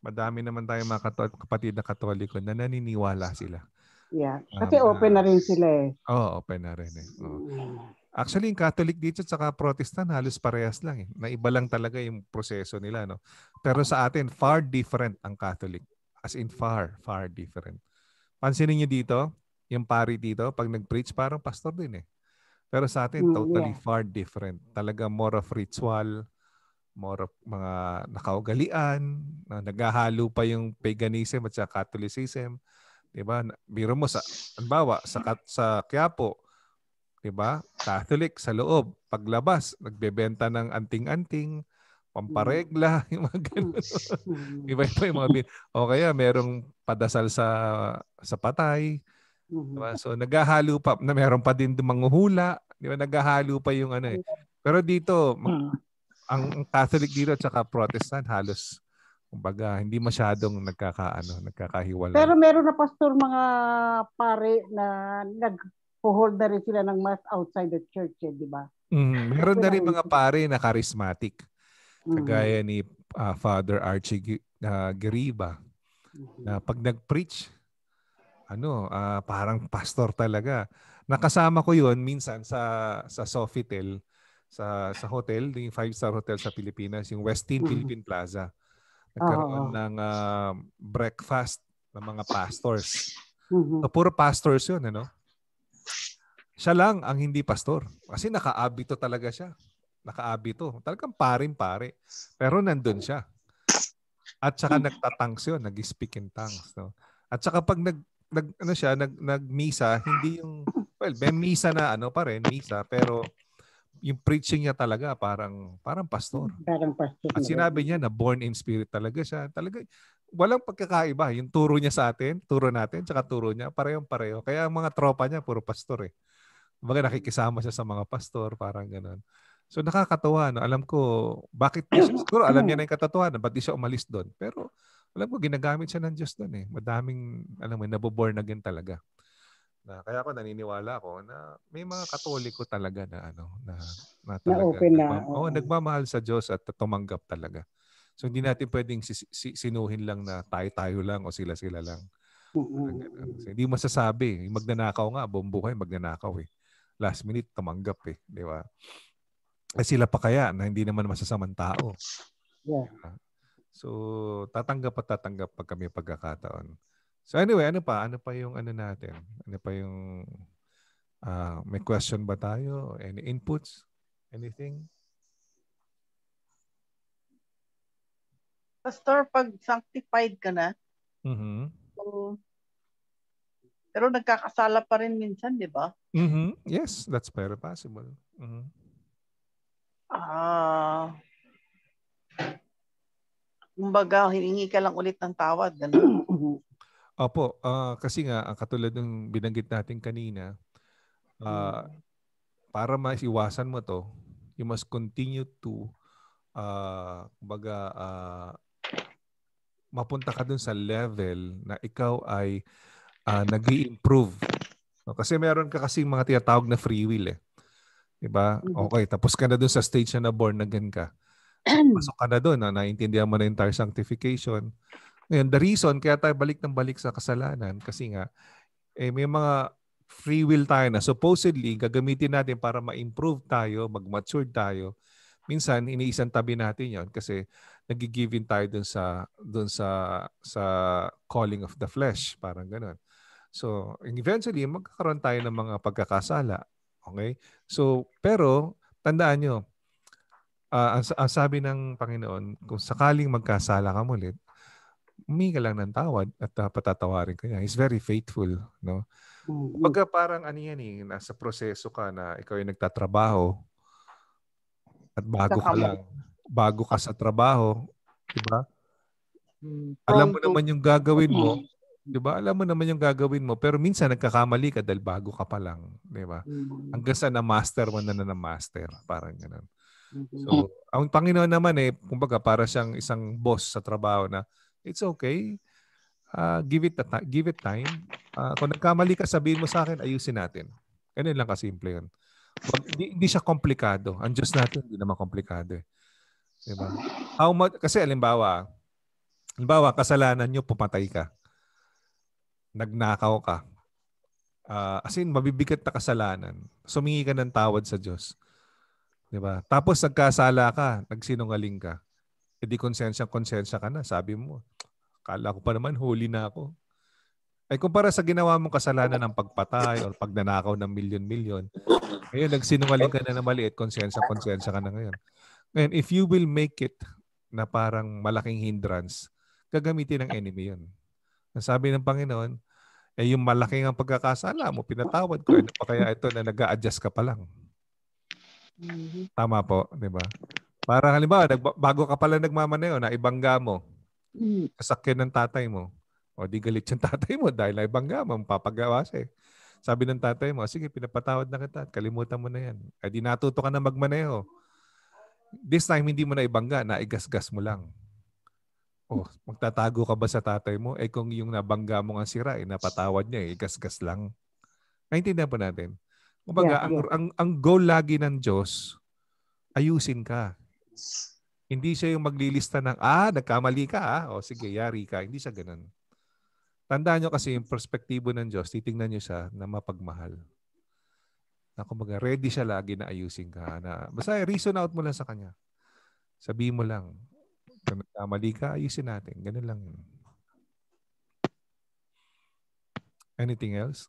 Madami naman tayong mga kato- kapatid na katoliko na naniniwala sila. Yeah. Ah, Kasi um, open na rin sila eh. Oo, oh, open na rin eh. Oh. Actually, yung Catholic dito at saka Protestant halos parehas lang eh. Naiba lang talaga yung proseso nila, no. Pero sa atin far different ang Catholic. As in far, far different. Pansinin niyo dito, yung pari dito, pag nag-preach parang pastor din eh. Pero sa atin mm, totally yeah. far different. Talaga more of ritual, more of mga nakaugalian, na naghahalo pa yung paganism at sa Catholicism. 'Di ba? Biro mo sa anbawa sa sa Quiapo, 'di ba? Catholic sa loob, paglabas nagbebenta ng anting-anting, pamparegla, [LAUGHS] yung mga ganun. Iba-iba mm. yung mga bin. O kaya merong padasal sa sa patay. Diba? So naghahalo pa na meron pa din manghuhula, 'di ba? Naghahalo pa yung ano eh. Pero dito mm. ang Catholic dito at saka Protestant halos kumbaga hindi masyadong nagkakaano nagkakahiwalay. Pero meron na pastor mga pare na nag holder rin sila ng mass outside the church, eh, di ba? Mm, meron na rin mga pare na charismatic. Mm-hmm. Kagaya ni uh, Father Archie uh, Gariba mm-hmm. na pag nag-preach, ano, uh, parang pastor talaga. Nakasama ko 'yon minsan sa sa Sofitel sa sa hotel, yung five-star hotel sa Pilipinas, yung Westin Philippine Plaza. Nagkaroon ng uh, breakfast ng mga pastors. So, puro pastors 'yun, ano? siya lang ang hindi pastor. Kasi naka nakaabito talaga siya. naka Nakaabito. Talagang parin-pare. Pero nandun siya. At saka nagtatangs yun. Nag-speak in tongues. No? At saka pag nag, nag ano siya, nag, nag-misa, hindi yung, well, may misa na ano pa rin, misa, pero yung preaching niya talaga parang parang pastor. Parang pastor. At sinabi niya na born in spirit talaga siya. Talaga walang pagkakaiba yung turo niya sa atin, turo natin, tsaka turo niya, parehong pareho. Kaya ang mga tropa niya puro pastor eh. Baga nakikisama siya sa mga pastor, parang ganun. So nakakatawa. No? Alam ko, bakit siya, siguro alam niya na yung katotohanan, ba't di siya umalis doon. Pero alam ko, ginagamit siya ng Diyos doon eh. Madaming, alam mo, naboborn again talaga. Na, kaya ako naniniwala ako na may mga katoliko talaga na ano na, na talaga na open na, oh, nagmamahal sa Diyos at tumanggap talaga. So hindi natin pwedeng si- si- sinuhin lang na tayo-tayo lang o sila-sila lang. Uh-uh. Hindi masasabi. Eh. Magnanakaw nga, buong buhay magnanakaw eh last minute tumanggap eh, di ba? Eh sila pa kaya na hindi naman masasamang tao. Yeah. So, tatanggap at tatanggap pag kami pagkakataon. So anyway, ano pa? Ano pa yung ano natin? Ano pa yung uh, may question ba tayo? Any inputs? Anything? Pastor, pag sanctified ka na, mm-hmm. so, pero nagkakasala pa rin minsan, di ba? Mm-hmm. Yes, that's very possible. Mm-hmm. Ah. Uh, kumbaga, hiningi ka lang ulit ng tawad. Ganun. [CLEARS THROAT] Opo, uh, kasi nga, katulad ng binanggit natin kanina, uh, para maiwasan mo to, you must continue to uh, kumbaga, uh, mapunta ka dun sa level na ikaw ay uh, ah, nag improve no? Kasi meron ka kasi mga tinatawag na free will eh. 'Di ba? Mm-hmm. Okay, tapos ka na doon sa stage na born again ka. [CLEARS THROAT] Pasok ka na doon, na naintindihan mo na entire sanctification. Ngayon, the reason kaya tayo balik ng balik sa kasalanan kasi nga eh may mga free will tayo na supposedly gagamitin natin para ma-improve tayo, mag-mature tayo. Minsan iniisang tabi natin 'yon kasi nagigiven tayo dun sa dun sa sa calling of the flesh, parang ganun. So, and eventually, magkakaroon tayo ng mga pagkakasala. Okay? So, pero, tandaan nyo, uh, ang, ang sabi ng Panginoon, kung sakaling magkasala ka mulit, humingi lang ng tawad at uh, patatawarin ka niya. He's very faithful. No? Pagka mm-hmm. parang ano yan eh, nasa proseso ka na ikaw ay nagtatrabaho at bago ka lang, bago ka sa trabaho, di ba? Mm. Alam mo naman yung gagawin mo, mm-hmm. 'di ba? Alam mo naman yung gagawin mo, pero minsan nagkakamali ka dahil bago ka pa lang, 'di ba? Mm. Hanggang sa na-master mo na na master, parang ganoon. Mm-hmm. So, ang Panginoon naman eh, kumbaga para siyang isang boss sa trabaho na it's okay. Uh, give it ta- give it time. Uh, kung nagkamali ka, sabihin mo sa akin, ayusin natin. Ganun lang kasimple 'yun. Wag, hindi, hindi siya komplikado. Ang Diyos natin hindi naman komplikado eh. 'Di ba? How much kasi alimbawa, alimbawa kasalanan niyo pumatay ka nagnakaw ka, uh, as in, mabibigat na kasalanan, sumingi ka ng tawad sa Diyos. Di ba? Tapos nagkasala ka, nagsinungaling ka. E di konsensya, konsensya ka na. Sabi mo, kala ko pa naman, holy na ako. Ay kumpara sa ginawa mong kasalanan ng pagpatay o pagnanakaw ng milyon-milyon, ngayon nagsinungaling ka na ng maliit, konsensya, konsensya ka na ngayon. Ngayon, if you will make it na parang malaking hindrance, gagamitin ng enemy yun. Nasabi ng Panginoon, eh yung malaking ang pagkakasala mo, pinatawad ko. Ano eh. pa kaya ito na nag adjust ka pa lang? Mm-hmm. Tama po, di ba? Para halimbawa, nagba- bago ka pala nagmamaneo, na ibangga mo, kasakyan mm. ng tatay mo. O di galit yung [LAUGHS] tatay mo dahil naibangga mo, mapapagawas eh. Sabi ng tatay mo, sige, pinapatawad na kita kalimutan mo na yan. Eh di natuto ka na magmaneho. This time, hindi mo na ibangga, naigasgas mo lang oh, magtatago ka ba sa tatay mo? Eh kung yung nabangga mo nga sira, eh, napatawad niya, eh, gasgas lang. Naintindihan pa natin. Kumbaga, yeah, yeah. Ang, ang, ang goal lagi ng Diyos, ayusin ka. Hindi siya yung maglilista ng, ah, nagkamali ka, ah. o sige, yari ka. Hindi siya ganun. Tandaan nyo kasi yung perspektibo ng Diyos, titingnan nyo siya na mapagmahal. Na kumbaga, ready siya lagi na ayusin ka. Na, basta reason out mo lang sa Kanya. Sabi mo lang, kung nagkamali ka, ayusin natin. Ganun lang Anything else?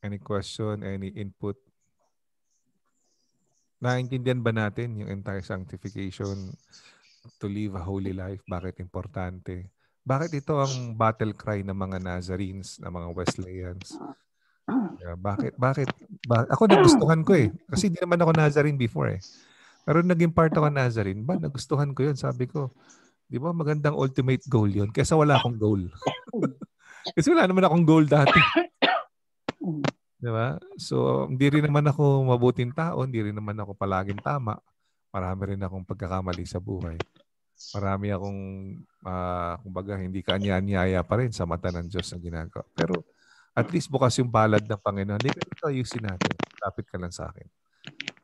Any question? Any input? Naintindihan ba natin yung entire sanctification to live a holy life? Bakit importante? Bakit ito ang battle cry ng mga Nazarenes, ng mga Wesleyans? Yeah, bakit? Bakit? Ba- ako nagustuhan ko eh. Kasi hindi naman ako Nazarene before eh. Pero naging part ako ng Nazarene, ba, nagustuhan ko yun. Sabi ko, di ba magandang ultimate goal yun kaysa wala akong goal. [LAUGHS] Kasi wala naman akong goal dati. [COUGHS] Di ba? So, hindi rin naman ako mabuting tao, hindi rin naman ako palaging tama. Marami rin akong pagkakamali sa buhay. Marami akong, uh, kumbaga, hindi kanya anyaya pa rin sa mata ng Diyos na ginagawa. Pero, at least bukas yung balad ng Panginoon. Hindi, ito ayusin natin. Lapit ka lang sa akin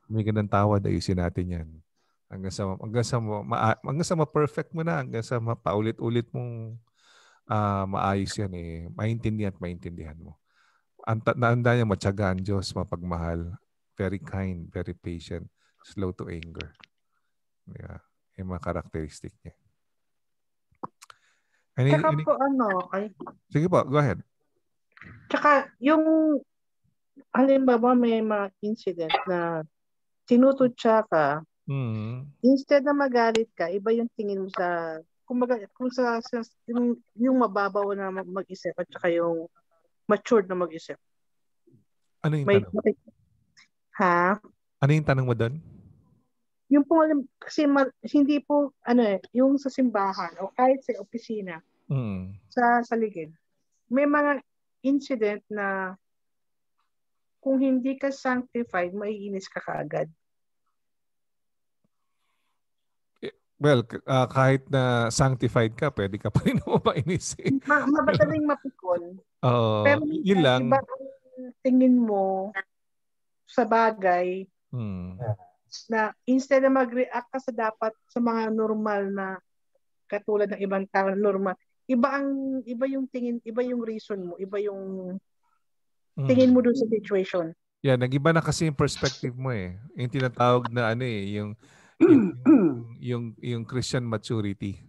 humingi ng tawad, ayusin natin yan. Hanggang sa, hanggang sa, ma, hanggang sa ma-perfect mo na, hanggang sa paulit-ulit mong uh, maayos yan eh. Maintindihan at maintindihan mo. Ang naanda niya, matyaga ang Diyos, mapagmahal, very kind, very patient, slow to anger. Yeah. Yung mga karakteristik niya. Any, Tsaka any... po ano, okay. Sige po, go ahead. Tsaka yung halimbawa may mga incident na tinututsa ka, mm-hmm. instead na magalit ka, iba yung tingin mo sa, kung, kumbaga, kung sa, sa yung, yung mababaw na mag-isip at saka yung matured na mag-isip. Ano yung May, tanong? May, ha? Ano yung tanong mo doon? Yung po, kasi ma, hindi po, ano eh, yung sa simbahan o kahit sa opisina, mm. sa sa ligid, may mga incident na kung hindi ka sanctified, maiinis ka kaagad. Eh, well, uh, kahit na sanctified ka, pwede ka pa rin [LAUGHS] mapainis. Eh. Ma- mabadaling mapikon. Oo. Uh, Pero yun lang. Iba tingin mo sa bagay hmm. na instead na mag-react ka sa dapat sa mga normal na katulad ng ibang tao normal, iba ang iba yung tingin, iba yung reason mo, iba yung Mm. Tingin mo dun sa situation. Yeah, nagiba na kasi yung perspective mo eh. Yung tinatawag na ano eh, yung yung, yung, [CLEARS THROAT] yung, yung Christian maturity.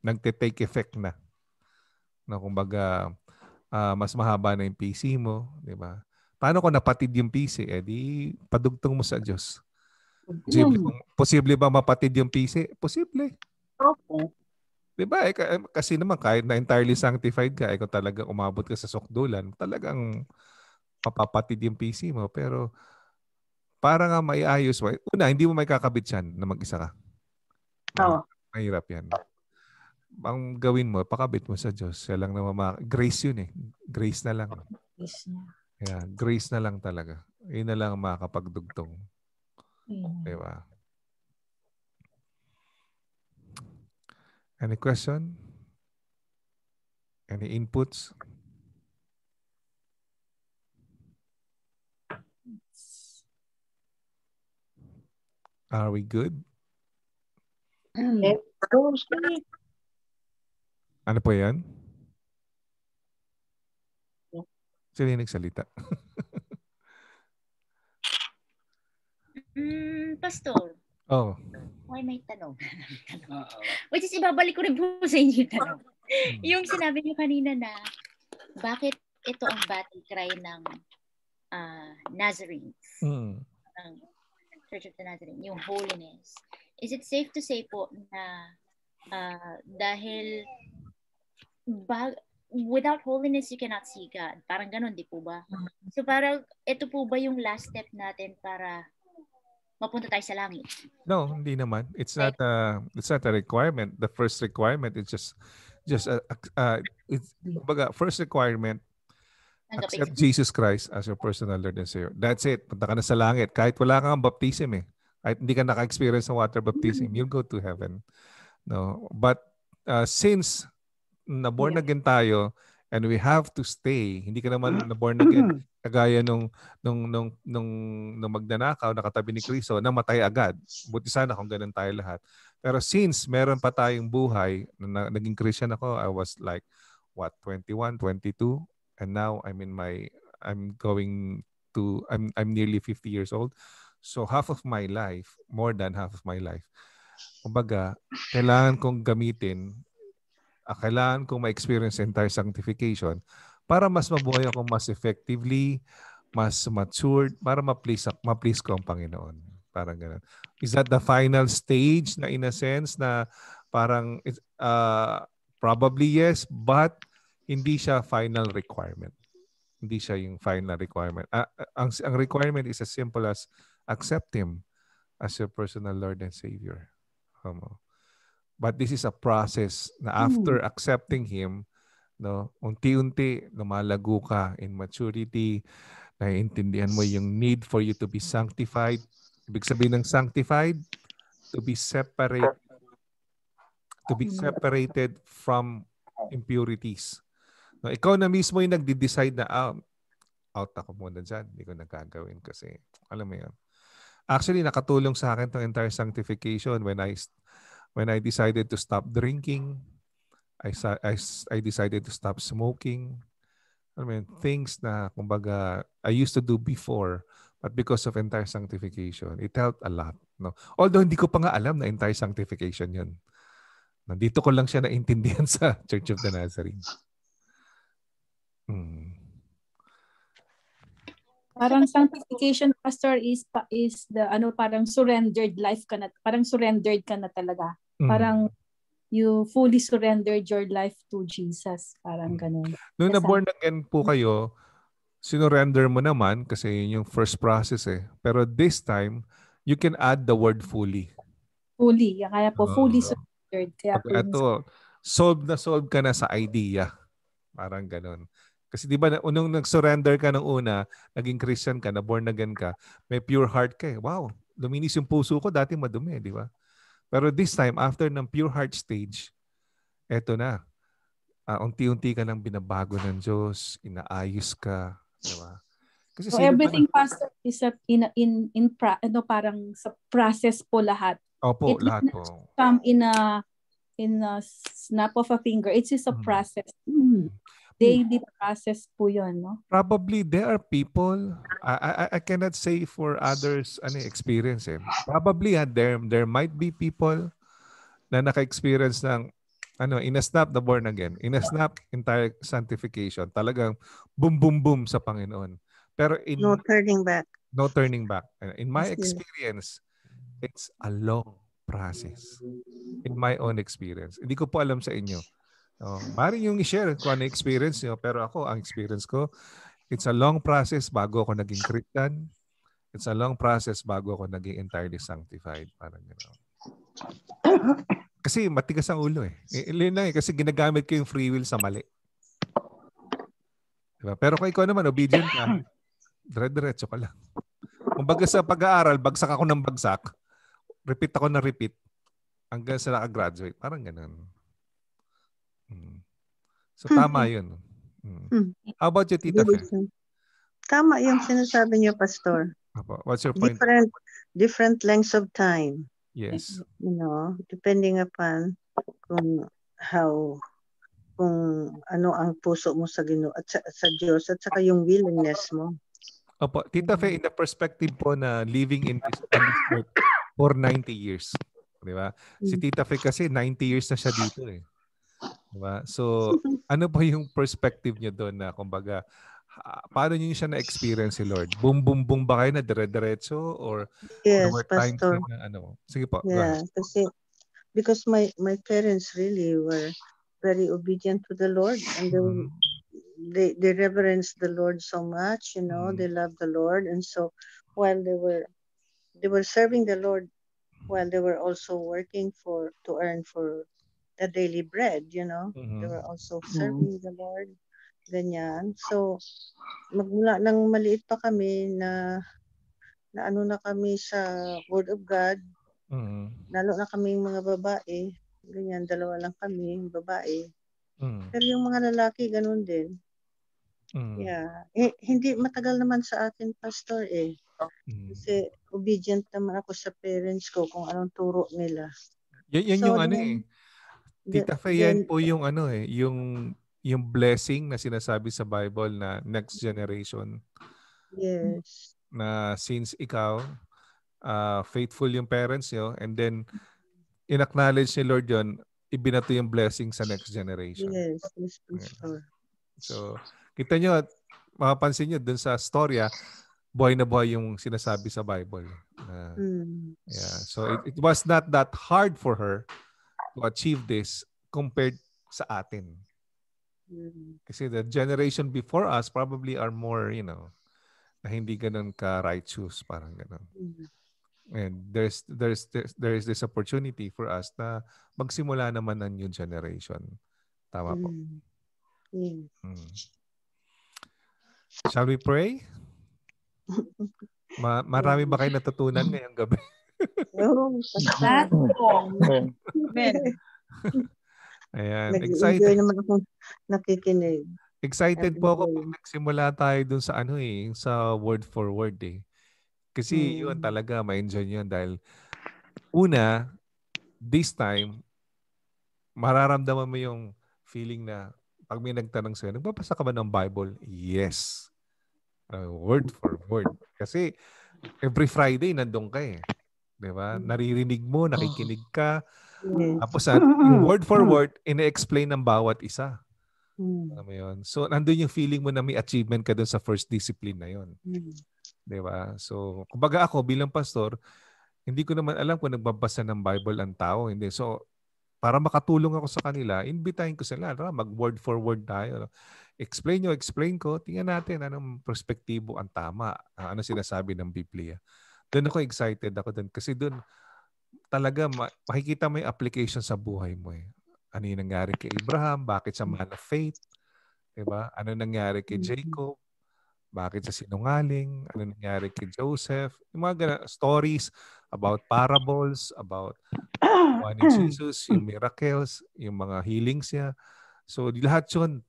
Nagte-take effect na. Na kumbaga, uh, mas mahaba na yung PC mo, di ba? Paano ko napatid yung PC? Eh di, padugtong mo sa Diyos. Posible, bang, posible ba mapatid yung PC? Posible. Okay. Di ba? Eh, eh, kasi naman, kahit na entirely sanctified ka, eh, kung talaga umabot ka sa sukdulan, talagang papapatid yung PC mo. Pero para nga maiayos mo, una, hindi mo may kakabit yan na mag-isa ka. Oo. Oh. Mahirap yan. Ang gawin mo, pakabit mo sa Diyos. Siya lang na mama- Grace yun eh. Grace na lang. Grace na. Yeah, grace na lang talaga. Yun na lang makakapagdugtong. Mm. Diba? Any question? Any inputs? Are we good? Mm. Eh, ano po yan? Sila yung nagsalita. mm, Pastor. Oh. Why may tanong? [LAUGHS] tanong. Which is, ibabalik ko rin po sa inyo yung tanong. Hmm. yung sinabi niyo kanina na bakit ito ang battle cry ng uh, Nazarenes. Mm church na natin, yung holiness, is it safe to say po na uh, dahil bag, without holiness, you cannot see God. Parang ganun, di po ba? So parang ito po ba yung last step natin para mapunta tayo sa langit? No, hindi naman. It's not a, uh, it's not a requirement. The first requirement is just just a, a, it's, baga, first requirement Accept Jesus Christ as your personal Lord and Savior. That's it. Punta ka na sa langit. Kahit wala kang baptism eh. Kahit hindi ka naka-experience ng water baptism, you'll go to heaven. No? But uh, since na-born again tayo and we have to stay, hindi ka naman mm. na-born again [CLEARS THROAT] kagaya nung, nung, nung, nung, nung magnanakaw, nakatabi ni Kristo, matay agad. Buti sana kung ganun tayo lahat. Pero since meron pa tayong buhay, na, naging Christian ako, I was like, what, 21, 22? and now I'm in my I'm going to I'm I'm nearly 50 years old. So half of my life, more than half of my life. Kumbaga, kailangan kong gamitin ah, kailangan kong ma-experience entire sanctification para mas mabuhay ako mas effectively, mas matured, para ma-please, ma ko ang Panginoon. Parang ganun. Is that the final stage na in a sense na parang uh, probably yes, but hindi siya final requirement. Hindi siya yung final requirement. Uh, ang, ang requirement is as simple as accept Him as your personal Lord and Savior. Um, but this is a process na hmm. after mm. accepting Him, no, unti-unti lumalago ka in maturity, naiintindihan mo yung need for you to be sanctified. Ibig sabihin ng sanctified, to be separate to be hmm. separated from impurities. No, ikaw na mismo yung nagde-decide na ah, out ako muna dyan. Hindi ko nagagawin kasi alam mo yun. Actually, nakatulong sa akin tong entire sanctification when I when I decided to stop drinking. I, I, I decided to stop smoking. I mean, things na, kumbaga, I used to do before, but because of entire sanctification, it helped a lot. No? Although, hindi ko pa nga alam na entire sanctification yun. Nandito ko lang siya naintindihan [LAUGHS] sa Church of the Nazarene. Hmm. Parang sanctification pastor is is the ano parang surrendered life ka na parang surrendered ka na talaga. Mm. Parang you fully surrendered your life to Jesus, parang mm. ganun. Noong ah. na born again po mm. kayo, sinurrender mo naman kasi yun yung first process eh. Pero this time, you can add the word fully. Fully, kaya po uh, fully ah. surrendered. Kaya okay, ito, solve na solve ka na sa idea. Parang ganun. Kasi di ba, unong nag-surrender ka ng una, naging Christian ka, na born again ka, may pure heart ka eh. Wow, luminis yung puso ko, dati madumi, di ba? Pero this time, after ng pure heart stage, eto na. Uh, unti-unti ka lang binabago ng Diyos, inaayos ka, di ba? Kasi so everything, ba? Pastor, is a, in, in, in pra, ano, parang sa process po lahat. Opo, It lahat po. come in a, in a snap of a finger. It's just a mm. process. Mm daily hmm. process po yun, no? Probably there are people, I, I, I cannot say for others any eh, experience eh. Probably ha, ah, there, there might be people na naka-experience ng ano, in a snap the born again. In a snap, entire sanctification. Talagang boom, boom, boom sa Panginoon. Pero in... No turning back. No turning back. Ano, in my experience, it's a long process. In my own experience. Hindi ko po alam sa inyo. Oh, maring yung i-share kung ano experience niyo. Pero ako, ang experience ko, it's a long process bago ako naging Christian. It's a long process bago ako naging entirely sanctified. Parang gano'n. [COUGHS] Kasi matigas ang ulo eh. Eh, eh. Yun lang eh. Kasi ginagamit ko yung free will sa mali. Diba? Pero kung ikaw naman, obedient ka, [COUGHS] dire-diretso ka lang. Kumbaga sa pag-aaral, bagsak ako ng bagsak. Repeat ako ng repeat. Hanggang sa nakagraduate. Parang ganun. So tama yun. Mm. Mm. How about you, Tita Fe? Tama yung ah. sinasabi niyo, Pastor. Apo. What's your point? Different, different lengths of time. Yes. You know, depending upon kung how kung ano ang puso mo sa Ginoo at sa, sa Diyos at saka yung willingness mo. Opo, Tita Faye, in the perspective po na living in this, in this earth for 90 years, di ba? Si mm. Tita Faye kasi 90 years na siya dito eh. Diba? So, ano po yung perspective niyo doon na kumbaga, paano niyo siya na-experience si Lord? Boom, boom, boom ba kayo na dire-diretso? Or yes, there were times Pastor. na ano? Sige po. Yeah, kasi because my my parents really were very obedient to the Lord and they mm. they, they reverenced the Lord so much, you know, mm. they love the Lord and so while they were they were serving the Lord while they were also working for to earn for the daily bread, you know. Mm-hmm. They were also mm-hmm. serving mm-hmm. the Lord. Ganyan. So, magmula nang maliit pa kami na na ano na kami sa Word of God. Mm-hmm. Lalo na kami mga babae. Ganyan, dalawa lang kami, babae. Mm-hmm. Pero yung mga lalaki, ganun din. Mm-hmm. Yeah. Eh, hindi matagal naman sa akin, Pastor, eh. Mm-hmm. Kasi obedient naman ako sa parents ko kung anong turo nila. Y- yan so, yung ano eh. Tita Fe, yan po yung ano eh, yung yung blessing na sinasabi sa Bible na next generation. Yes. Na since ikaw uh, faithful yung parents nyo and then inacknowledge ni Lord yon ibinato yung blessing sa next generation. Yes, yes, yes. Sure. So, kita nyo, mapapansin nyo dun sa storya, ah, buhay na buhay yung sinasabi sa Bible. Uh, mm. Yeah. So, it, it was not that hard for her to achieve this compared sa atin. Mm-hmm. Kasi the generation before us probably are more, you know, na hindi ganun ka-righteous, parang ganun. Mm-hmm. And there's, there's, there is this opportunity for us na magsimula naman ang new generation. Tama po. Mm-hmm. Mm. Shall we pray? [LAUGHS] Ma- marami ba kayo natutunan [LAUGHS] ngayong gabi? Platform. [LAUGHS] [LAUGHS] Ayan. Excited. naman akong nakikinig. Excited po ako pag nagsimula tayo dun sa ano eh, sa word for word eh. Kasi hmm. yun talaga, ma-enjoy yun dahil una, this time, mararamdaman mo yung feeling na pag may nagtanong sa'yo, nagbabasa ka ba ng Bible? Yes. Uh, word for word. Kasi every Friday nandun ka eh. Di ba? Mm. Naririnig mo, nakikinig ka. Yes. Tapos at, mm. word for mm. word, ina-explain ng bawat isa. Alam mo yun? So, nandoon yung feeling mo na may achievement ka doon sa first discipline na 'yon. Mm. Di ba? So, kumbaga ako bilang pastor, hindi ko naman alam kung nagbabasa ng Bible ang tao. Hindi. So, para makatulong ako sa kanila, imbitahin ko sila. Tara, mag word for word tayo. Explain nyo, explain ko. Tingnan natin anong perspektibo ang tama. Ano sinasabi ng Biblia. Doon ako excited ako doon kasi doon talaga makikita mo yung application sa buhay mo eh. Ano yung nangyari kay Abraham? Bakit sa man of faith? Diba? Ano nangyari kay mm-hmm. Jacob? Bakit sa sinungaling? Ano nangyari kay Joseph? Yung mga gana, stories about parables, about one ano ni Jesus, yung miracles, yung mga healings niya. So lahat yun,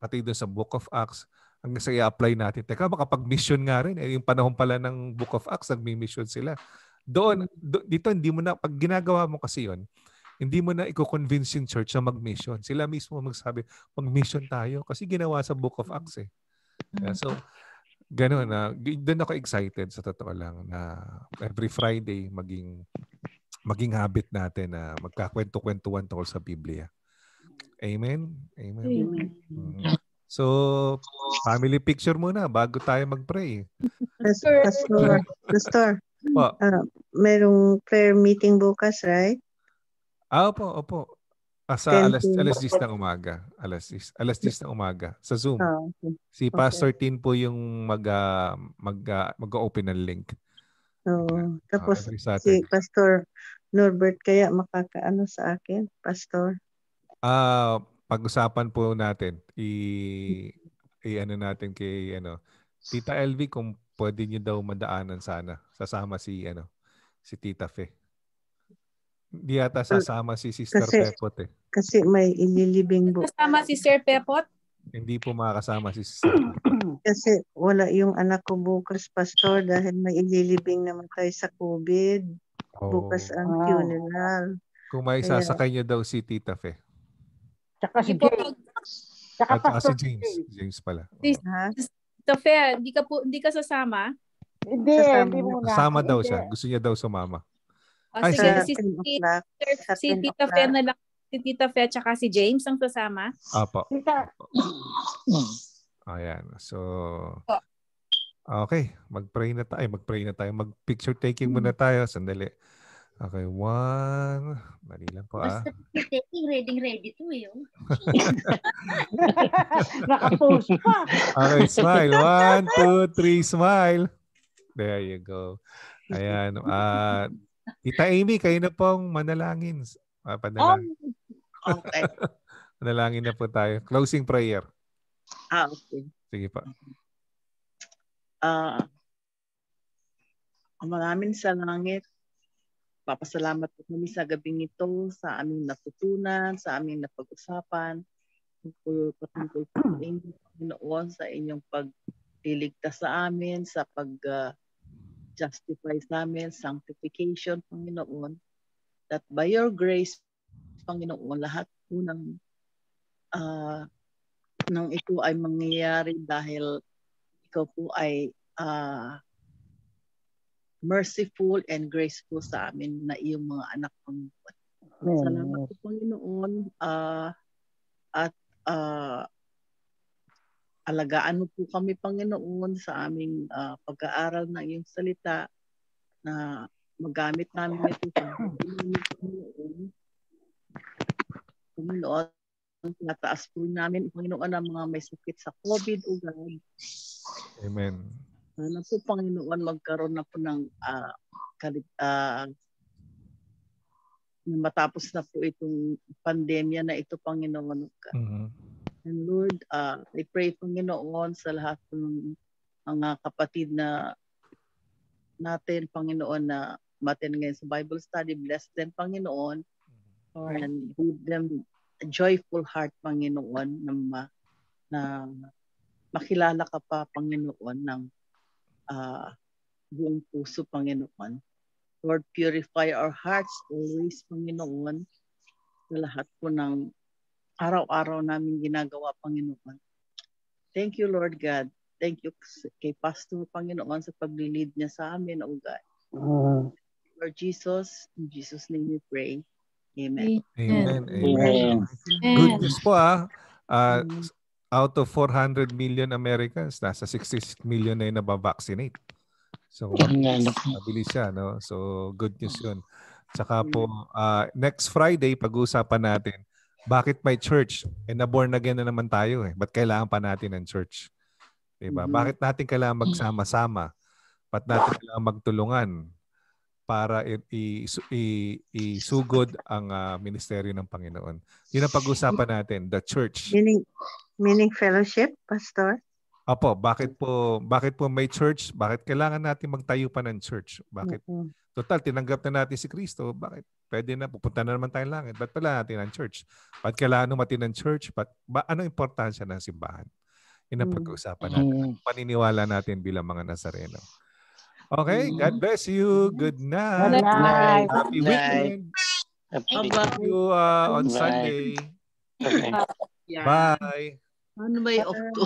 pati doon sa Book of Acts, hanggang sa i-apply natin. Teka, baka pag-mission nga rin. Eh, yung panahon pala ng Book of Acts, nagmi-mission sila. Doon, do, dito hindi mo na, pag ginagawa mo kasi yon hindi mo na i-convince yung church na mag-mission. Sila mismo magsabi, mag-mission tayo kasi ginawa sa Book of Acts eh. Yeah, so, ganun na. Uh, doon ako excited sa totoo lang na every Friday maging maging habit natin na uh, magkakwento-kwentuhan tungkol sa Biblia. Amen? Amen. Amen. Mm-hmm. So, family picture muna bago tayo mag-pray. Pastor, Pastor, Pastor po. Uh, ah, merong prayer meeting bukas, right? Ah, opo, opo. Ah, sa alas, alas 10 ng umaga. Alas 10, alas 10 ng umaga sa Zoom. Oh, okay. Si Pastor okay. Tin po yung mag, ah, mag, mag, uh, mag-open ng link. Oo. Oh, tapos uh, si Pastor Norbert kaya makakaano sa akin, Pastor? Ah, uh, pag-usapan po natin. I, hmm. i ano natin kay ano Tita LV kung pwede niyo daw madaanan sana. Sasama si ano si Tita Fe. Di ata sasama si Sister kasi, Pepot eh. Kasi may inilibing bu- Kasama si Sir Pepot? Hindi po makakasama si Sister [CLEARS THROAT] Kasi wala yung anak ko bukas, Pastor, dahil may inilibing tayo sa COVID. Oh. Bukas ang oh. funeral. Kung may sasakay niyo daw si Tita Fe. Tsaka si James. Tsaka At, ah, si James. James pala. Si, uh-huh. So, hindi ka, po, hindi ka sasama? Hindi, sasama, hindi muna. Sasama daw siya. Gusto niya daw sumama. Oh, Ay, sige, si, si, si, Tita Fer na lang. Si Tita Fe tsaka si James ang sasama? Apo. Tita. Ayan. So, okay. Mag-pray na tayo. Mag-pray na tayo. Mag-picture taking hmm. muna tayo. Sandali. Okay, one. Mali lang po ah. Basta ready, ready to eh. Oh. [LAUGHS] Nakapost pa. Okay, smile. One, two, three, smile. There you go. Ayan. Uh, Tita Amy, kayo na pong manalangin. Ah, panalangin. Oh, okay. [LAUGHS] manalangin na po tayo. Closing prayer. Ah, okay. Sige pa. Ah, uh, maraming sa langit, Papasalamat po kami sa gabing ito, sa aming natutunan, sa aming napag-usapan, tungkol, patungkol po sa inyo, Panginoon, sa inyong pagliligtas sa amin, sa pag-justify uh, sa amin, sanctification, Panginoon, that by your grace, Panginoon, lahat po ng, uh, ng ito ay mangyayari dahil ikaw po ay uh, merciful and graceful sa amin na iyong mga anak, Panginoon. Amen. Salamat po, Panginoon. Uh, at uh, alagaan mo po kami, Panginoon, sa aming uh, pag-aaral ng iyong salita na magamit namin ito sa Panginoon. Panginoon, nataas po namin, Panginoon, ang mga may sakit sa COVID, o God. Amen. Sana po Panginoon magkaroon na po ng uh, uh, matapos na po itong pandemya na ito Panginoon. Mm-hmm. And Lord, uh, I pray Panginoon sa lahat ng mga kapatid na natin Panginoon na matin ngayon sa Bible study. Bless them Panginoon mm-hmm. and give them a joyful heart Panginoon na, ma, na makilala ka pa Panginoon ng uh, buong puso, Panginoon. Lord, purify our hearts always, Panginoon, sa lahat po ng araw-araw namin ginagawa, Panginoon. Thank you, Lord God. Thank you kay Pastor, Panginoon, sa paglilid niya sa amin, O oh God. Uh, Lord Jesus, in Jesus' name we pray. Amen. Amen. Amen. Amen. Amen. Goodness po ah. Uh, out of 400 million Americans, nasa 66 million na yung nabavaccinate. So, mabilis siya, no? So, good news yun. Saka mm. po, uh, next Friday, pag-uusapan natin, bakit may church? Eh, na-born again na naman tayo eh. Ba't kailangan pa natin ng church? Diba? mm Bakit natin kailangan magsama-sama? Ba't natin kailangan magtulungan para isugod ang uh, ministeryo ng Panginoon? Yun ang pag uusapan natin, the church. Meaning, meaning fellowship, Pastor? Apo, bakit po bakit po may church? Bakit kailangan natin magtayo pa ng church? Bakit? Mm-hmm. Total tinanggap na natin si Kristo, bakit pwede na pupunta na naman tayo langit? Ba't pala natin ang church? Ba't kailangan natin ng church? Ba't ba, ano importansya ng simbahan? Yun ang mm. pag-uusapan natin. Mm-hmm. Paniniwala natin bilang mga Nazareno. Okay, mm-hmm. God bless you. Good night. Good night. Happy Good weekend. Night. Happy weekend. Happy you uh, on Bye. Sunday. Okay. Bye. Ano ba yung Octo?